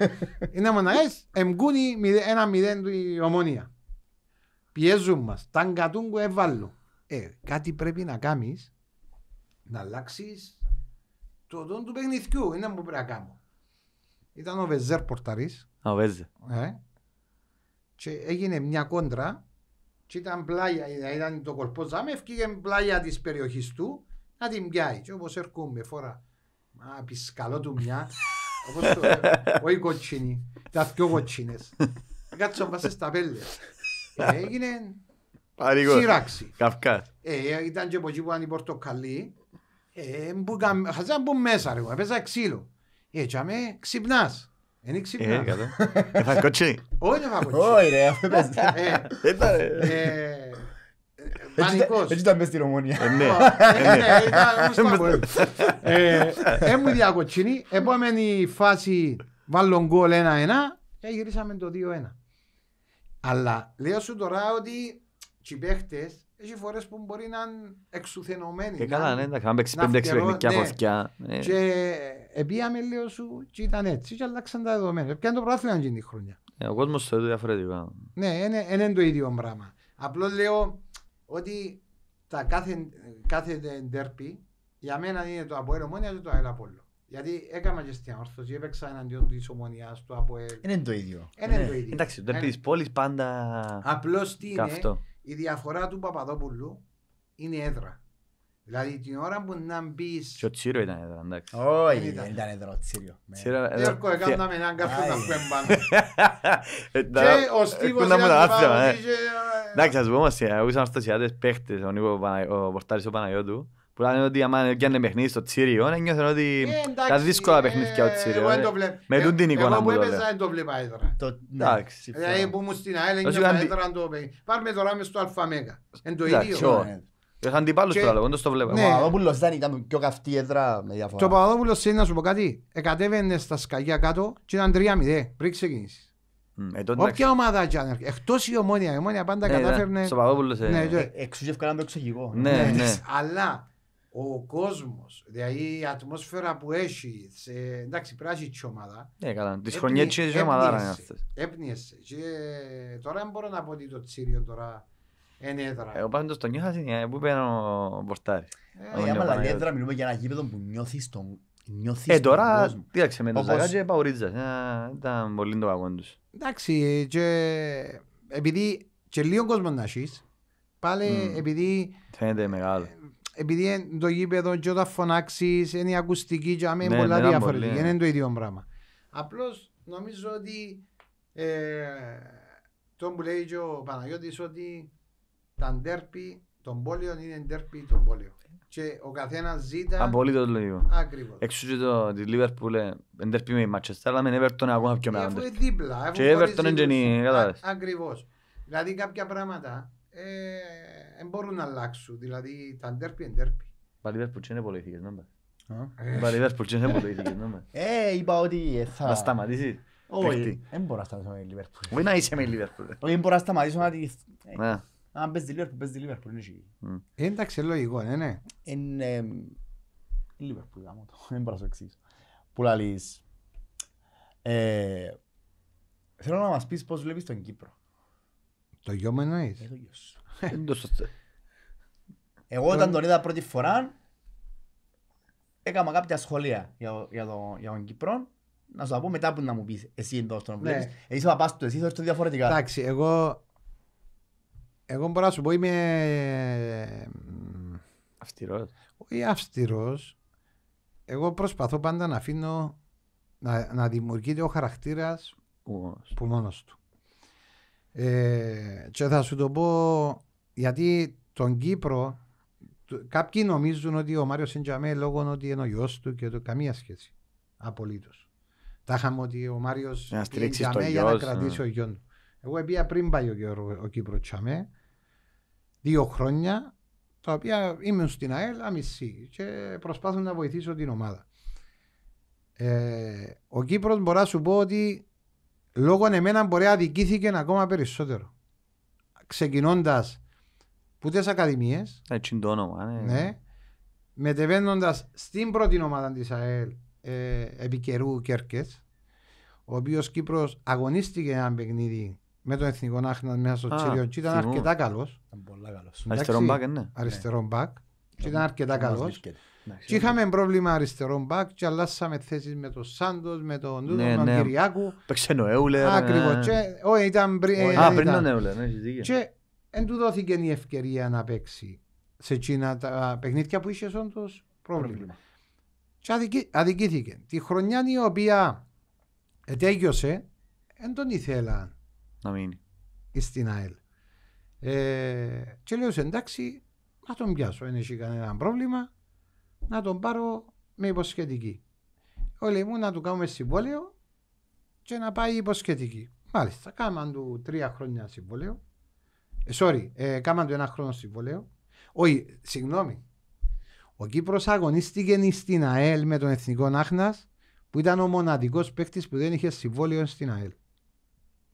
Είναι μοναγές, εμκούνει ένα μηδέν του η ομονία. Πιέζουν μας, τα που εβάλλουν. Ε, κάτι πρέπει να κάνεις, να αλλάξεις το τόν του παιχνιδιού. Είναι που πρέπει να κάνω. Ήταν ο Βεζέρ Πορταρίς. Ο Βεζέρ. Ε, και έγινε μια κόντρα και ήταν πλάγια, ήταν το κορπό ζάμε, έφυγε πλάγια της περιοχής του να την πιάει. Και όπως έρχομαι φορά, α, πισκαλώ του μια, όπως το όχι ε, κοτσίνη, τα πιο κοτσίνες. Ε, Κάτσω μπασες στα πέλες. Έγινε σύραξη. Καυκάς. Ε, ήταν και από εκεί που ήταν η πορτοκαλί. Χαζά μπουν μέσα ρε, έπαιζα ξύλο. Έτσι, αμέ ξυπνάς. Είναι Ε, Έφαγε κοτσίνη. Όχι, έφαγε κοτσίνη. Όχι ρε, αυτό Ε, έτσι ήταν μες στην ομόνια. Ε, ναι, ε, ε, ναι. Έμου διακοτσινή, επόμενη φάση βάλω γκολ ένα-ένα και γυρίσαμε το 2-1. Αλλά λέω σου τώρα ότι οι παίχτες έχει φορές που μπορεί να είναι εξουθενωμένοι. Και καλά, ναι, εντάξει, παίξεις πέντε-έξι παιχνικιά, φωτιά. Και ναι. ναι. επίαμε λέω σου και ήταν έτσι και αλλάξαν τα δεδομένα. Ποια είναι το πράγμα να γίνει η χρονιά. Ο κόσμος το διαφορετικά. Ναι, είναι το ίδιο πράγμα. Απλώς λέω, ότι τα κάθε, κάθε ντέρπι για μένα είναι το Αποέλ Ομόνια και το ΑΕΛ Απόλλο. Γιατί έκανα και στην όρθωση, έπαιξα εναντίον της Ομονιάς, του Αποέλ. Είναι το ίδιο. Ε, είναι ναι. το ίδιο. Εντάξει, το ντέρπι ε, της πόλης πάντα Απλώς τι είναι, η διαφορά του Παπαδόπουλου είναι έδρα. Δηλαδή την ώρα που να μπεις... Και ο Τσίρο ήταν εδώ, εντάξει. Όχι, δεν ήταν εδώ ο Τσίρο. Γιώργο, ναι. έκαναμε έναν καφέ να πούμε ε. πάνω. Ε, Και ο Στίβος ήταν πάνω. Ε. Εντάξει, ας πούμε όμως, ακούσαμε στους Ασιάτες παίχτες, ο Πορτάρης ο Παναγιώτου, που λένε ότι άμα έγινε παιχνίδι στο Τσίριο, νιώθουν ότι τα δύσκολα παιχνίδια ο Τσίριο. Με τούν την εικόνα που το λέω. Εγώ που έπαιζα δεν το βλέπα έδρα. Ναι, εντάξει. Δηλαδή που στην ΑΕΛ, έδρα τώρα μες στο Εν το ίδιο. Είχαν την πάλους τώρα, όντως το βλέπω. Ναι. Ο Παπαδόπουλος δεν ήταν πιο καυτή έδρα με διαφορά. Το Παπαδόπουλος είναι να σου πω κάτι, εκατέβαινε στα σκαγιά κάτω και ήταν 3-0 πριν ξεκινήσεις. Ε, Όποια ομάδα κι αν έρχεται, εκτός η ομόνια, η ομόνια πάντα ναι, κατάφερνε... Στο Παπαδόπουλος... Ε. Ναι, ε, Εξούς ευκάλαμε το εξωγικό. Ναι, ναι. Αλλά ο κόσμος, δηλαδή η ατμόσφαιρα που έχει, σε, εντάξει, πράσινη η ομάδα. Ναι, καλά. τις χρονιές της ομάδα Έπνιεσαι. Και τώρα δεν μπορώ να πω ότι το τσίριο τώρα είναι έδρα. Εγώ πάντως το νιώθα που πηγαινε ο Μπορτάρης. Αν έδρα μιλούμε για ένα γήπεδο που νιώθεις τον ε, κόσμο. ε, τώρα, κοίταξε με το Ζαγάτζι και παουρίτζας. Ήταν πολύ το παγόν τους. Εντάξει, ε, επειδή και λίγο κόσμο να έχεις, πάλι επειδή... Φαίνεται μεγάλο. Ε, επειδή το γήπεδο και όταν φωνάξεις, είναι η ακουστική και είναι ναι, πολλά ναι, διαφορετική. Ναι. Είναι το ίδιο πράγμα. Απλώς νομίζω ότι... Τον που λέει και ο Παναγιώτης ότι τα ντέρπι των πόλεων είναι ντέρπι των πόλεων. Και ο καθένας ζήτα. Απολύτω λέω. Ακριβώ. Εξού και το τη Λίβερπουλ είναι ντέρπι με η Μάτσεστερ, αλλά με την Εύερτον ακόμα πιο μεγάλο. Είναι δίπλα. Και η Εύερτον είναι γενή. Ακριβώς. Δηλαδή κάποια πράγματα δεν ε, μπορούν να αλλάξουν. Δηλαδή τα ντέρπι είναι ντέρπι. Πάλι Λίβερπουλ είναι πολυηθικέ, νόμπα. Ε. Πάλι Λίβερπουλ είναι πολυηθικέ, νόμπα. Ε, είπα ότι θα. Να σταματήσει. Όχι, δεν μπορώ να σταματήσω με Λίβερπουλ. Όχι να είσαι με Λίβερπουλ. Όχι, δεν μπορώ να σταματήσω να τη. Ναι. Αν πες τη Λίβερπουλ, πες τη Λίβερπουλ. Εντάξει, λογικό, ναι, ναι. Είναι Λίβερπουλ, γάμο το, δεν μπορώ να σου εξηγήσω. Που λαλείς, ε, θέλω να μας πεις πώς βλέπεις τον Κύπρο. Το γιο μου εννοείς. Ε, το ε, Εγώ όταν τον είδα πρώτη φορά, έκανα κάποια σχολεία για, τον Κύπρο. Να σου τα πω μετά που να μου πεις εσύ εντός τον ναι. βλέπεις. Εσύ θα πας του, εσύ θα το διαφορετικά. Εντάξει, εγώ εγώ μπορώ να σου πω είμαι... Ε, αυστηρός. Όχι Εγώ προσπαθώ πάντα να αφήνω να, να δημιουργείται ο χαρακτήρας Μόνος. που μόνος του. Ε, και θα σου το πω γιατί τον Κύπρο κάποιοι νομίζουν ότι ο Μάριος Σεντζαμέ λόγω ότι είναι ο γιος του και το καμία σχέση. απολύτως. Τα είχαμε ότι ο Μάριος Σεντζαμέ για να κρατήσει ναι. ο γιον του. Εγώ πήγα πριν πάει ο, ο Κύπρος Τσαμέ δύο χρόνια τα οποία ήμουν στην ΑΕΛ αμισή και προσπάθουν να βοηθήσω την ομάδα. Ε, ο Κύπρος μπορώ να σου πω ότι λόγω εμένα μπορεί να αδικήθηκε ακόμα περισσότερο. Ξεκινώντας που τι ακαδημίες. Έτσι το ναι. ναι Μετεβαίνοντας στην πρώτη ομάδα της ΑΕΛ ε, επί καιρού Κέρκες, ο οποίος Κύπρος αγωνίστηκε ένα παιχνίδι με τον Εθνικό Άχνα μέσα στο Τσίριο και ήταν αρκετά καλός. Αριστερό μπακ, ναι. Αριστερό μπακ και ήταν ναι. αρκετά καλός. Ναι, και είχαμε πρόβλημα αριστερό μπακ και αλλάσαμε θέσεις με τον Σάντος, με τον ναι, τον Κυριάκου. Παίξε ο Έουλερ. Ακριβώς. Όχι, ε, ήταν πριν. Α, πριν τον Έουλερ, Και δεν του δόθηκε η ευκαιρία να παίξει σε εκείνα τα παιχνίδια που είχε όντως πρόβλημα. Και αδικήθηκε. Τη χρονιά η οποία ετέγιωσε, δεν τον ήθελαν να μείνει. Στην ΑΕΛ. Ε, και λέω εντάξει, να τον πιάσω. Δεν έχει κανένα πρόβλημα. Να τον πάρω με υποσχετική. Όλοι μου να του κάνουμε συμβόλαιο και να πάει υποσχετική. Μάλιστα, κάμαν του τρία χρόνια συμβόλαιο. Ε, sorry, ε, κάμαν του ένα χρόνο συμβόλαιο. Όχι, συγγνώμη. Ο Κύπρος αγωνίστηκε στην ΑΕΛ με τον Εθνικό Νάχνας που ήταν ο μοναδικός παίκτης που δεν είχε συμβόλαιο στην ΑΕΛ.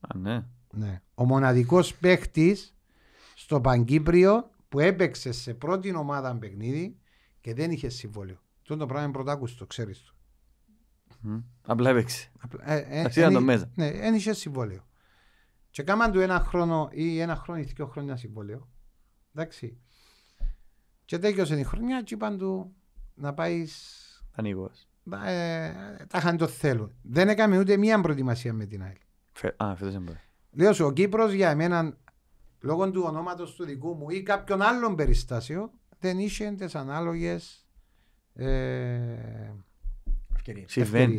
Α, ναι. Ναι. Ο μοναδικός παίχτης στο Παγκύπριο που έπαιξε σε πρώτη ομάδα παιχνίδι και δεν είχε συμβόλαιο. Αυτό το πράγμα είναι πρωτάκουστο, ξέρεις το. Mm. Απλά έπαιξε. Αυτή ε, ε, ήταν το μέσα. Ναι, δεν είχε συμβόλαιο. Και κάμαν του ένα χρόνο ή ένα χρόνο ή δύο χρόνια συμβόλαιο. Εντάξει. Και τέλειωσε η χρονιά και τέτοιο η χρονια και ειπαν του να πάεις. Ανοίγω. Ε, τα είχαν το θέλουν. Δεν έκαμε ούτε μία προετοιμασία με την άλλη. Α, φέτος δεν μπορεί. Λέω σου, ο Κύπρος για μένα, λόγω του ονόματος του δικού μου ή κάποιον άλλον περιστάσιο, δεν είχε τις ανάλογες ε, Συμβαίνει,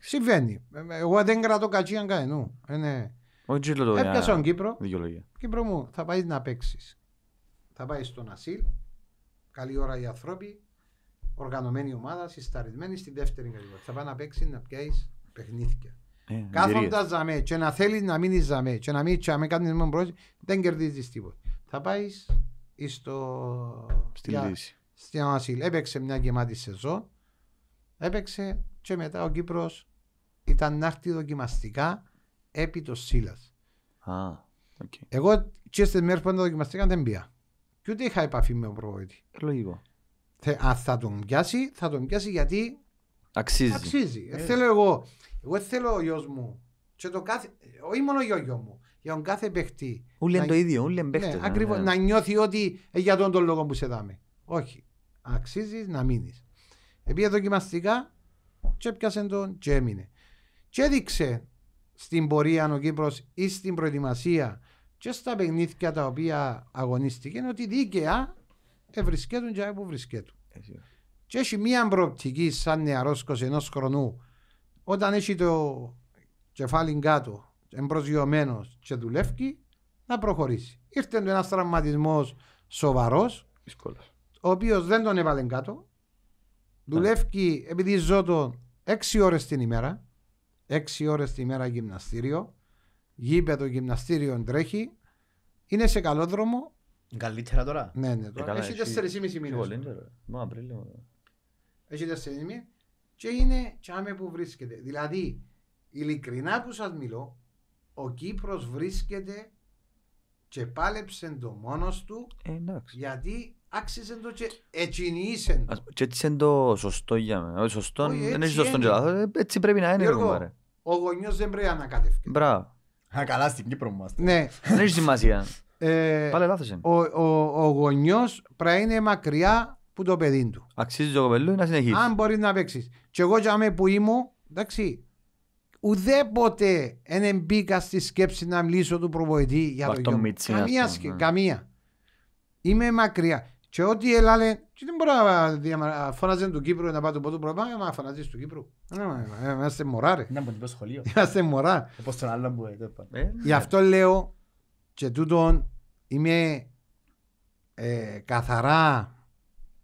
συμβαίνει. Εγώ δεν κρατώ κατσίαν κανενού. Είναι... Όχι Έπιασα τον Κύπρο. Δικαιολογία. Κύπρο μου, θα πάεις να παίξεις. Θα πάεις στον Ασίλ. Καλή ώρα οι άνθρωποι. Οργανωμένη ομάδα, συσταρισμένη στη δεύτερη κατηγορία. Θα πάει να παίξει να πιάσεις παιχνίδια. Ε, Κάθοντας ζαμέ, και να θέλεις να μείνεις ζαμέ, και να μην τσαμέ, κάνεις μόνο πρόσφυγε, δεν κερδίζεις τίποτα. Θα πάεις στο. Στην για... Λύση. Στην Έπαιξε μια γεμάτη σεζόν. Έπαιξε και μετά ο Κύπρος ήταν να έρθει δοκιμαστικά επί το Σίλας. Εγώ και στις μέρες που ήταν δοκιμαστικά δεν πήγα. Και ούτε είχα επαφή με τον προβοητή. Ε, λογικό. αν θα τον πιάσει, θα τον πιάσει γιατί. Αξίζει. Ε, θέλω εγώ εγώ θέλω ο γιος μου. κάθε, όχι μόνο ο γιο μου, για τον κάθε παιχτή. Ούλε να... το ίδιο, ούλε Ναι, ναι, ναι. Να νιώθει ότι ε, για τον τον λόγο που σε δάμε. Όχι. Αξίζεις να μείνεις. Επειδή δοκιμαστικά, τσέπιασε τον, και έμεινε. Και έδειξε στην πορεία ο Κύπρος ή στην προετοιμασία και στα παιχνίδια τα οποία αγωνίστηκε ότι δίκαια ευρισκέτουν και που βρισκέτουν. Ε, και έχει μία προοπτική σαν νεαρός 21 χρονού όταν έχει το κεφάλι κάτω, εμπροσγειωμένο και δουλεύει, να προχωρήσει. Ήρθε ένας τραυματισμός σοβαρός, ο οποίος δεν τον έβαλε κάτω. Ναι. Δουλεύει επειδή ζω τον 6 ώρες την ημέρα, 6 ώρες την ημέρα γυμναστήριο, γήπεδο γυμναστήριο τρέχει, είναι σε καλό δρόμο. Καλύτερα τώρα. Ναι, ναι, τώρα. Ε, έχει 4,5 μήνε. Έχει 4,5 μήνες και είναι τσάμε που βρίσκεται. Δηλαδή, ειλικρινά που σας μιλώ, ο κύπρος βρίσκεται και πάλεψε το μόνος του ε, γιατί άξιζε το και ετσινήσεν το. Και έτσι είναι το σωστό για μένα. Σωστό, δεν έχει σωστό και λάθος. Ε, έτσι πρέπει να είναι. Γιώργο, ο γονιός δεν πρέπει να ανακατεύει. Μπράβο. Α, καλά στην Κύπρο μας. Ναι. δεν έχει σημασία. Ε, Πάλι λάθος είναι. Ο, ο, ο γονιός πρέπει να είναι μακριά που το παιδί του. Αξίζει το κοπελού να συνεχίσει. Αν μπορεί να παίξεις. Και εγώ για που ήμουν, εντάξει, ουδέποτε δεν μπήκα στη σκέψη να μιλήσω του προβοητή για το γιο μου. Καμία, σκέψη, ναι. καμία. Είμαι μακριά. Και ό,τι έλαλε, και δεν μπορώ να φωνάζει του Κύπρου να πάει το πρώτο πρόγραμμα, μα φωνάζεις του Κύπρου. Ε, ε, είμαστε μωρά ρε. Να σχολείο. Είμαστε μωρά. Όπως ε, τον άλλο που Γι' ναι. αυτό λέω και τούτον είμαι καθαρά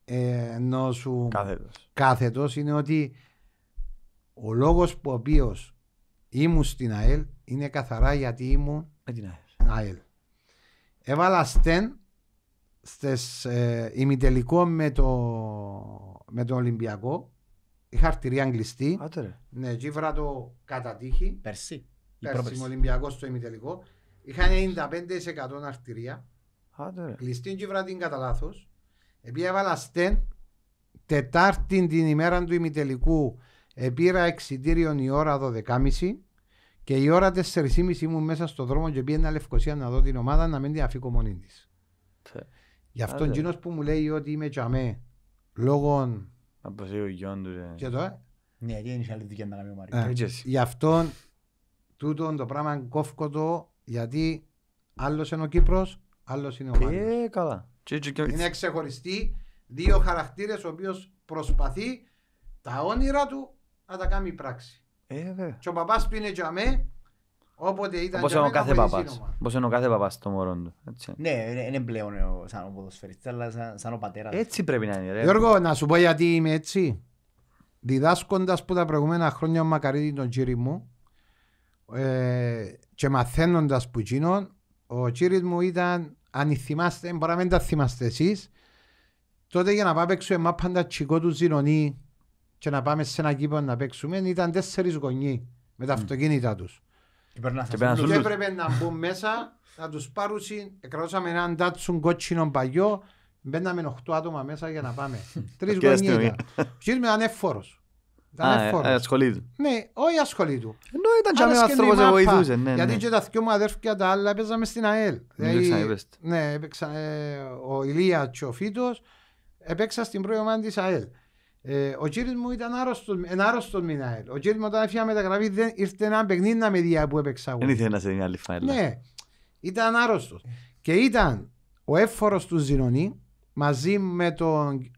ενώ σου κάθετος. κάθετος είναι ότι ο λόγος που ο οποίος ήμουν στην ΑΕΛ είναι καθαρά γιατί ήμουν με ΑΕΛ. Έβαλα στεν στες ε, ημιτελικό με το, με Ολυμπιακό είχα αρτηρία αγγλιστή. Ατέρε. ναι, το κατά τύχη. Περσί. Πέρσι με Ολυμπιακός στο ημιτελικό. Είχα 95% αρτηρία. Κλειστή γύβρα την κατά λάθος. Επειδή έβαλα στεν, Τετάρτη την ημέρα του ημιτελικού επήρα εξιτήριο η ώρα 12.30 και η ώρα 4.30 ήμουν μέσα στον δρόμο και πήγαινα Λευκοσία να δω την ομάδα να μην την αφήκω μόνη της. Γι' αυτόν κοινός που μου λέει ότι είμαι τσαμέ λόγω. Ε. Και το, ε. Ναι, δεν είναι άλλη δικιά να κάνει ε, Γι' αυτόν τούτο το πράγμα κόφκοτό, γιατί άλλος είναι ο Κύπρος, άλλος είναι ο Μάριος. Ε, καλά. Είναι ξεχωριστή. Δύο χαρακτήρες ο οποίος προσπαθεί τα όνειρα του να τα κάνει πράξη. Ε, βέβαια. Και ο παπάς πήγαινε για μέ, όποτε ήταν. και είναι ο κάθε παπά. είναι ο κάθε παπάς το μωρό του. Έτσι. Ναι, είναι πλέον ε, σαν ο ποδοσφαιριστής, αλλά σαν, σαν ο πατέρας. Έτσι πρέπει να είναι. Ρε. Γιώργο, να σου πω γιατί είμαι έτσι. Διδάσκοντας που τα προηγούμενα χρόνια ο Μακαρίτη τον κύριο μου ε, και μαθαίνοντας που γίνον, ο κύριο μου ήταν αν θυμάστε, μπορεί να μην τα θυμάστε εσείς. τότε για να πάμε έξω, εμά πάντα τσικό του και να πάμε σε ένα κήπο να παίξουμε ήταν τέσσερις γονεί με τα αυτοκίνητα τους. Και έπρεπε να μπουν μέσα, να τους πάρουν, κρατούσαμε έναν τάτσουν κότσινο παγιό, μπαίναμε 8 άτομα μέσα για να πάμε. Τρεις γονεί. ήταν. Ποιος ήταν εφόρο του. Ε, ε, ναι, όχι ασχολή του. Ενώ ήταν και που βοηθούσε. Ναι, Γιατί ναι. και τα δυο μου αδέρφια τα άλλα έπαιζαμε στην ΑΕΛ. Ναι, δηλαδή, ναι ε, ο Ηλία και ο Φίτος έπαιξα στην πρώτη ομάδα της ΑΕΛ. Ο κύριος μου ήταν άρρωστος, με την ΑΕΛ. Ο κύριος μου έφυγα δεν ήρθε να με δει που έπαιξα Δεν ήθελε να σε ήταν Και ήταν ο έφορος του μαζί με τον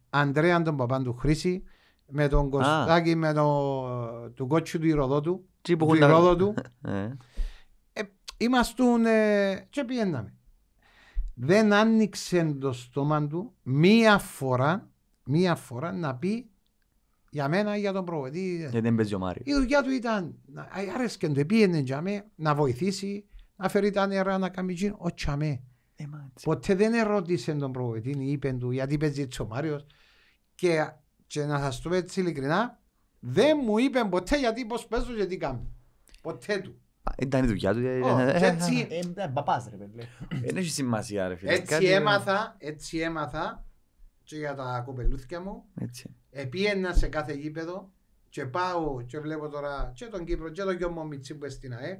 τον του Χρήση, με τον Κωστάκη, με τον το κότσου του Ηροδότου, του Ηροδότου. Ε. Ε, ε, και πιέναμε. Δεν άνοιξε το στόμα του μία φορά, μία φορά να πει για μένα ή για τον προβολή. Γιατί δεν παίζει ο Μάριος. Η δουλειά του ήταν, και το πήγαινε για μέ, να βοηθήσει, να φέρει τα νερά, να κάνει τζιν, ο τσαμέ. Ε, Ποτέ δεν ερώτησε τον προβολή, είπε του γιατί παίζει ο Μάριος. Και και να σας το πω έτσι ειλικρινά, δεν μου είπε ποτέ γιατί πώς παίζω και τι κάνω. Ποτέ του. Ήταν η δουλειά του. Έτσι. ρε παιδί. Δεν έχει σημασία ρε φίλε. Έτσι έμαθα, έτσι έμαθα και για τα κοπελούθια μου. Έτσι. Επίαινα σε κάθε γήπεδο και πάω και βλέπω τώρα και τον Κύπρο και τον Γιώμο Μιτσίπου στην ΑΕΠ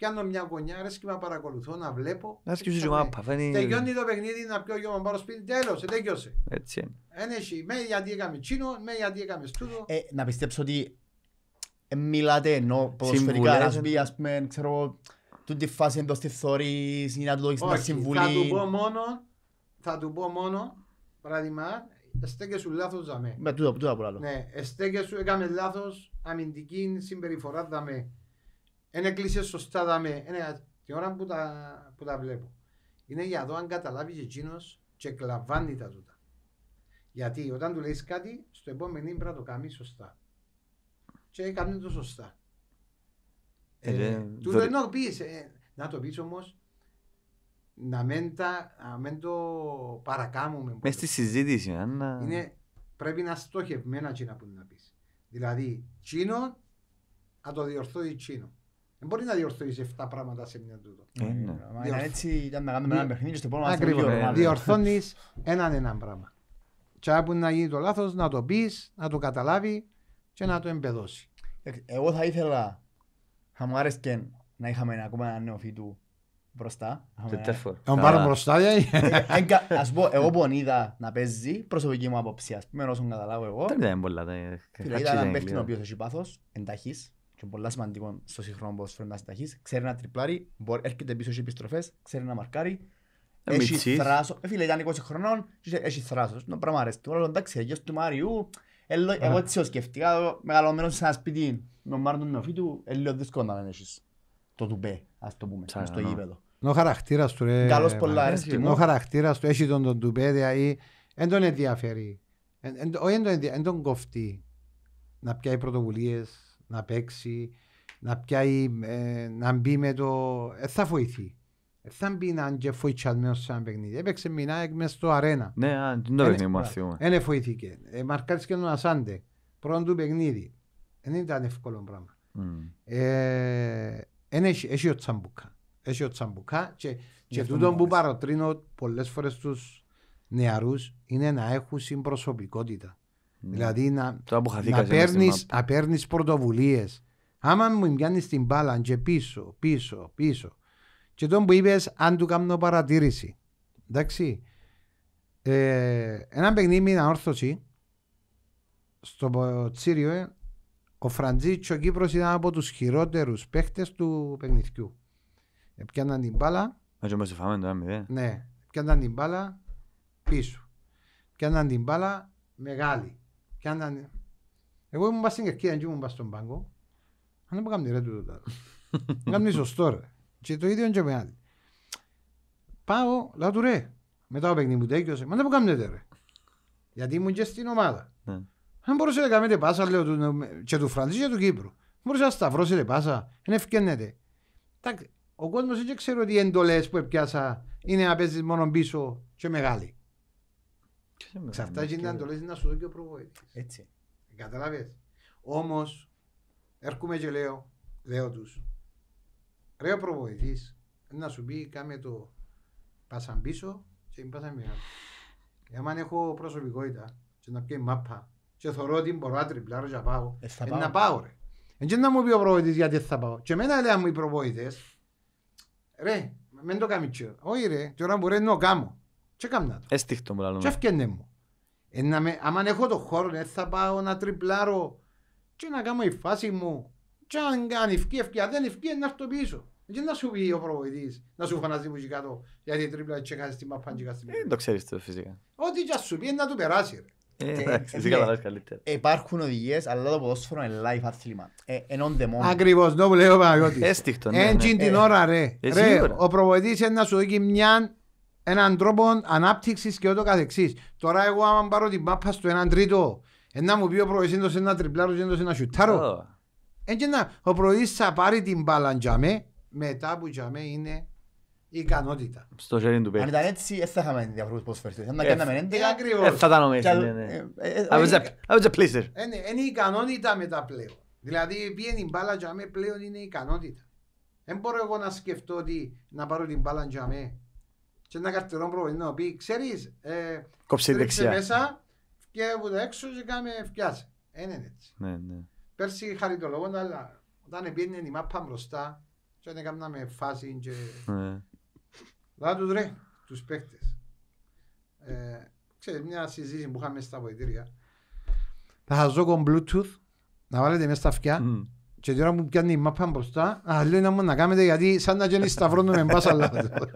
πιάνω μια γωνιά και με παρακολουθώ να βλέπω. Να σκέψεις το μάπα. Φαίνει... Τελειώνει το παιχνίδι να πιω γιο μου πάρω σπίτι. Τέλος, ε, τελειώσε. Έτσι είναι. με γιατί έκαμε τσίνο, με γιατί έκαμε στούτο. Ε, να πιστέψω ότι ε, μιλάτε ενώ ποδοσφαιρικά να σου πει ας πούμε, ξέρω, τούτη φάση εντός της θωρής ή να του δώσεις μια συμβουλή. Θα του πω μόνο, θα του πω μόνο, παράδειγμα, Εστέκε σου λάθος δαμέ. Με τούτο, τούτο απ' άλλο. Ναι, εστέκε σου έκαμε λάθος αμυντική συμπεριφορά δαμέ Εν έκλεισε σωστά τα με, την ώρα που τα, που τα βλέπω. Είναι για εδώ αν καταλάβει και εκείνος και κλαβάνει τα τούτα. Γιατί όταν του λέει κάτι, στο επόμενο πρέπει το κάνεις σωστά. Και έκανε το σωστά. Ε, ε, του δωρε... να το πεις, ε, να το πεις όμως, να μην, τα, να μην το παρακάμουμε. Μες στη συζήτηση. Αν... Είναι, πρέπει να στοχευμένα εκείνα που να πεις. Δηλαδή, τσίνο, να το διορθώσει τσίνο. Δεν μπορεί να διορθώσει 7 πράγματα σε μια τούτο. Ε, ναι. ε, έτσι ήταν να κάνουμε ένα παιχνίδι στο πόλο μας. Ακριβώς. Διορθώνεις έναν έναν πράγμα. Και άπου να γίνει το λάθος να το πεις, να το καταλάβει και να το εμπεδώσει. Ε, εγώ θα ήθελα, θα μου άρεσε να είχαμε ακόμα ένα νέο φίτου μπροστά. τον πάρω μπροστά, Ας πω, εγώ που είδα να παίζει προσωπική μου άποψη, ας πούμε, όσον καταλάβω εγώ. Δεν πολλά. Ήταν ένα παίχτη ο οποίος έχει πάθος, ενταχής, και πολλά σημαντικό στο σύγχρονο ποδοσφαίρο να συνταχείς, ξέρει να τριπλάρει, μπορεί, έρχεται πίσω σε επιστροφές, ξέρει να μαρκάρει, ε, έχει θράσο, ε, φίλε ήταν 20 χρονών, έχει θράσος, το πράγμα αρέσει του, εντάξει, αγιός του Μάριου, ε, εγώ έτσι το σκεφτήκα, μεγαλωμένος σε ένα σπίτι με τον Μάρτον Νεοφίτου, λίγο δύσκολο να μην έχεις το τουπέ, ας το πούμε, στο ναι. γήπεδο. Ο χαρακτήρας του, ρε, Καλός πολλά, Ο χαρακτήρας του έχει τον τουπέ, δηλαδή, δεν τον ενδιαφέρει, όχι δεν τον κοφτεί να πιάει πρωτοβουλίες να παίξει, να πιάει, ε, να μπει με το... Ε, θα βοηθεί. Ε, θα μπει να είναι φοητσιασμένος σε ένα παιχνίδι. Έπαιξε μηνά μέσα στο αρένα. Ναι, ναι, το παιχνίδι μου θυμούμε. Ένα φοηθήκε. Ε, μαρκάρεις και ένα σάντε. Πρώτον του παιχνίδι. Δεν ήταν εύκολο πράγμα. Mm. Ε, έχει, ο Τσαμπουκά. Έχει ο Τσαμπουκά και, και τούτο που παροτρύνω πολλές φορές τους νεαρούς είναι να έχουν συμπροσωπικότητα. Ναι. Δηλαδή να, να παίρνεις, παίρνεις πρωτοβουλίες. Άμα μου πιάνεις την μπάλα και πίσω, πίσω, πίσω. Και τον που είπες αν του κάνω παρατήρηση. Εντάξει. Ε, ένα παιχνίδι με όρθωση στο Τσίριο ε, ο Φραντζίτσο Κύπρος ήταν από τους χειρότερους παίχτες του παιχνιδιού. Πιάνταν την μπάλα. Έτσι όμως φάμε το άμυδε. Ναι. πιάνταν την μπάλα πίσω. Πιάνταν την μπάλα μεγάλη. Εγώ ήμουν πας στην Κερκίδα και ήμουν πας στον πάγκο. Αν δεν μου κάνει ρε τούτο τώρα. Κάνει σωστό ρε. Και το ίδιο και με Πάω, λέω του ρε. Μετά ο παιχνίδι μου τέκειωσε. Μα δεν μου κάνετε ρε. Γιατί ήμουν και στην ομάδα. Ναι. Αν μπορούσε να κάνετε πάσα, λέω, και του Φραντζή και του Κύπρου. Μπορούσε να σταυρώσετε πάσα, δεν ευκαινέται. Ο κόσμος δεν ξέρει ότι οι εντολές που πιάσα είναι να παίζεις μόνο πίσω και μεγάλη. Σε αυτά το λες να σου δω και ο προβοήτης. Έτσι. Καταλάβες. Όμως, έρχομαι και λέω, λέω τους, ρε ο προβοητής, να σου πει κάμε το πάσαν πίσω και μην πάσαν Για αν έχω προσωπικότητα και να πιέει μάπα και θωρώ ότι μπορώ να τριπλάρω και να πάω, ε, ε να πάω ρε. Εντζέ να μου πει ο προβοητής γιατί θα πάω. Και εμένα λέει μου οι προβοητές, ρε, μην το κάνει τσιο. Όχι ρε, τώρα μπορεί να το κάνω. Και κάμνα το. Έστιχτο μου λαλούμε. Και ευκαινε μου. Ε, με, άμα έχω το χώρο, ε, θα πάω να τριπλάρω και να κάνω η φάση μου. Και αν κάνει ευκή, ευκεί, αν δεν ευκεί, να έρθω πίσω. Και να σου πει ο προβοητής, να σου φανάζει που κάτω, γιατί τρίπλα και κάνεις την μαπάν και κάτω. Δεν ε, το ξέρεις το φυσικά. Ό,τι και σου πει, να του περάσει. Υπάρχουν οδηγίες, αλλά το ποδόσφαιρο είναι live άθλημα. Ενώνται μόνο. Ακριβώς, το που λέει ο Παναγιώτης. Έστιχτο. Έντζιν ναι, ναι. την ώρα ρε. Ο προβοητής είναι να σου δείξει μια έναν τρόπο ανάπτυξης και ούτω καθεξής. Τώρα, εγώ, αν πάρω την μάπα στο έναν τρίτο, ένα μου πει ο πρωί είναι ένα τριπλάρο, είναι ένα σουτάρο. Έτσι, να, ο πρωί θα πάρει την μπάλα τζαμέ, μετά που τζαμέ είναι ικανότητα. Στο χέρι του παίχτη. Αν ήταν έτσι, ε, θα είχαμε διαφορετικούς ποδοσφαιριστές. Αν τα ε, κάναμε ε, έντεκα, θα ήταν ο Μέση. Ναι, αν ήταν ναι. a Είναι η ικανότητα μετά πλέον. Δηλαδή, πιέν η μπάλα τζαμέ πλέον είναι ικανότητα. Δεν μπορώ εγώ να σκεφτώ ότι να πάρω την μπάλα τζαμέ και ένα καρτερό προβολή να πει, ξέρεις, ε, κόψε δεξιά. μέσα και από τα έξω και κάμε φτιάσε. Είναι έτσι. Ναι, ναι. Πέρσι χαριτολογώντα, αλλά όταν πήγαινε η μάπα μπροστά και να κάνουμε φάση και... Ναι. Λά τους ρε, τους παίχτες. Ε, ξέρεις, μια συζήτηση που είχαμε στα βοητήρια. Θα χαζώ τον Bluetooth, να βάλετε μέσα στα αυτιά mm. και τώρα που πιάνει η μάπα μπροστά, α, λέει να μου να κάνετε γιατί σαν να γίνει σταυρώνουμε μπάσα λάθος.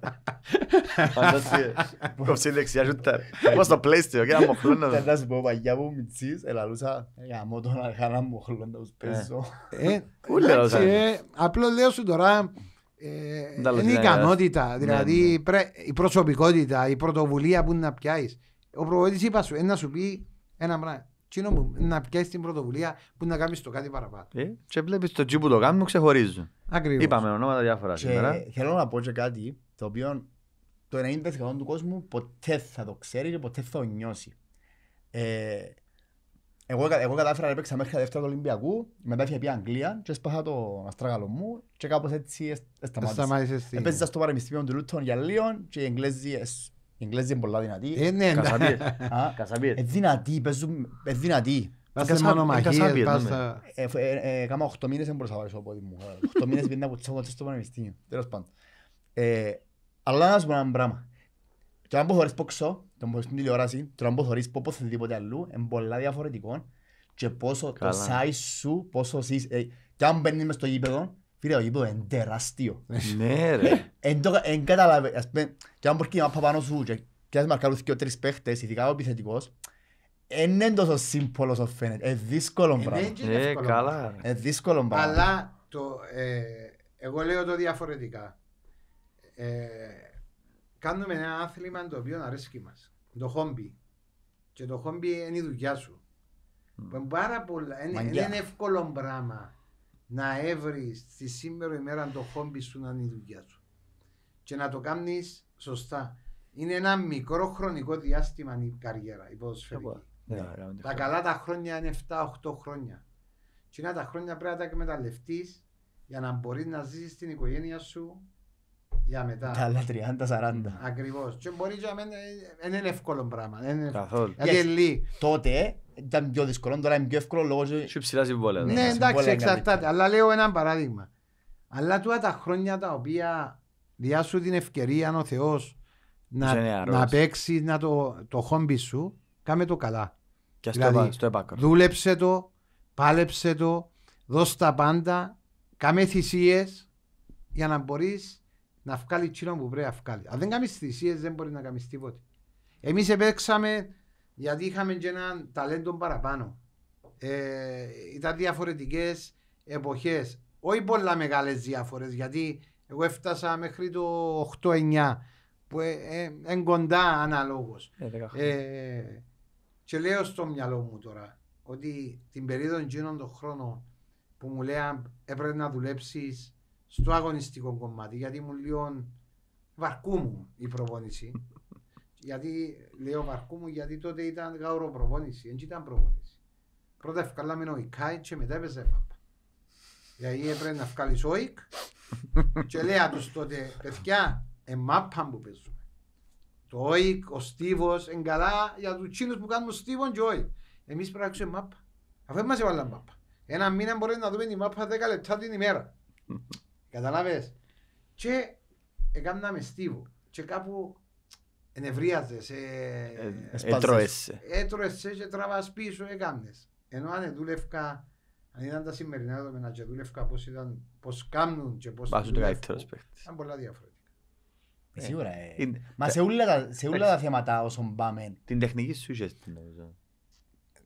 Κόψε η δεξιά σου τα... Πώς το πλαίστιο, και να μοχλόνο. Δεν θα σου πω, παγιά που μητσείς, ελαλούσα, Λούσα. Για να μοχλώ να τους πέσω. απλώς λέω σου τώρα, είναι η ικανότητα, δηλαδή η προσωπικότητα, η πρωτοβουλία που να πιάσεις. Ο προβοητής είπα σου, να σου πει ένα πράγμα. Να πιάσει την πρωτοβουλία που να κάνει το κάτι παραπάνω. Ε, και βλέπει το τζι που το κάνουμε ξεχωρίζουν. Ακριβώς. Είπαμε ονόματα διάφορα σήμερα. Θέλω να πω και κάτι το οποίο το 90% του κόσμου ποτέ θα το ξέρει και ποτέ θα το νιώσει. Ε, εγώ, εγώ κατάφερα να έπαιξα μέχρι τα δεύτερα του Ολυμπιακού, μετά έφυγε πια Αγγλία και έσπαθα το αστράγαλο μου και κάπως έτσι σταμάτησε. Έπαιζα στο Πανεπιστήμιο του Λούτων για λίγο και οι Εγγλέζοι οι Εγγλέζοι είναι πολλά δυνατοί. Είναι ναι, Κασαμπίες. Ε, δυνατοί, παίζουν ε, δυνατοί. Πάστε μονομαχίες, ε, Κάμα ναι, ναι. οχτώ μήνες δεν μπορούσα να βάλω στο πόδι μου. Οχτώ μήνες πήγαινε από τσόκο στο πανεπιστήμιο. Τέλος πάντων. Αλλά να σου πω ένα πράγμα. Το να μποχωρείς ποξό, το να μπορείς την τηλεόραση, το να πως οπωσδήποτε αλλού, είναι πολλά διαφορετικό και πόσο Καλά. το size σου, πόσο σεις, ε, και αν μπαίνεις μες στο γήπεδο, φίλε, το γήπεδο είναι τεράστιο. Ναι ρε. Ε, εν καταλαβαίνεις, ας πούμε, και αν μπορείς να πάνω σου και πιάσεις μαρκάρους και τρεις παίχτες, ειδικά ο επιθετικός, είναι τόσο σύμπολος όσο φαίνεται. Ε, ε, ναι, είναι δύσκολο πράγμα. Είναι δύσκολο πράγμα. Αλλά το, εγώ λέω το διαφορετικά. Ε, κάνουμε ένα άθλημα το οποίο αρέσκει μας. Το χόμπι. Και το χόμπι είναι η δουλειά σου. Mm. Πάρα πολλά, είναι, είναι εύκολο πράγμα να έβρεις στη σήμερα ημέρα το χόμπι σου να είναι η δουλειά σου. Και να το κάνεις σωστά. Είναι ένα μικρό χρονικό διάστημα η καριέρα, η ποδοσφαιρική. Ναι, ναι. Ναι, τα καλά τα χρόνια είναι 7-8 χρόνια. Και είναι τα χρόνια πρέπει να τα εκμεταλλευτείς για να μπορείς να ζήσεις την οικογένεια σου, για μετά. Τα άλλα 30-40. Ακριβώς. Και μπορεί να ε, είναι εύκολο πράγμα. Καθόλου. Τότε ε, ήταν πιο δύσκολο, τώρα είναι πιο εύκολο λόγω... Σου ψηλά συμβόλαια. Ναι, ναι. ναι εντάξει, εξαρτάται. Αλλά λέω ένα παράδειγμα. Αλλά τα χρόνια τα οποία σου την ευκαιρία ο Θεός να, να παίξεις να το, το χόμπι σου, κάμε το καλά. Και δηλαδή, στο επάκρο. Δούλεψε το, πάλεψε το, δώσ' τα πάντα, κάμε θυσίες για να μπορείς να βγάλει τίποτα που πρέπει να βγάλει. Αν δεν κάνεις θυσίες, δεν μπορείς να κάνεις τίποτα. Εμείς επέξαμε γιατί είχαμε και έναν ταλέντο παραπάνω. Ε, ήταν διαφορετικές εποχές. Όχι πολλά μεγάλες διάφορες γιατί εγώ έφτασα μέχρι το 8-9 που είναι ε, ε, κοντά αναλόγως. Ε, ε, και λέω στο μυαλό μου τώρα ότι την περίοδο εκείνων των χρόνων που μου λέει έπρεπε να δουλέψεις στο αγωνιστικό κομμάτι, γιατί μου βαρκού βαρκούμου η προπόνηση. γιατί λέω βαρκούμου, γιατί τότε ήταν γαύρο προπόνηση, δεν ήταν προπόνηση. Πρώτα ευκάλαμε ο Ικάι και μετά έπαιζε παπά. γιατί έπρεπε να βγάλεις οίκ και λέω τους τότε, παιδιά, εμάπα που παίζουμε. Το οίκ, ο στίβος, είναι καλά για τους τσίνους που κάνουν στίβον και οίκ. Εμείς πρέπει να μάπα. Αφού μας έβαλαν μάπα. Ένα μήνα μπορεί να δούμε τη μάπα 10 λεπτά την ημέρα. Καταλάβες. Και με στίβο. Και κάπου ενευρίαζες. Ε, ε, Έτρωες. Έτρωες και τραβάς πίσω, έκανες. Ενώ αν δούλευκα, αν ήταν τα σημερινά δομένα, και δούλευκα πώς ήταν, πώς κάνουν και πώς δούλευκαν. Ήταν πολλά διαφορετικά. Σίγουρα. Ε. Μα σε όλα τα θέματα όσων πάμε. Την τεχνική σου είχες την νομίζω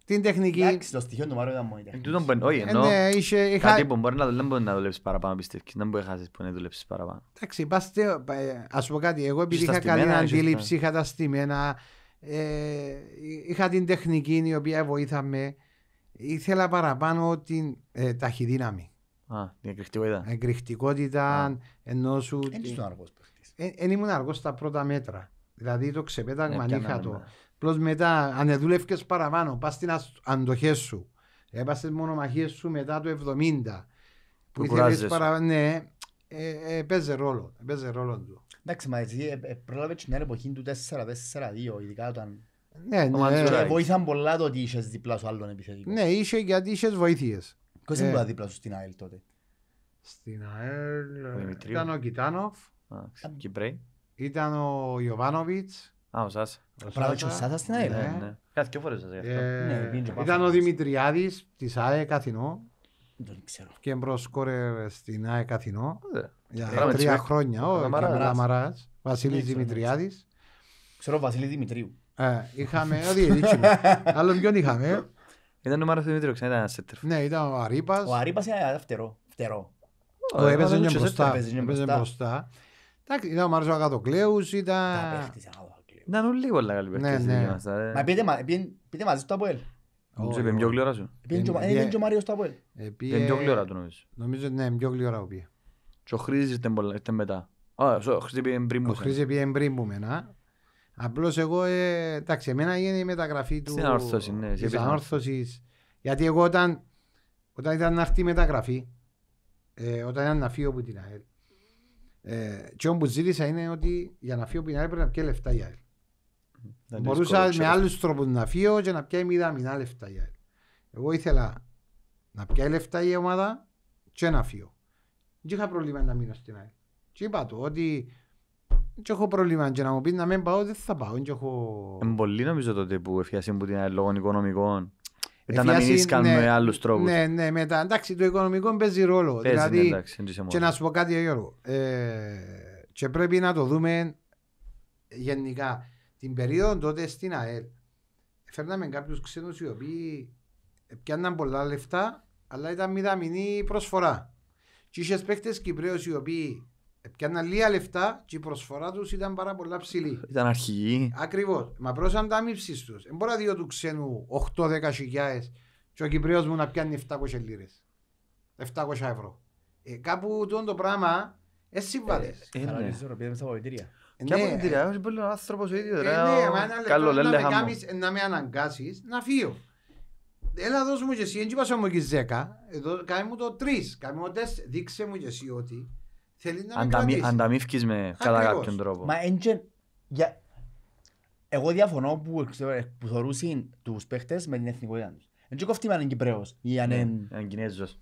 την τεχνική. Εντάξει, το στοιχείο του Μάρου ήταν μόνο η τεχνική. Τούτον πεν, όχι, ε, ενώ ναι, κάτι που μπορεί να δεν να δουλέψεις παραπάνω, πιστεύεις, δεν μπορεί να χάσεις που να δουλέψεις παραπάνω. Εντάξει, ε, ας πω κάτι, εγώ επειδή είχα καλή αντίληψη, είχα τα στιμένα, ε, είχα την τεχνική η οποία βοήθαμε, ήθελα παραπάνω την ταχυδύναμη. Α, την εκρηκτικότητα. Εκρηκτικότητα, ενώ σου... Δεν αργός ήμουν αργός στα πρώτα μέτρα. Δηλαδή το ξεπέταγμα είχα το. Ναι. Απλώς μετά, αν δούλευε παραπάνω, πας στι αντοχές σου. Έπασες μονομαχίες σου μετά το 70. Που ήθελε παραπάνω. Ναι, ε, ε, παίζει ρόλο. Παίζει ρόλο του. Εντάξει, μα έτσι, ε, ε, πρόλαβε την εποχή του 4-4-2, ειδικά όταν. Ναι, ναι. Και ε, βοήθησαν πολλά το ότι είσαι δίπλα σου άλλων επιθετικών. Ναι, είσαι γιατί είσαι βοήθειες. Ποιος ε, ήταν δίπλα σου στην ΑΕΛ τότε. Στην ΑΕΛ ήταν ο Κιτάνοφ. Ήταν ο Ιωβάνοβιτ. Α, ο Σάσα. Πράγμα στην ΑΕΛ. Ναι, ε. ναι. Κάθε και φορές σας γι' αυτό. Ε, ναι, ήταν ο Δημητριάδης της ΑΕ Καθηνό. Δεν ξέρω. Και στην ΑΕ Καθηνό. Ε, για τρία χρόνια. Ο Καμαράς. Βασίλης Δημητριάδης. Ξέρω ο Δημητρίου. Είχαμε, ο διεδίκης. Άλλον είχαμε. Ήταν ο Μάρος Δημητρίου, ήταν Ναι, ήταν ο Αρύπας. Ο φτερό. ήταν... Ήταν όλοι πολλά καλή παίκτες. Μα πείτε μαζί στο Αποέλ. Πήγαινε πιο γλυόρα σου. Είναι ε, και ο Μάριος στο Αποέλ. Πήγαινε πιο γλυόρα του νομίζω. Νομίζω ότι ναι, πιο γλυόρα πήγε. Και ο Χρύζης ήταν μετά. Ο Χρύζης πήγε πριν που Ο Χρήζης πήγαινε πριν που μένα. Απλώς εγώ, ε, εντάξει, εμένα έγινε η μεταγραφή του... Στην ανόρθωση, ναι. Της ανόρθωσης. Γιατί εγώ όταν, όταν ήταν να έρθει η μεταγραφή, ε, όταν ήταν να φύγω από την ΑΕΛ, ε, και όμως ζήτησα είναι ότι για να φύγω από την ΑΕΛ πρέπει να πιέ λεφτά η ΑΕΛ. Μπορούσα με άλλους τρόπους να φύγω και να πιάει μηδά λεφτά για Εγώ ήθελα να πιάει λεφτά η ομάδα και να φύγω. Δεν είχα πρόβλημα να μείνω στην ΑΕΛ. Και είπα του ότι και έχω πρόβλημα και να μου πεις να μην πάω, δεν θα πάω. Και έχω... Εμπολή νομίζω τότε που εφιάσαι που την λόγω οικονομικών. Ήταν να μην κάνουμε ναι, άλλους τρόπους. Ναι, ναι, μετά. Εντάξει, το οικονομικό παίζει ρόλο. Παίζει, δηλαδή, ναι, εντάξει, και να σου πω κάτι, Γιώργο. Ε, και πρέπει να το δούμε γενικά την περίοδο τότε στην ΑΕΛ φέρναμε κάποιους ξένους οι οποίοι πιάνναν πολλά λεφτά αλλά ήταν μηδαμινή προσφορά. Και είχες παίχτες Κυπρέους οι οποίοι πιάνναν λίγα λεφτά και η προσφορά τους ήταν πάρα πολλά ψηλή. Ήταν αρχηγοί. Ακριβώς. Μα πρόσαν τα αμύψεις τους. Δεν μπορεί του ξένου 8-10 χιλιάες και ο Κυπρέος μου να πιάνει 700 λίρες. 700 ευρώ. Ε, κάπου το πράγμα εσύ βάλες. Ε, ε, ε, ε, ε, ε, ε, ναι. Και από την τριά, όχι πολύ άνθρωπος ο ίδιος. Καλό λέλε χαμό. Να με αναγκάσεις να φύγω. Έλα δώσ' μου και εσύ, έτσι πάσα μου και ζέκα. Εδώ μου το τρεις, κάνε μου το τεστ. Δείξε μου και εσύ ότι θέλεις να με κρατήσεις. Ανταμείφκεις με κατά κάποιον τρόπο. Μα έντια... Εγώ διαφωνώ που θεωρούσαν τους παίχτες με την εθνικότητα τους. Δεν κόφτη με έναν Κυπρέος ή αν είναι Κινέζος.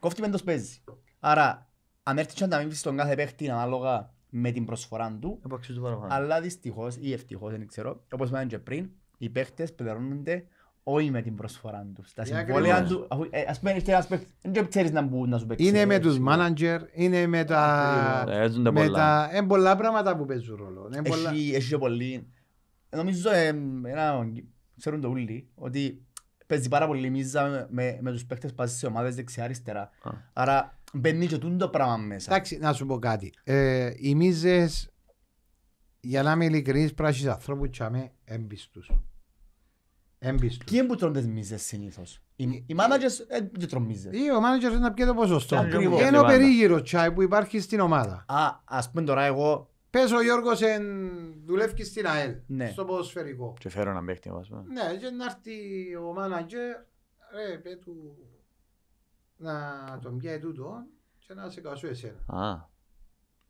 Κόφτη με το παίζεις. Άρα, αν έρθει και ανταμείφθεις τον κάθε παίχτη ανάλογα με την προσφορά του. Ε, Αλλά δυστυχώς ή ευτυχώς, δεν ξέρω, όπως είπαμε και πριν, οι παίχτες πληρώνονται όχι με την προσφορά ε, τους. Τα συμβόλαια του. Ας πούμε, και ένας παίχτης. Δεν ξέρεις να μπουν να σου παίξει. Είναι με του μάνατζερ, είναι με τα. Ε, με τα. Είναι πολλά πράγματα που παίζουν ρόλο. Έχει και Νομίζω ένα. Ξέρουν το Ουλί, ότι παίζει πάρα πολύ μίζα με, με τους παίχτες που σε ομάδες δεξιά αριστερά. Άρα Μπαίνει και το πράγμα μέσα. Εντάξει, να σου πω κάτι. Ε, οι μίζες, για να είμαι ειλικρινής, πράσινες ανθρώπου τσάμε έμπιστους. Έμπιστους. Ποιοι που τρώνε τις μίζες συνήθως. Ε, οι, μάνατζερ ε, δεν τρώνε μίζες. Ή ο είναι να το ποσοστό. ένα περίγυρο τσάι που υπάρχει στην ομάδα. Α, ας πούμε τώρα εγώ Πες ο Γιώργος εν... δουλεύει στην ΑΕΛ, ναι. στο ποσοσφαιρικό Και φέρω να μπέχτη, Ναι, και να έρθει ο μάνατζερ, ρε, πέτου, να τον πιάει τούτο και να σε κασού εσένα. Α.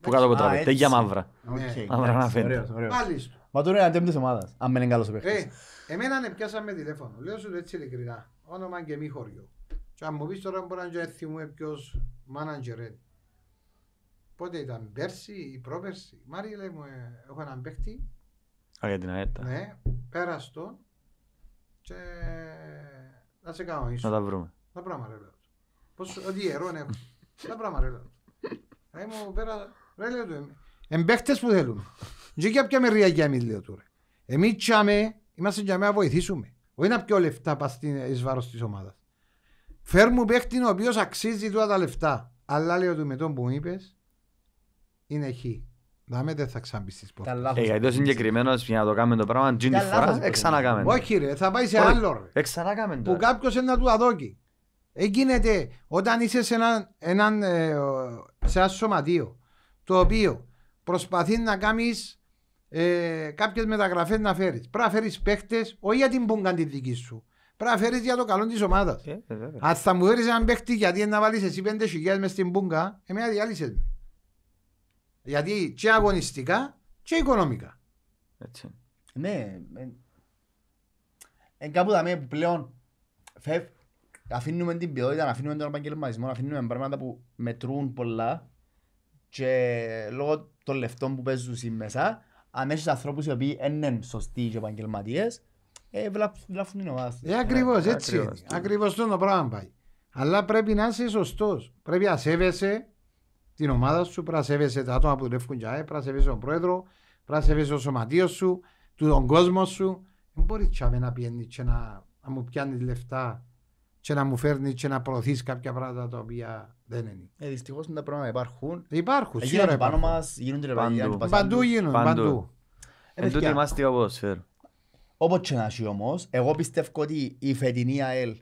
Που κάτω από το τραπέζι. για μαύρα. Ναι. Μαύρα να φαίνεται. Μάλιστα. Μα τώρα είναι αντέμπτη ομάδας, αν μένει είναι καλός ο παίχτης. Ε, εμένα με πιάσαμε τηλέφωνο, λέω σου έτσι ειλικρινά, όνομα και μη χωριό. Και αν μου πεις τώρα μπορεί να έρθει μου ποιος μάνατζερ. έτσι. Πότε ήταν, πέρσι ή πρόπερσι. Μάρι λέει μου, ε, έχω έναν παίχτη. Α, για την ΑΕΤΑ. Ναι, πέραστο και ε, να σε κάνω ίσω. Να τα βρούμε. Τα πράγματα λέω. Πώς, ότι ιερό είναι. Τα πράγματα ρε. Ρε μου πέρα, ρε λέω του. Εμπαίχτες που θέλουν Και για ποια μερία για εμείς λέω τώρα. Εμείς τσάμε, είμαστε τσάμε να βοηθήσουμε. Όχι να πιο λεφτά πας εις βάρος της ομάδας. Φέρ παίχτη ο οποίος αξίζει του τα λεφτά. Αλλά λέω του με τον που μου είπες, είναι εκεί, Να με δεν θα ξαμπεί πόρτα Ε, γιατί ο συγκεκριμένος για να το κάνουμε το πράγμα, τζιν τη φορά, εξανακάμε. Όχι ρε, θα πάει σε άλλο ρε. Εξανακάμε Που κάποιος είναι να του αδόκει. Εγίνεται όταν είσαι σε ένα, έναν, ε, σε ένα σωματείο το οποίο προσπαθείς να κάνεις ε, κάποιες μεταγραφές να φέρεις. Πρέπει να φέρεις παίχτες, όχι για την πούγκα τη δική σου. Πρέπει να φέρεις για το καλό της ομάδας. Ε, Αν θα μου φέρεις έναν παίχτη, γιατί να βάλεις εσύ πέντε χιλιάδες μες στην πούγκα, εμένα διάλυσες Γιατί και αγωνιστικά και οικονομικά. Έτσι. Ναι. Εν κάπου δαμέ πλέον φεύγει αφήνουμε την ποιότητα, αφήνουμε τον επαγγελματισμό, αφήνουμε πράγματα που μετρούν πολλά και λόγω των λεφτών που παίζουν σήμερα, αν έχεις ανθρώπους οι οποίοι είναι σωστοί και επαγγελματίες, ε, βλάφουν την ομάδα. Ε, ακριβώς, ε, έτσι. Ακριβώς, ακριβώς το πράγμα πάει. Αλλά πρέπει να είσαι σωστός. Πρέπει να σέβεσαι την ομάδα σου, πρέπει να σέβεσαι τα άτομα που δουλεύουν για πρέπει να σέβεσαι τον πρόεδρο, πρέπει να σέβεσαι το σωματείο σου, τον κόσμο σου. Δεν μπορείς να πιένεις και να, να μου πιάνεις λεφτά και να μου φέρνει και να προωθείς κάποια πράγματα τα οποία δεν είναι. Ε, δυστυχώς τα πράγματα υπάρχουν. Υπάρχουν, ε, σίγουρα υπάρχουν. Πάνω μας γίνονται παντού. Παντού γίνονται, ε, παντού. Εν τούτοι είμαστε ο ποδοσφαίρο. Όπως και να έχει όμως, εγώ πιστεύω ότι η φετινή ΑΕΛ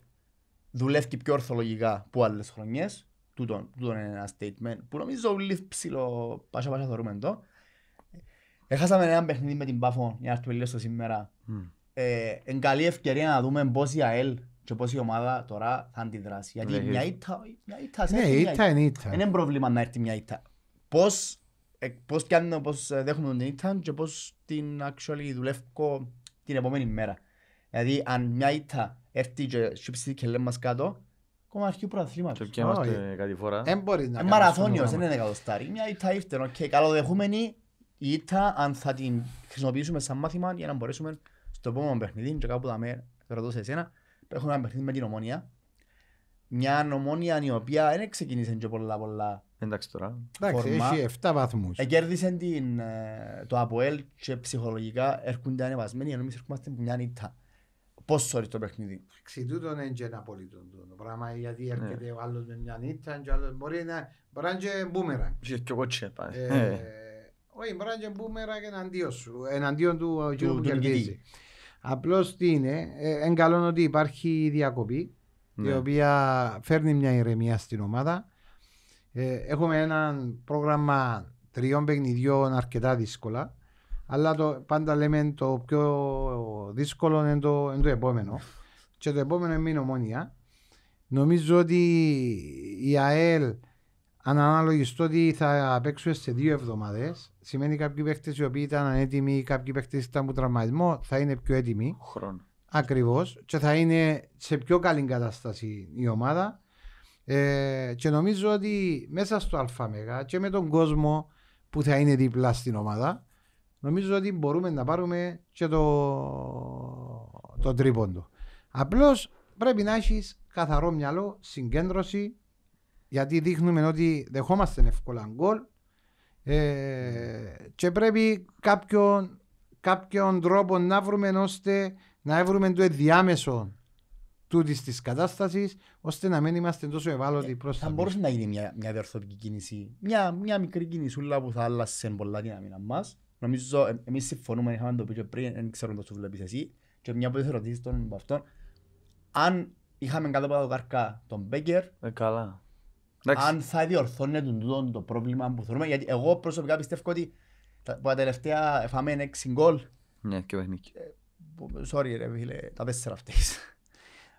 δουλεύει πιο ορθολογικά από άλλες χρονιές. Τούτον, τούτον είναι ένα statement που νομίζω όλοι ψηλό πάσα πάσα θεωρούμε το. Έχασαμε ε, ένα παιχνίδι με την Πάφο, για να έρθουμε λίγο στο σήμερα. Mm. Ε, εν καλή ευκαιρία να δούμε πώς η ΑΕΛ και πώς η ομάδα τώρα θα αντιδράσει. Γιατί μια ήττα, μια ήττα, ναι, ήττα, είναι ήττα. Είναι πρόβλημα να έρθει μια ήττα. Πώς, ε, πώς, κάνουν, πώς ε, δέχομαι την ήττα και πώς την actually δουλεύω την επόμενη μέρα. Δηλαδή αν μια ήττα έρθει και ψηθεί και λέμε μας κάτω, ακόμα αρχή προαθλήματος. Και πια είμαστε ε, κάτι φορά. Δεν να Μαραθώνιος, δεν είναι εκατοστάρι. Μια ήττα ήρθε, οκ, καλοδεχούμενη η ήττα αν θα την χρησιμοποιήσουμε σαν μάθημα για να μπορέσουμε στο επόμενο παιχνιδί και κάπου θα με ρωτώ σε εσένα Έχουμε ένα παιχνίδι με την ομόνια. Μια ομόνια η οποία δεν ξεκίνησε και πολλά πολλά Εντάξει τώρα. Εντάξει, έχει 7 βαθμούς. Εκέρδισε ε, το Αποέλ και ψυχολογικά έρχονται ανεβασμένοι ενώ εμείς έρχομαστε μια νύχτα. Πώς σωρείς το παιχνίδι. Ξητούτο είναι και ένα απολύτο το πράγμα γιατί ναι. έρχεται ο άλλος με μια νύχτα και ο άλλος μπορεί να μπορεί και μπούμερα. Και ο κότσια πάει. Όχι, μπορεί και μπούμερα και εναντίον σου, εναντίον του κύριου κερδίζει. Απλώς τι είναι, ε, εν ότι υπάρχει διακοπή η ναι. οποία φέρνει μια ηρεμία στην ομάδα. Ε, έχουμε ένα πρόγραμμα τριών παιχνιδιών αρκετά δύσκολα. Αλλά το, πάντα λέμε το πιο δύσκολο είναι το, επόμενο. Και το επόμενο είναι η ομόνια. Νομίζω ότι η ΑΕΛ αν ότι θα παίξουμε σε δύο εβδομάδες Σημαίνει κάποιοι παίχτες οι οποίοι ήταν ανέτοιμοι, κάποιοι παίχτες ήταν που τραυματισμό, θα είναι πιο έτοιμοι. Χρόνος. Ακριβώς. Και θα είναι σε πιο καλή κατάσταση η ομάδα. Ε, και νομίζω ότι μέσα στο ΑΜΕΓΑ και με τον κόσμο που θα είναι δίπλα στην ομάδα, νομίζω ότι μπορούμε να πάρουμε και το, το τρίποντο. Απλώς πρέπει να έχεις καθαρό μυαλό, συγκέντρωση, γιατί δείχνουμε ότι δεχόμαστε εύκολα γκολ, ε, και πρέπει κάποιον, κάποιον τρόπο να βρούμε ώστε να βρούμε το ενδιάμεσο τούτης της κατάστασης, ώστε να μην είμαστε τόσο ευάλωτοι ε, προς Θα μπορούσε να γίνει μια, μια διορθωτική κίνηση, μια, μια μικρή κίνησούλα που θα άλλασε πολλά δυναμικά μας. Νομίζω ε, εμείς συμφωνούμε, είχαμε το πει και πριν, δεν ξέρω πώ το βλέπεις εσύ. Και μια από τι ερωτήσει των αυτών, αν είχαμε κάτω από τα καρκά τον Μπέγκερ, ε, καλά αν θα διορθώνεται το πρόβλημα που θέλουμε, γιατί εγώ προσωπικά πιστεύω ότι που τα τελευταία φάμε 6 γκολ. Ναι, και παιχνίκη. Ε, sorry ρε φίλε, τα τέσσερα αυτές.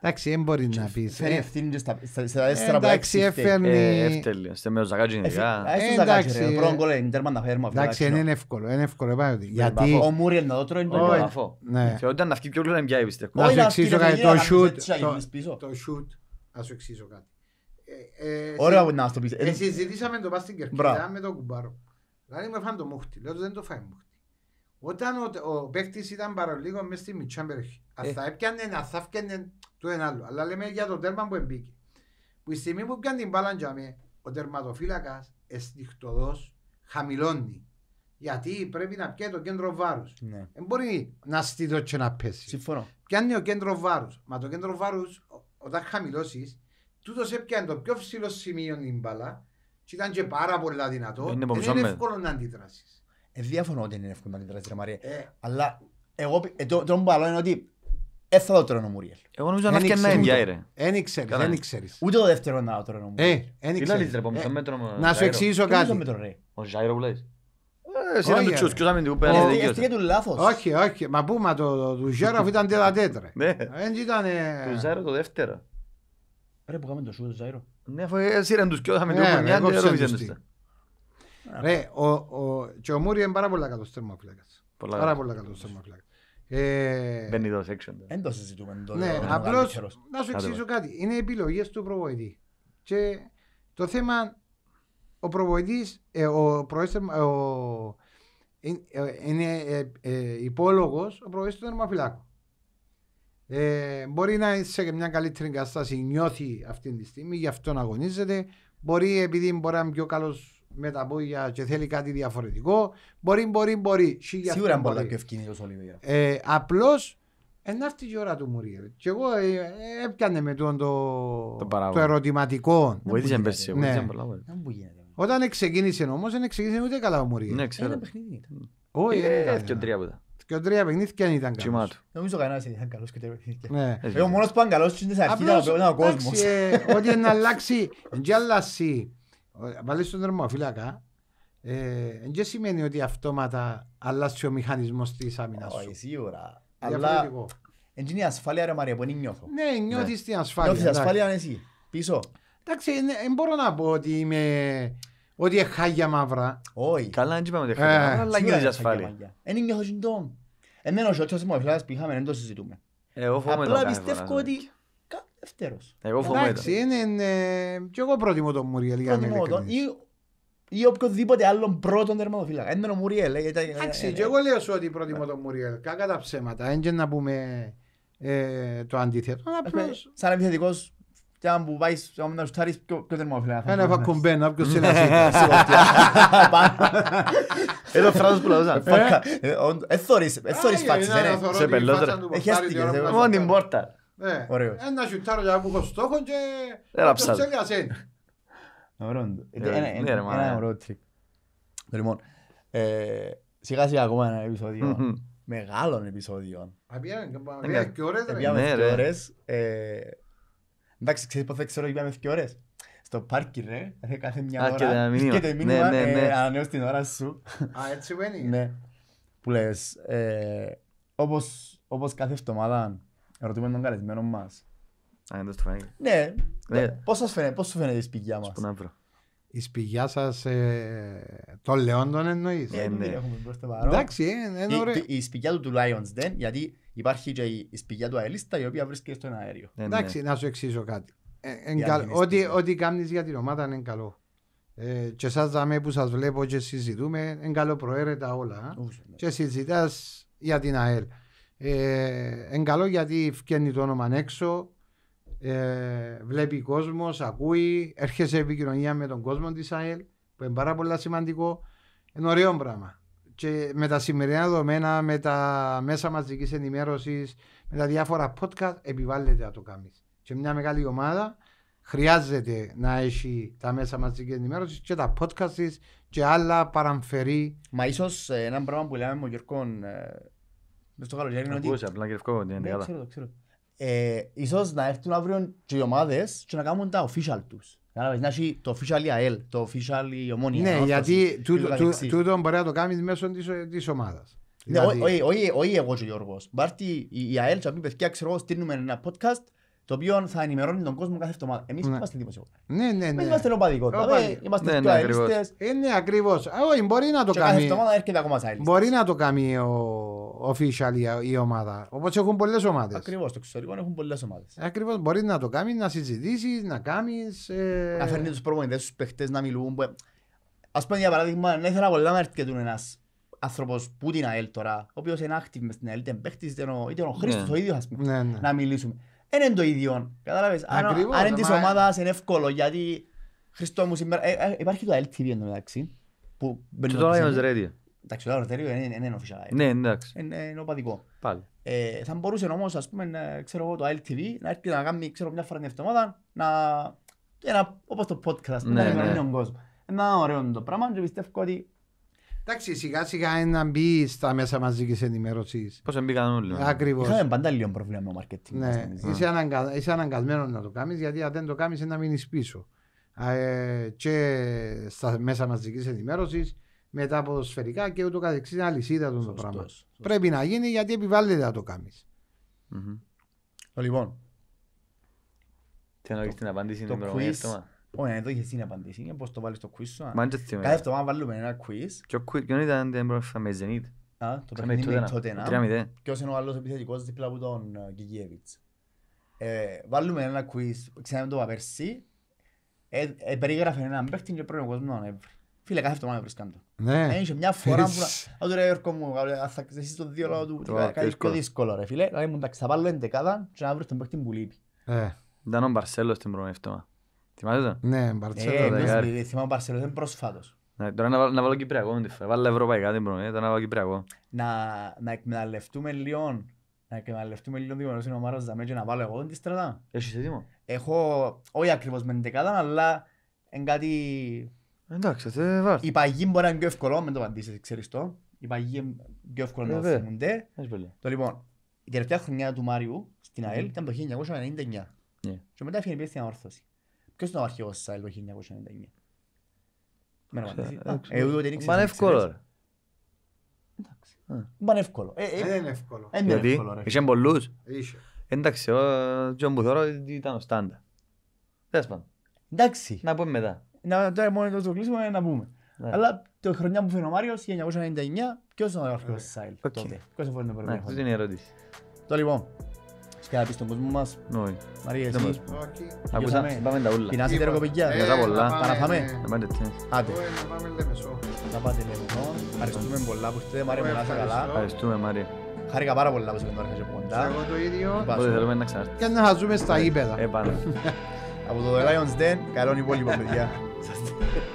Εντάξει, δεν μπορεί να πεις. Φέρει ε. ευθύνη και στα ε, τέσσερα που έξι έφερνει. Εύτελει, είστε με ο Ζαγάτζι γενικά. Εντάξει, ο πρώτος γκολ είναι τέρμα να φέρουμε φέρμα. Εντάξει, είναι εύκολο, είναι εύκολο. Γιατί... Ο Μούριελ να το τρώει το γραφό. Ναι. Θεωρούνταν να φύγει πιο γλυκά να πιάει, πιστεύω. Να σου εξήσω κάτι, το shoot. να σου εξήσω κάτι. Ε, ε, ε, Ωραία που να το πεις. συζητήσαμε το πας στην Κερκίδα με τον κουμπάρο. Δηλαδή μου έφανε το μούχτι. Λέω δεν το φάει μούχτι. Όταν ο, ο παίχτης ήταν παρολίγο μέσα στη Μιτσάμπερχη περιοχή. έπιανε, αυτά έπιανε το ένα άλλο. Αλλά λέμε για το τέρμα που εμπήκε. Που η στιγμή που πιάνε την μπάλα με, ο τερματοφύλακας εστιχτοδός χαμηλώνει. Γιατί πρέπει να πιάνει το κέντρο βάρους. Ναι. Δεν μπορεί να στείλει και να πέσει. Συμφωνώ. Πιάνει ο κέντρο βάρους. Μα το κέντρο βάρους όταν χαμηλώσεις τούτος έπιανε το πιο ψηλό σημείο την μπάλα και ήταν και πάρα πολύ δυνατό. δεν είναι εύκολο να αντιδράσεις. Ε, διαφωνώ ότι είναι εύκολο να αντιδράσεις, ρε Μαρία. Ε. Αλλά εγώ, ε, το, το μπάλο είναι ότι δεν το τρώνε Μουριέλ. Εγώ νομίζω να έφτιανε ένα ενδιάι, ρε. Δεν ήξερε, δεν ήξερε. Ούτε το δεύτερο να το ο Μουριέλ. Τι μέτρο Να σου εξηγήσω κάτι. Ο Ζάιρο που λες. Εσύ ποιος του Όχι, όχι, μα πούμε, το Ζάιρο ήταν τέτα τέτρα. Δεν ήταν... Του το δεύτερο. Ρε που κάνουμε το σου, Ζάιρο. Ναι, αφού έσυραν τους θα με την ομονιά και δεν Ρε, ο, ο, και ο Μούρι είναι πάρα πολλά κατός θερμοφυλάκας. Πάρα πολλά κατός θερμοφυλάκας. Ε, Μπαίνει το section. Δεν το συζητούμε. Ναι, απλώς να σου εξηγήσω κάτι. Είναι επιλογές του προβοητή. Και το θέμα, ο προβοητής, ε, ο ε, είναι υπόλογος ο προβοητής του θερμοφυλάκου. Ε, μπορεί να είσαι σε μια καλύτερη κατάσταση, νιώθει αυτή τη στιγμή, γι' αυτό να αγωνίζεται. Μπορεί επειδή μπορεί να είναι πιο καλός με τα πόδια και θέλει κάτι διαφορετικό. Μπορεί, μπορεί, μπορεί. Σίγουρα μπορεί ε, να είναι πιο ευκίνητος ο Λιβέρα. Ε, Απλώς Ενάρτη η ώρα του Μουριέλ. Και εγώ ε, έπιανε με τον το, το, το ερωτηματικό. Βοήθησε πέρσι. Ναι. Όταν ξεκίνησε όμω, δεν ξεκίνησε ούτε καλά ο Μουριέλ. Ναι, ξέρω. Ε, Όχι, έρχεται τρία και ο τρία και αν ήταν καλός. Νομίζω κανένας δεν ήταν καλός και τρία παιχνίδια. Εγώ μόνος που ήταν καλός είναι σε αρχή ήταν ο κόσμος. Ε, ότι να αλλάξει, και αλλάξει, βάλεις τον φυλάκα δεν ε, σημαίνει ότι αυτόματα αλλάξει ο μηχανισμός της άμυνας σου. Όχι, σίγουρα. Αλλά είναι η ασφάλεια ρε Μαρία που νιώθω. Ναι, νιώθεις ναι. την ασφάλεια. Νιώθεις ασφάλεια ναι, εσύ, πίσω. Εντάξει, δεν μπορώ να πω ότι είμαι ότι είναι χάγια μαύρα. Όχι. Καλά, δεν είπαμε ότι είναι χάγια ε, μαύρα, αλλά είναι γίνεται ασφάλεια. Ε, είναι νιώθω Εμένα ο Σιώτσος μου αφιλάς πήγαμε, δεν το συζητούμε. Εγώ φοβούμαι Απλά πιστεύω ναι. ότι δεύτερος. Εγώ φοβούμαι το. είναι... και εγώ προτιμώ τον Μουριέλ για να είμαι ή οποιοδήποτε άλλον πρώτον τερματοφύλακα. Έμενε ο Μουριέλ. Ε, Εντάξει, και εγώ λέω σου ότι προτιμώ τον Μουριέλ. Κάκα τα ψέματα. Έντια να πούμε το αντίθετο. Σαν επιθετικός και αν που πάεις να τους τάρεις πιο τερμόφυλα. Κάνε φακομπένα, Εδώ φράζος που λαούσα. Εθώρεις, ε. ε, ε, που στόχο και... Έραψα. Ναι, Ποιος Ένα ναι. ωραίο τρίκ. Λοιπόν, σιγά σιγά ακόμα ένα επεισόδιο. Μεγάλων επεισόδιων. και ώρες. Ναι, και ώρες. Εντάξει, ξέρεις πότε ξέρω είπαμε δύο ώρες. Στο πάρκι ρε, κάθε μια ώρα. το μήνυμα, ανανέως ναι, ναι, ναι. ε, την ώρα σου. Α, έτσι βγαίνει. Ναι. Που λες, ε, όπως, όπως κάθε εβδομάδα ερωτούμε τον καλεσμένο μας. Α, εντός του φαίνεται. Ναι. Πώς φαίνεται, πώς σου φαίνεται η σπηγιά μας. Στον η σπηγιά σας ε, των Λεόντων τον εννοείς. Ε, ναι. Εντάξει, είναι ωραίο. Η, η σπηγιά του του Lions Den, γιατί υπάρχει και η, η σπηγιά του Αελίστα η οποία βρίσκεται στον αέριο. Ε, ναι. Εντάξει, ναι. να σου εξηγήσω κάτι. Ε, ό,τι ό,τι κάνεις για την ομάδα είναι καλό. Ε, και σα δάμε που σας βλέπω και συζητούμε, είναι καλό προαίρετα όλα. Ε. Ναι. Και συζητάς για την ΑΕΛ. Ε, είναι καλό γιατί φτιάχνει το όνομα έξω, ε, βλέπει κόσμος, ακούει, έρχεσαι επικοινωνία με τον κόσμο της ΑΕΛ, που είναι πάρα πολύ σημαντικό. Είναι ωραίο πράγμα. Και με τα σημερινά δεδομένα, με τα μέσα μαζικής ενημέρωσης, με τα διάφορα podcast, επιβάλλεται να το κάνεις. Και μια μεγάλη ομάδα χρειάζεται να έχει τα μέσα μαζικής ενημέρωσης και τα podcast της και άλλα παραμφερή. Μα ίσως ε, ένα πράγμα που λέμε με τον Γιώργο. είναι ότι ε, ίσως να έρθουν αύριο και οι ομάδες και να κάνουν τα official τους. Να έχει το official η ΑΕΛ, το official η ομόνια. Ναι, γιατί τούτο μπορεί να το κάνεις μέσω της ομάδας. όχι εγώ και ο Γιώργος. Μπάρτη η ΑΕΛ και να πει παιδιά ξέρω στείλουμε ένα podcast το οποίο θα ενημερώνει τον κόσμο κάθε εβδομάδα. Εμείς ναι. είμαστε δημοσιογράφοι. Ναι, ναι, ναι. είμαστε λοπαδικότητα. Ε, είμαστε ναι, ναι, αερίστες. Είναι ακριβώ. Όχι, μπορεί να το και κάνει. κάθε εβδομάδα έρχεται ακόμα σαν Μπορεί να το κάνει ο official η ομάδα. Όπως έχουν πολλές ομάδες. Ακριβώς. το εξωτερικό λοιπόν, έχουν πολλές ομάδες. Ακριβώς. μπορεί να το κάνει, να συζητήσεις, να κάνεις. Ε... Να φέρνει τους προπονητές, τους παιχτέ να μιλούν. Ε, Ας πούμε για παράδειγμα, δεν ήθελα πολλά να έρθει και του ένας άνθρωπος που την ΑΕΛ τώρα, ο οποίος είναι active μες στην ΑΕΛ, είτε ο Χρήστο ο ναι. ίδιο, ναι, ναι. να μιλήσουμε είναι το ίδιο. Κατάλαβες. Αν είναι της ομάδας είναι εύκολο γιατί Χριστό μου σήμερα... Ε, ε, υπάρχει το LTV εν τω μεταξύ. Που και το Lions Radio. Εντάξει, το Lions Radio είναι official. Ναι, εντάξει. Ε, είναι οπαδικό. Πάλι. θα μπορούσε όμως, ας πούμε, ξέρω εγώ, το LTV να έρθει να κάνει, ξέρω, μια φορά την εβδομάδα, να... Ένα, όπως το podcast, να ενημερώνει ναι, τον ναι. κόσμο. Ένα ωραίο το πράγμα και πιστεύω ότι Εντάξει, σιγά σιγά να μπει στα μέσα μαζικής ενημέρωσης. Πώς μπήκαν όλοι. Ναι. Ακριβώς. Είχαμε πάντα λίγο πρόβλημα με το ναι, μαρκετινγκ. Ναι. Είσαι, αναγκα... είσαι αναγκασμένος να το κάνεις, γιατί αν δεν το κάνεις, να μείνεις πίσω. Ε, και στα μέσα μαζικής ενημέρωσης, μετά από σφαιρικά και ούτω καθεξής, είναι αλυσίδα το πράγμα. Πρέπει να γίνει γιατί επιβάλλεται να το κάνεις. Mm-hmm. Λοιπόν. Τι να έχει την απάντηση νούμερο 1. Όχι, εδώ είχε την είναι πώς το βάλεις το quiz σου. Κάθε εβδομάδα βάλουμε ένα quiz. Ποιο quiz, ήταν την με Zenit. το παιχνίδι τότε είναι ο άλλος επιθετικός δίπλα από τον ε, ε, Βάλουμε ένα quiz, το παπέρσι. Ε, περίγραφε έναν παίχτη και πρώην ο κόσμος να έβρει. Φίλε, κάθε εβδομάδα βρίσκαν το. Ναι. να το δύο λόγο του, κάτι δύσκολο να Θυμάσαι το? Ναι, Μπαρτσέλο. Ε, Θυμάμαι Μπαρτσέλο, ήταν προσφάτως. Ναι, τώρα να βάλω Κυπριακό, βάλω Ευρωπαϊκά την πρώτη, τώρα να βάλω Κυπριακό. Να εκμεταλλευτούμε λίγο, να εκμεταλλευτούμε λίγο την γνώση ομάδα Ζαμέ και να βάλω εγώ την στρατά. Έχεις έτοιμο. Έχω, όχι ακριβώς με την δεκάδα, αλλά είναι κάτι... Εντάξει, θε βάλω. Η παγή μπορεί να είναι πιο εύκολο, με το απαντήσεις, ξέρεις το. Η παγή είναι πιο εύκολο να θυμούνται. Ε, το λοιπόν, η τελευταία χρονιά του Μάριου στην ΑΕΛ ήταν το 1999. Ναι. Και μετά έφυγε στην όρθωση. Ποιος ήταν ο αρχηγός της ΑΕΛ το 1999. ήξερα. είναι εύκολο. Μα ε, είναι εύκολο. Είναι εύκολο. Γιατί είχε πολλούς. Εντάξει, ο Τζον Μπουθόρο ήταν ο στάντα. Τέλος πάντων. Εντάξει. Να πούμε μετά. Να, τώρα μόνο το κλείσουμε να πούμε. Ναι. Αλλά το χρονιά που φέρνει ο Μάριος, 1999, ποιος ήταν ο αρχηγός ναι. της ΑΕΛ τότε. Ποιος είναι ο τότε. Ναι, ποιος είναι η ερώτηση. Το λοιπόν και να κόσμο μας. Μαρία, εσύ. Ακούσαμε, πάμε τα ούλα. Πεινάσετε ρε κοπηγιά. Παραφάμε. Να πάτε Άντε. Να λοιπόν. Ευχαριστούμε πολλά που είστε. καλά. Ευχαριστούμε, Μαρία. Χάρηκα πάρα πολλά που σε γνώρισα κοντά. Εγώ το ίδιο. θέλουμε να ξανάρθεις. Και να ζούμε στα ε, ύπεδα. Ε, Από το Lions Den, καλό υπόλοιπο παιδιά.